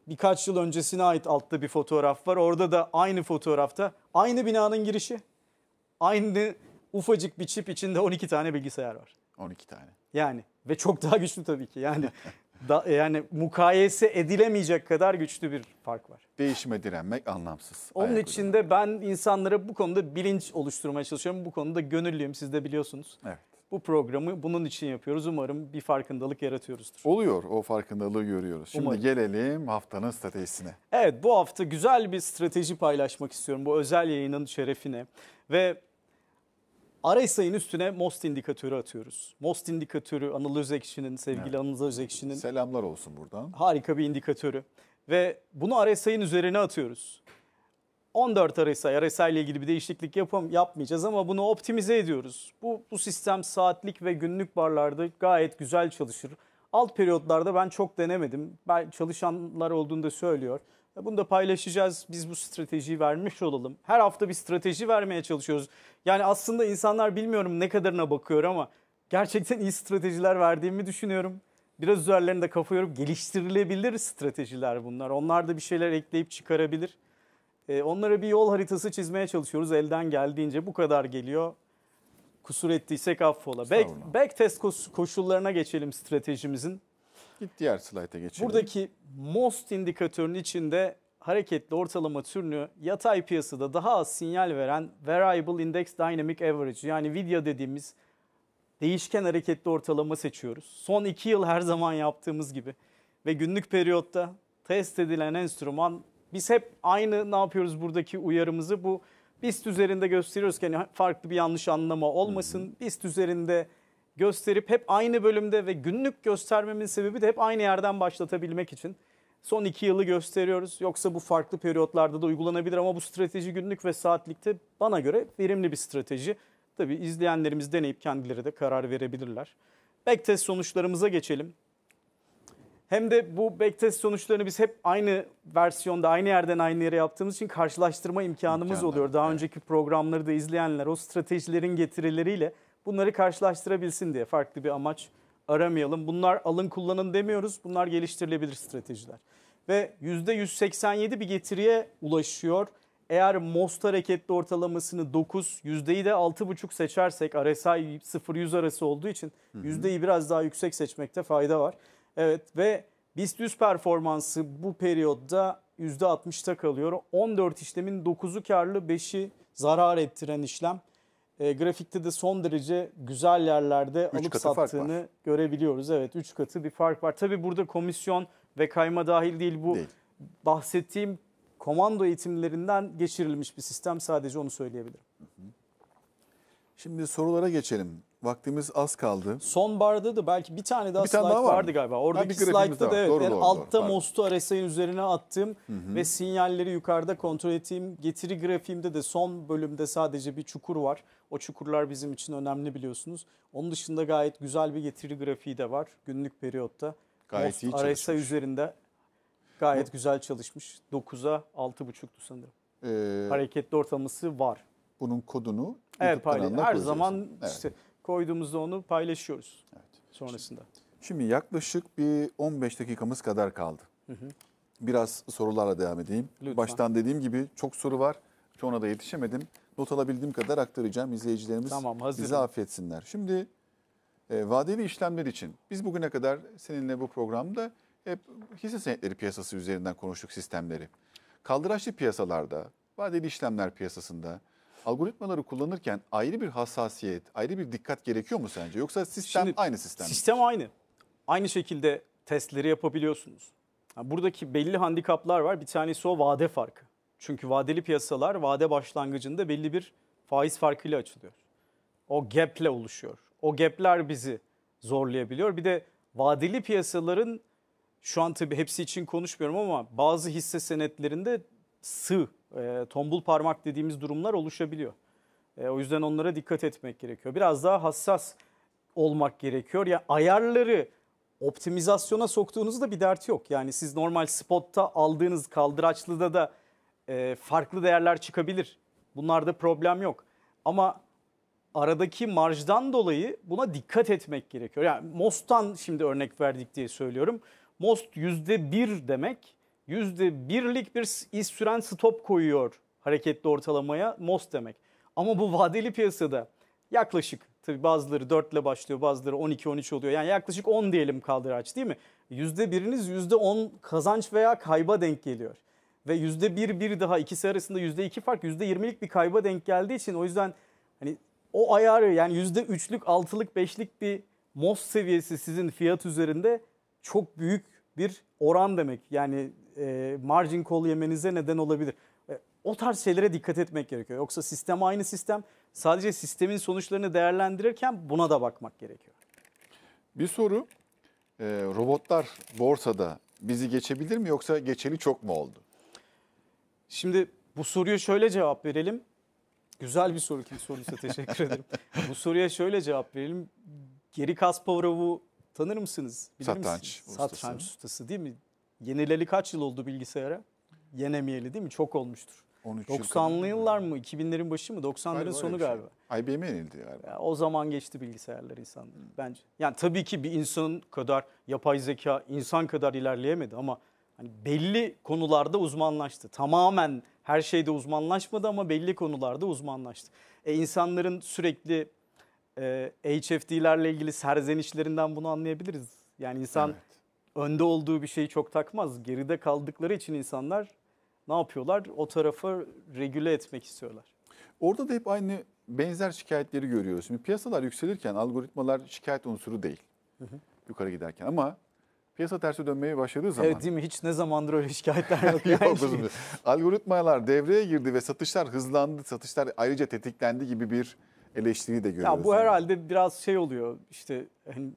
birkaç yıl öncesine ait altta bir fotoğraf var. Orada da aynı fotoğrafta aynı binanın girişi, aynı ufacık bir çip içinde 12 tane bilgisayar var. 12 tane. Yani ve çok daha güçlü tabii ki. Yani da, yani mukayese edilemeyecek kadar güçlü bir fark var. Değişime direnmek anlamsız. Onun Ayak için de ben insanlara bu konuda bilinç oluşturmaya çalışıyorum. Bu konuda gönüllüyüm siz de biliyorsunuz. Evet. Bu programı bunun için yapıyoruz. Umarım bir farkındalık yaratıyoruzdur. Oluyor o farkındalığı görüyoruz. Şimdi Umarım. gelelim haftanın stratejisine. Evet bu hafta güzel bir strateji paylaşmak istiyorum bu özel yayının şerefine. Ve RSI'nin üstüne MOST indikatörü atıyoruz. MOST indikatörü Anıl Özekşi'nin, sevgili evet. Anıl Özekşi'nin. Selamlar olsun buradan. Harika bir indikatörü. Ve bunu RSI'nin üzerine atıyoruz. 14 RSI, RSI ile ilgili bir değişiklik yapam yapmayacağız ama bunu optimize ediyoruz. Bu, bu sistem saatlik ve günlük barlarda gayet güzel çalışır. Alt periyotlarda ben çok denemedim. Ben çalışanlar olduğunu da söylüyor. E, bunu da paylaşacağız. Biz bu stratejiyi vermiş olalım. Her hafta bir strateji vermeye çalışıyoruz. Yani aslında insanlar bilmiyorum ne kadarına bakıyor ama gerçekten iyi stratejiler verdiğimi düşünüyorum. Biraz üzerlerinde kafa yorup geliştirilebilir stratejiler bunlar. Onlar da bir şeyler ekleyip çıkarabilir. E, onlara bir yol haritası çizmeye çalışıyoruz. Elden geldiğince bu kadar geliyor. Kusur ettiysek affola. Back, test koşullarına geçelim stratejimizin. Git diğer slayta geçelim. Buradaki most indikatörün içinde hareketli ortalama türünü yatay piyasada daha az sinyal veren Variable Index Dynamic Average yani video dediğimiz değişken hareketli ortalama seçiyoruz. Son 2 yıl her zaman yaptığımız gibi ve günlük periyotta test edilen enstrüman biz hep aynı ne yapıyoruz buradaki uyarımızı bu BIST üzerinde gösteriyoruz ki yani farklı bir yanlış anlama olmasın. BIST üzerinde gösterip hep aynı bölümde ve günlük göstermemin sebebi de hep aynı yerden başlatabilmek için. Son iki yılı gösteriyoruz. Yoksa bu farklı periyotlarda da uygulanabilir ama bu strateji günlük ve saatlikte bana göre verimli bir strateji. Tabi izleyenlerimiz deneyip kendileri de karar verebilirler. Backtest sonuçlarımıza geçelim. Hem de bu backtest sonuçlarını biz hep aynı versiyonda, aynı yerden aynı yere yaptığımız için karşılaştırma imkanımız İmkanlar, oluyor. Daha evet. önceki programları da izleyenler o stratejilerin getirileriyle bunları karşılaştırabilsin diye farklı bir amaç aramayalım. Bunlar alın kullanın demiyoruz. Bunlar geliştirilebilir stratejiler. Ve %187 bir getiriye ulaşıyor. Eğer MOST hareketli ortalamasını 9, yüzdeyi de 6,5 seçersek RSI 0-100 arası olduğu için yüzdeyi biraz daha yüksek seçmekte fayda var. Evet ve BIST 100 performansı bu periyotta %60'ta kalıyor. 14 işlemin 9'u karlı 5'i zarar ettiren işlem. E, grafikte de son derece güzel yerlerde üç alıp sattığını görebiliyoruz. Evet 3 katı bir fark var. Tabi burada komisyon ve kayma dahil değil bu değil. bahsettiğim komando eğitimlerinden geçirilmiş bir sistem sadece onu söyleyebilirim. Şimdi sorulara geçelim. Vaktimiz az kaldı. Son bardı da belki bir tane daha bir slide tane daha var vardı mı? galiba. Oradaki slide'da da evet. Doğru, ben doğru, altta doğru, Most'u RSI'nin üzerine attım hı hı. ve sinyalleri yukarıda kontrol ettiğim getiri grafiğimde de son bölümde sadece bir çukur var. O çukurlar bizim için önemli biliyorsunuz. Onun dışında gayet güzel bir getiri grafiği de var günlük periyotta. Gayet Most, iyi RSI üzerinde gayet Hı. güzel çalışmış. 9'a 6.5'tu sanırım. Ee, Hareketli ortalaması var. Bunun kodunu evet, paylaşın. Her zaman evet. işte koyduğumuzda onu paylaşıyoruz evet. sonrasında. Şimdi, yaklaşık bir 15 dakikamız kadar kaldı. Hı hı. Biraz sorularla devam edeyim. Lütfen. Baştan dediğim gibi çok soru var. Çoğuna da yetişemedim. Not alabildiğim kadar aktaracağım. izleyicilerimiz tamam, hazırım. bizi affetsinler. Şimdi e, vadeli işlemler için biz bugüne kadar seninle bu programda hep hisse senetleri piyasası üzerinden konuştuk sistemleri. Kaldıraçlı piyasalarda, vadeli işlemler piyasasında Algoritmaları kullanırken ayrı bir hassasiyet, ayrı bir dikkat gerekiyor mu sence? Yoksa sistem Şimdi, aynı sistem mi? Sistem aynı. Aynı şekilde testleri yapabiliyorsunuz. Buradaki belli handikaplar var. Bir tanesi o vade farkı. Çünkü vadeli piyasalar vade başlangıcında belli bir faiz farkıyla açılıyor. O gaple oluşuyor. O gapler bizi zorlayabiliyor. Bir de vadeli piyasaların şu an tabii hepsi için konuşmuyorum ama bazı hisse senetlerinde sığ, e, tombul parmak dediğimiz durumlar oluşabiliyor. E, o yüzden onlara dikkat etmek gerekiyor. Biraz daha hassas olmak gerekiyor. Ya yani ayarları optimizasyona soktuğunuzda bir dert yok. Yani siz normal spotta aldığınız kaldıraçlıda da e, farklı değerler çıkabilir. Bunlarda problem yok. Ama aradaki marjdan dolayı buna dikkat etmek gerekiyor. Yani MOST'tan şimdi örnek verdik diye söylüyorum. MOST %1 demek Yüzde birlik bir iz süren stop koyuyor hareketli ortalamaya MOS demek. Ama bu vadeli piyasada yaklaşık tabi bazıları 4 ile başlıyor bazıları 12-13 oluyor. Yani yaklaşık 10 diyelim kaldıraç değil mi? Yüzde biriniz yüzde %10 kazanç veya kayba denk geliyor. Ve yüzde bir bir daha ikisi arasında yüzde iki fark yüzde yirmilik bir kayba denk geldiği için o yüzden hani o ayarı yani yüzde üçlük altılık beşlik bir MOS seviyesi sizin fiyat üzerinde çok büyük bir oran demek. Yani e, margin call yemenize neden olabilir. E, o tarz şeylere dikkat etmek gerekiyor. Yoksa sistem aynı sistem. Sadece sistemin sonuçlarını değerlendirirken buna da bakmak gerekiyor. Bir soru. E, robotlar borsada bizi geçebilir mi yoksa geçeli çok mu oldu? Şimdi bu soruya şöyle cevap verelim. Güzel bir soru kim soruysa teşekkür ederim. bu soruya şöyle cevap verelim. Geri Kasparov'u tanır mısınız? Bilir Satranç misiniz? ustası. Satranç ustası değil mi? Yenileli kaç yıl oldu bilgisayara? Yenemeyeli değil mi? Çok olmuştur. 90'lı yıllar mı? 2000'lerin başı mı? 90'ların sonu şey. galiba. IBM yenildi galiba. Ya, o zaman geçti bilgisayarlar insanlar bence. Yani tabii ki bir insan kadar yapay zeka insan kadar ilerleyemedi ama hani belli konularda uzmanlaştı. Tamamen her şeyde uzmanlaşmadı ama belli konularda uzmanlaştı. E, insanların sürekli e, HFD'lerle ilgili serzenişlerinden bunu anlayabiliriz. Yani insan evet önde olduğu bir şeyi çok takmaz. Geride kaldıkları için insanlar ne yapıyorlar? O tarafı regüle etmek istiyorlar. Orada da hep aynı benzer şikayetleri görüyoruz. Şimdi piyasalar yükselirken algoritmalar şikayet unsuru değil. Hı hı. Yukarı giderken ama piyasa tersi dönmeye başladığı zaman. Evet değil mi? Hiç ne zamandır öyle şikayetler yok. yani. Algoritmalar devreye girdi ve satışlar hızlandı. Satışlar ayrıca tetiklendi gibi bir eleştiri de görüyoruz. Ya bu herhalde biraz şey oluyor işte hani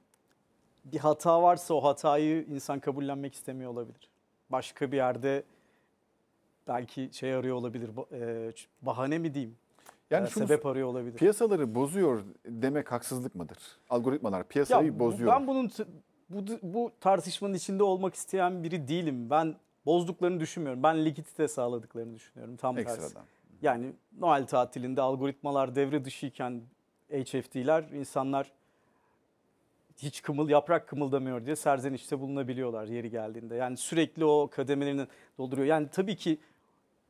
bir hata varsa o hatayı insan kabullenmek istemiyor olabilir. Başka bir yerde belki şey arıyor olabilir, e, bahane mi diyeyim? Yani e, şunu, sebep arıyor olabilir. Piyasaları bozuyor demek haksızlık mıdır? Algoritmalar piyasayı ya, bozuyor. Ben bunun bu, bu tartışmanın içinde olmak isteyen biri değilim. Ben bozduklarını düşünmüyorum. Ben likidite sağladıklarını düşünüyorum. Tam tersi. Yani Noel tatilinde algoritmalar devre dışıyken HFT'ler insanlar hiç kımıl yaprak kımıldamıyor diye serzenişte bulunabiliyorlar yeri geldiğinde. Yani sürekli o kademelerini dolduruyor. Yani tabii ki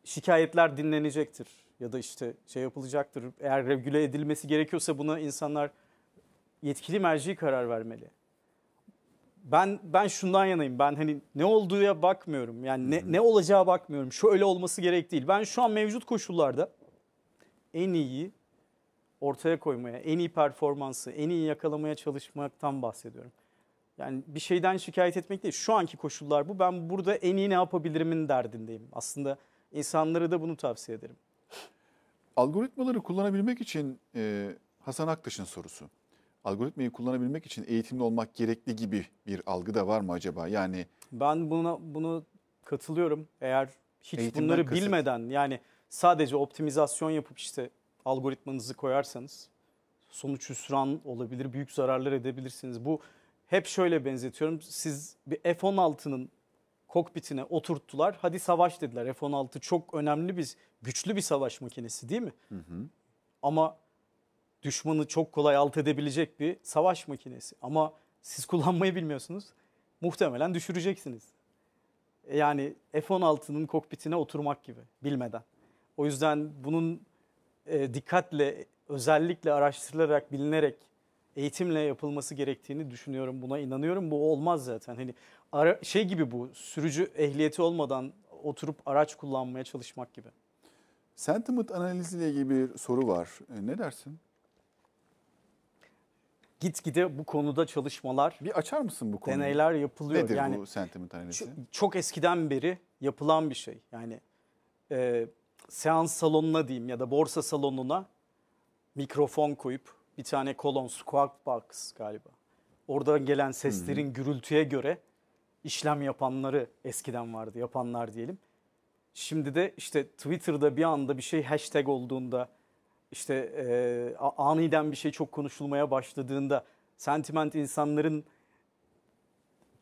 şikayetler dinlenecektir ya da işte şey yapılacaktır. Eğer regüle edilmesi gerekiyorsa buna insanlar yetkili merci karar vermeli. Ben ben şundan yanayım. Ben hani ne olduğuya bakmıyorum. Yani ne, ne olacağı bakmıyorum. Şöyle olması gerek değil. Ben şu an mevcut koşullarda en iyi ortaya koymaya, en iyi performansı, en iyi yakalamaya çalışmaktan bahsediyorum. Yani bir şeyden şikayet etmek değil. Şu anki koşullar bu. Ben burada en iyi ne yapabilirimin derdindeyim. Aslında insanlara da bunu tavsiye ederim. Algoritmaları kullanabilmek için e, Hasan Aktaş'ın sorusu. Algoritmayı kullanabilmek için eğitimli olmak gerekli gibi bir algı da var mı acaba? Yani ben buna bunu katılıyorum. Eğer hiç bunları kısıt. bilmeden yani sadece optimizasyon yapıp işte algoritmanızı koyarsanız sonuç hüsran olabilir, büyük zararlar edebilirsiniz. Bu hep şöyle benzetiyorum. Siz bir F-16'nın kokpitine oturttular. Hadi savaş dediler. F-16 çok önemli bir, güçlü bir savaş makinesi değil mi? Hı hı. Ama düşmanı çok kolay alt edebilecek bir savaş makinesi. Ama siz kullanmayı bilmiyorsunuz. Muhtemelen düşüreceksiniz. Yani F-16'nın kokpitine oturmak gibi bilmeden. O yüzden bunun e, dikkatle, özellikle araştırılarak, bilinerek eğitimle yapılması gerektiğini düşünüyorum. Buna inanıyorum. Bu olmaz zaten. Hani ara, şey gibi bu. Sürücü ehliyeti olmadan oturup araç kullanmaya çalışmak gibi. Sentiment analiziyle ilgili bir soru var. E, ne dersin? Gitgide bu konuda çalışmalar, bir açar mısın bu konuyu? deneyler yapılıyor. Nedir yani, bu sentiment analizi? Çok, çok eskiden beri yapılan bir şey. Yani e, seans salonuna diyeyim ya da borsa salonuna mikrofon koyup bir tane kolon squawk box galiba. Oradan gelen seslerin gürültüye göre işlem yapanları eskiden vardı yapanlar diyelim. Şimdi de işte Twitter'da bir anda bir şey hashtag olduğunda işte e, aniden bir şey çok konuşulmaya başladığında sentiment insanların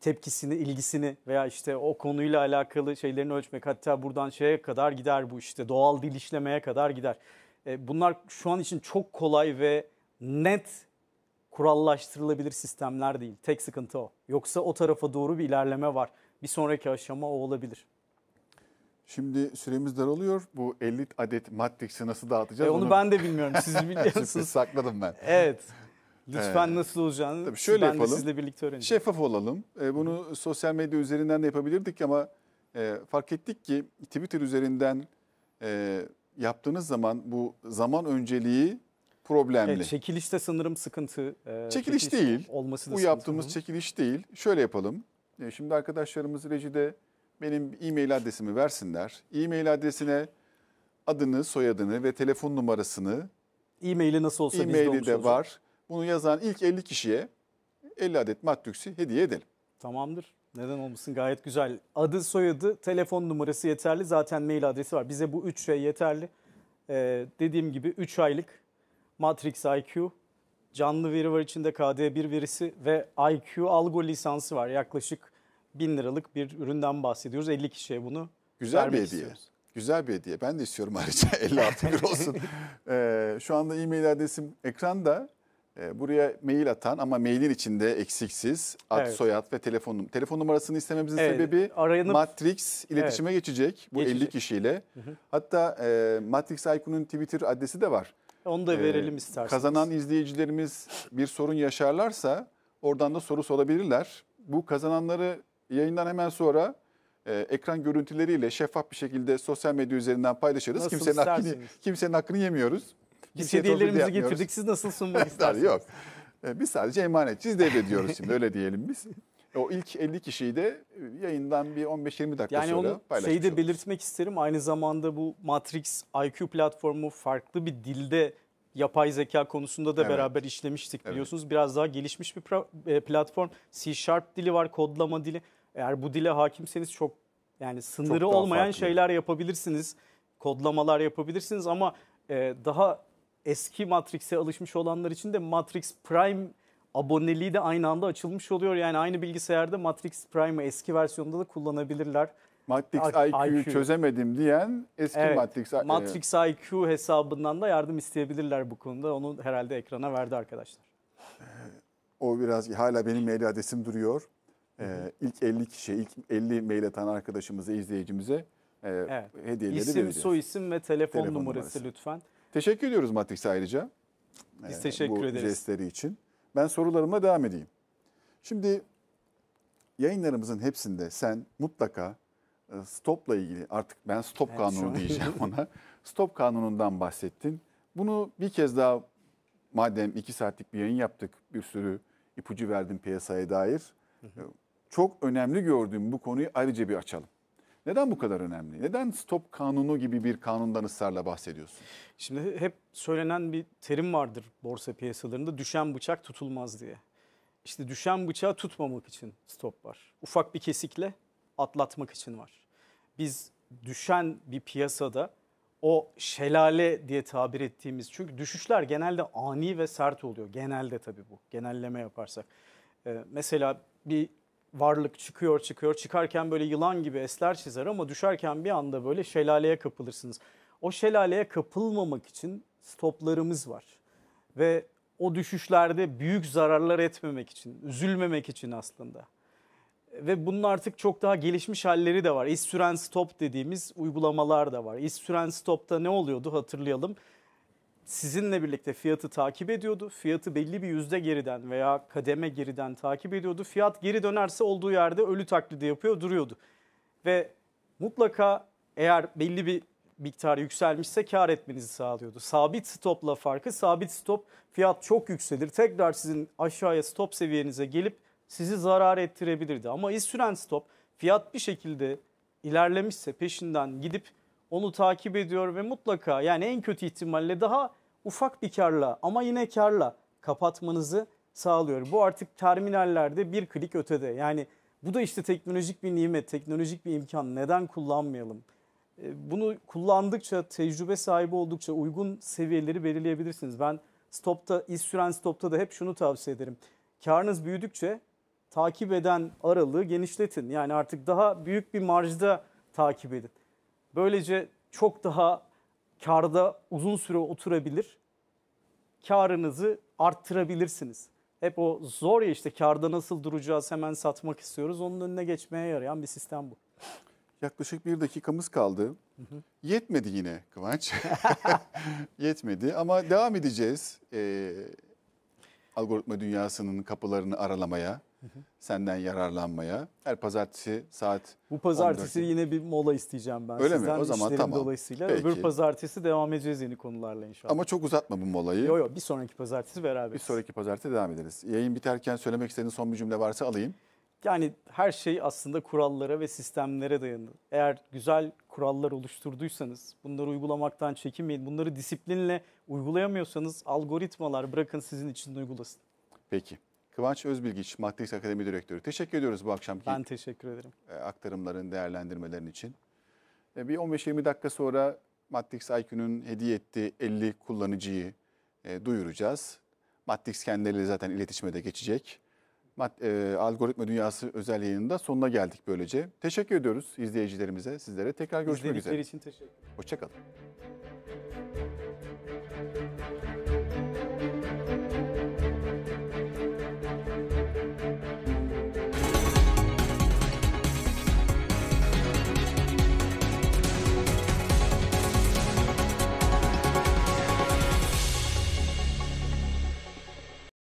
tepkisini, ilgisini veya işte o konuyla alakalı şeylerini ölçmek hatta buradan şeye kadar gider bu işte doğal dil işlemeye kadar gider. E, bunlar şu an için çok kolay ve net kurallaştırılabilir sistemler değil. Tek sıkıntı o. Yoksa o tarafa doğru bir ilerleme var. Bir sonraki aşama o olabilir. Şimdi süremiz daralıyor. Bu 50 adet Matrix'i nasıl e, dağıtacağız? E onu, onu ben de bilmiyorum. Siz biliyorsunuz. sakladım ben. Evet. Lütfen ee, nasıl olacağını tabii şöyle ben yapalım. de sizle birlikte öğrenelim. Şeffaf olalım. Ee, bunu Hı. sosyal medya üzerinden de yapabilirdik ama e, fark ettik ki Twitter üzerinden e, yaptığınız zaman bu zaman önceliği problemli. Evet, çekiliş sanırım sıkıntı. E, çekiliş, çekiliş değil. Olması da bu yaptığımız sıkıntı. çekiliş değil. Şöyle yapalım. E, şimdi arkadaşlarımız rejide benim e-mail adresimi versinler. E-mail adresine adını, soyadını ve telefon numarasını e-maili nasıl olsa e bizde olmuş de olacak. var. Bunu yazan ilk 50 kişiye 50 adet matrixi hediye edelim. Tamamdır. Neden olmasın gayet güzel. Adı, soyadı, telefon numarası yeterli. Zaten mail adresi var. Bize bu üç şey yeterli. Ee, dediğim gibi 3 aylık Matrix IQ, canlı veri var içinde KD1 verisi ve IQ algo lisansı var. Yaklaşık 1000 liralık bir üründen bahsediyoruz. 50 kişiye bunu Güzel bir hediye. Istiyoruz. Güzel bir hediye. Ben de istiyorum ayrıca 50 artı bir olsun. ee, şu anda e-mail adresim ekranda. Ee, buraya mail atan ama mailin içinde eksiksiz ad, evet. soyad ve telefon telefon numarasını istememizin evet. sebebi Aranıp, Matrix iletişime evet. geçecek bu geçecek. 50 kişiyle. Hı hı. Hatta e, Matrix Aykun'un Twitter adresi de var. Onu da e, verelim ee, isterseniz. Kazanan izleyicilerimiz bir sorun yaşarlarsa oradan da soru sorabilirler. Bu kazananları yayından hemen sonra e, ekran görüntüleriyle şeffaf bir şekilde sosyal medya üzerinden paylaşırız. Nasıl kimsenin istersiniz? hakkını, kimsenin hakkını yemiyoruz. Biz hediyelerimizi şey getirdik. Siz nasıl sunmak istersiniz? Yok. E, biz sadece emanetçiyiz devrediyoruz şimdi öyle diyelim biz. O ilk 50 kişiyi de e, yayından bir 15-20 dakika yani sonra paylaşmış Yani onu şeyi de belirtmek isterim. Aynı zamanda bu Matrix IQ platformu farklı bir dilde yapay zeka konusunda da evet. beraber işlemiştik evet. biliyorsunuz. Biraz daha gelişmiş bir e, platform. C Sharp dili var, kodlama dili. Eğer bu dile hakimseniz çok yani sınırı çok olmayan farklı. şeyler yapabilirsiniz. Kodlamalar yapabilirsiniz ama daha eski Matrix'e alışmış olanlar için de Matrix Prime aboneliği de aynı anda açılmış oluyor. Yani aynı bilgisayarda Matrix Prime'ı eski versiyonda da kullanabilirler. Matrix IQ'yu IQ. çözemedim diyen eski evet, Matrix IQ. Matrix IQ hesabından da yardım isteyebilirler bu konuda. Onu herhalde ekrana verdi arkadaşlar. O biraz hala benim mail adresim duruyor. Ee, ilk 50 kişi, ilk 50 mail atan arkadaşımıza, izleyicimize e, evet. hediyeleri isim, İsim, soy isim ve telefon, telefon numarası, numarası lütfen. Teşekkür ediyoruz Matrix ayrıca. Biz e, teşekkür bu ederiz. Bu jestleri için. Ben sorularımla devam edeyim. Şimdi yayınlarımızın hepsinde sen mutlaka e, stopla ilgili artık ben stop evet, kanunu diyeceğim ona. Stop kanunundan bahsettin. Bunu bir kez daha madem iki saatlik bir yayın yaptık bir sürü ipucu verdim piyasaya dair. Hı hı. Çok önemli gördüğüm bu konuyu ayrıca bir açalım. Neden bu kadar önemli? Neden stop kanunu gibi bir kanundan ısrarla bahsediyorsun? Şimdi hep söylenen bir terim vardır borsa piyasalarında düşen bıçak tutulmaz diye. İşte düşen bıçağı tutmamak için stop var. Ufak bir kesikle atlatmak için var. Biz düşen bir piyasada o şelale diye tabir ettiğimiz çünkü düşüşler genelde ani ve sert oluyor. Genelde tabii bu. Genelleme yaparsak. Ee, mesela bir varlık çıkıyor çıkıyor. Çıkarken böyle yılan gibi esler çizer ama düşerken bir anda böyle şelaleye kapılırsınız. O şelaleye kapılmamak için stoplarımız var. Ve o düşüşlerde büyük zararlar etmemek için, üzülmemek için aslında. Ve bunun artık çok daha gelişmiş halleri de var. İz süren stop dediğimiz uygulamalar da var. İz süren stopta ne oluyordu hatırlayalım sizinle birlikte fiyatı takip ediyordu. Fiyatı belli bir yüzde geriden veya kademe geriden takip ediyordu. Fiyat geri dönerse olduğu yerde ölü taklidi yapıyor duruyordu. Ve mutlaka eğer belli bir miktar yükselmişse kar etmenizi sağlıyordu. Sabit stopla farkı sabit stop fiyat çok yükselir. Tekrar sizin aşağıya stop seviyenize gelip sizi zarar ettirebilirdi. Ama iz süren stop fiyat bir şekilde ilerlemişse peşinden gidip onu takip ediyor ve mutlaka yani en kötü ihtimalle daha ufak bir karla ama yine karla kapatmanızı sağlıyor. Bu artık terminallerde bir klik ötede. Yani bu da işte teknolojik bir nimet, teknolojik bir imkan. Neden kullanmayalım? E, bunu kullandıkça, tecrübe sahibi oldukça uygun seviyeleri belirleyebilirsiniz. Ben stopta, iz süren stopta da hep şunu tavsiye ederim. Karınız büyüdükçe takip eden aralığı genişletin. Yani artık daha büyük bir marjda takip edin. Böylece çok daha karda uzun süre oturabilir, karınızı arttırabilirsiniz. Hep o zor ya işte karda nasıl duracağız hemen satmak istiyoruz. Onun önüne geçmeye yarayan bir sistem bu. Yaklaşık bir dakikamız kaldı. Hı hı. Yetmedi yine Kıvanç. Yetmedi ama devam edeceğiz. Ee, algoritma dünyasının kapılarını aralamaya senden yararlanmaya. Her pazartesi saat Bu pazartesi 14. yine bir mola isteyeceğim ben Öyle sizden. Mi? O zaman tamam. Dolayısıyla Peki. öbür pazartesi devam edeceğiz yeni konularla inşallah. Ama çok uzatma bu molayı. Yok yok bir sonraki pazartesi beraberiz. Bir sonraki pazartesi devam ederiz. Yayın biterken söylemek istediğin son bir cümle varsa alayım. Yani her şey aslında kurallara ve sistemlere dayanır. Eğer güzel kurallar oluşturduysanız, bunları uygulamaktan çekinmeyin. Bunları disiplinle uygulayamıyorsanız algoritmalar bırakın sizin için uygulasın. Peki. Kıvanç Özbilgiç, Matrix Akademi Direktörü. Teşekkür ediyoruz bu akşamki ben teşekkür ederim. E, aktarımların, değerlendirmelerin için. E, bir 15-20 dakika sonra Matrix IQ'nun hediye ettiği 50 kullanıcıyı e, duyuracağız. Matrix kendileri zaten iletişime geçecek. algoritma dünyası özel yayınında sonuna geldik böylece. Teşekkür ediyoruz izleyicilerimize, sizlere. Tekrar görüşmek üzere. İzledikleri için teşekkür ederim. Hoşçakalın.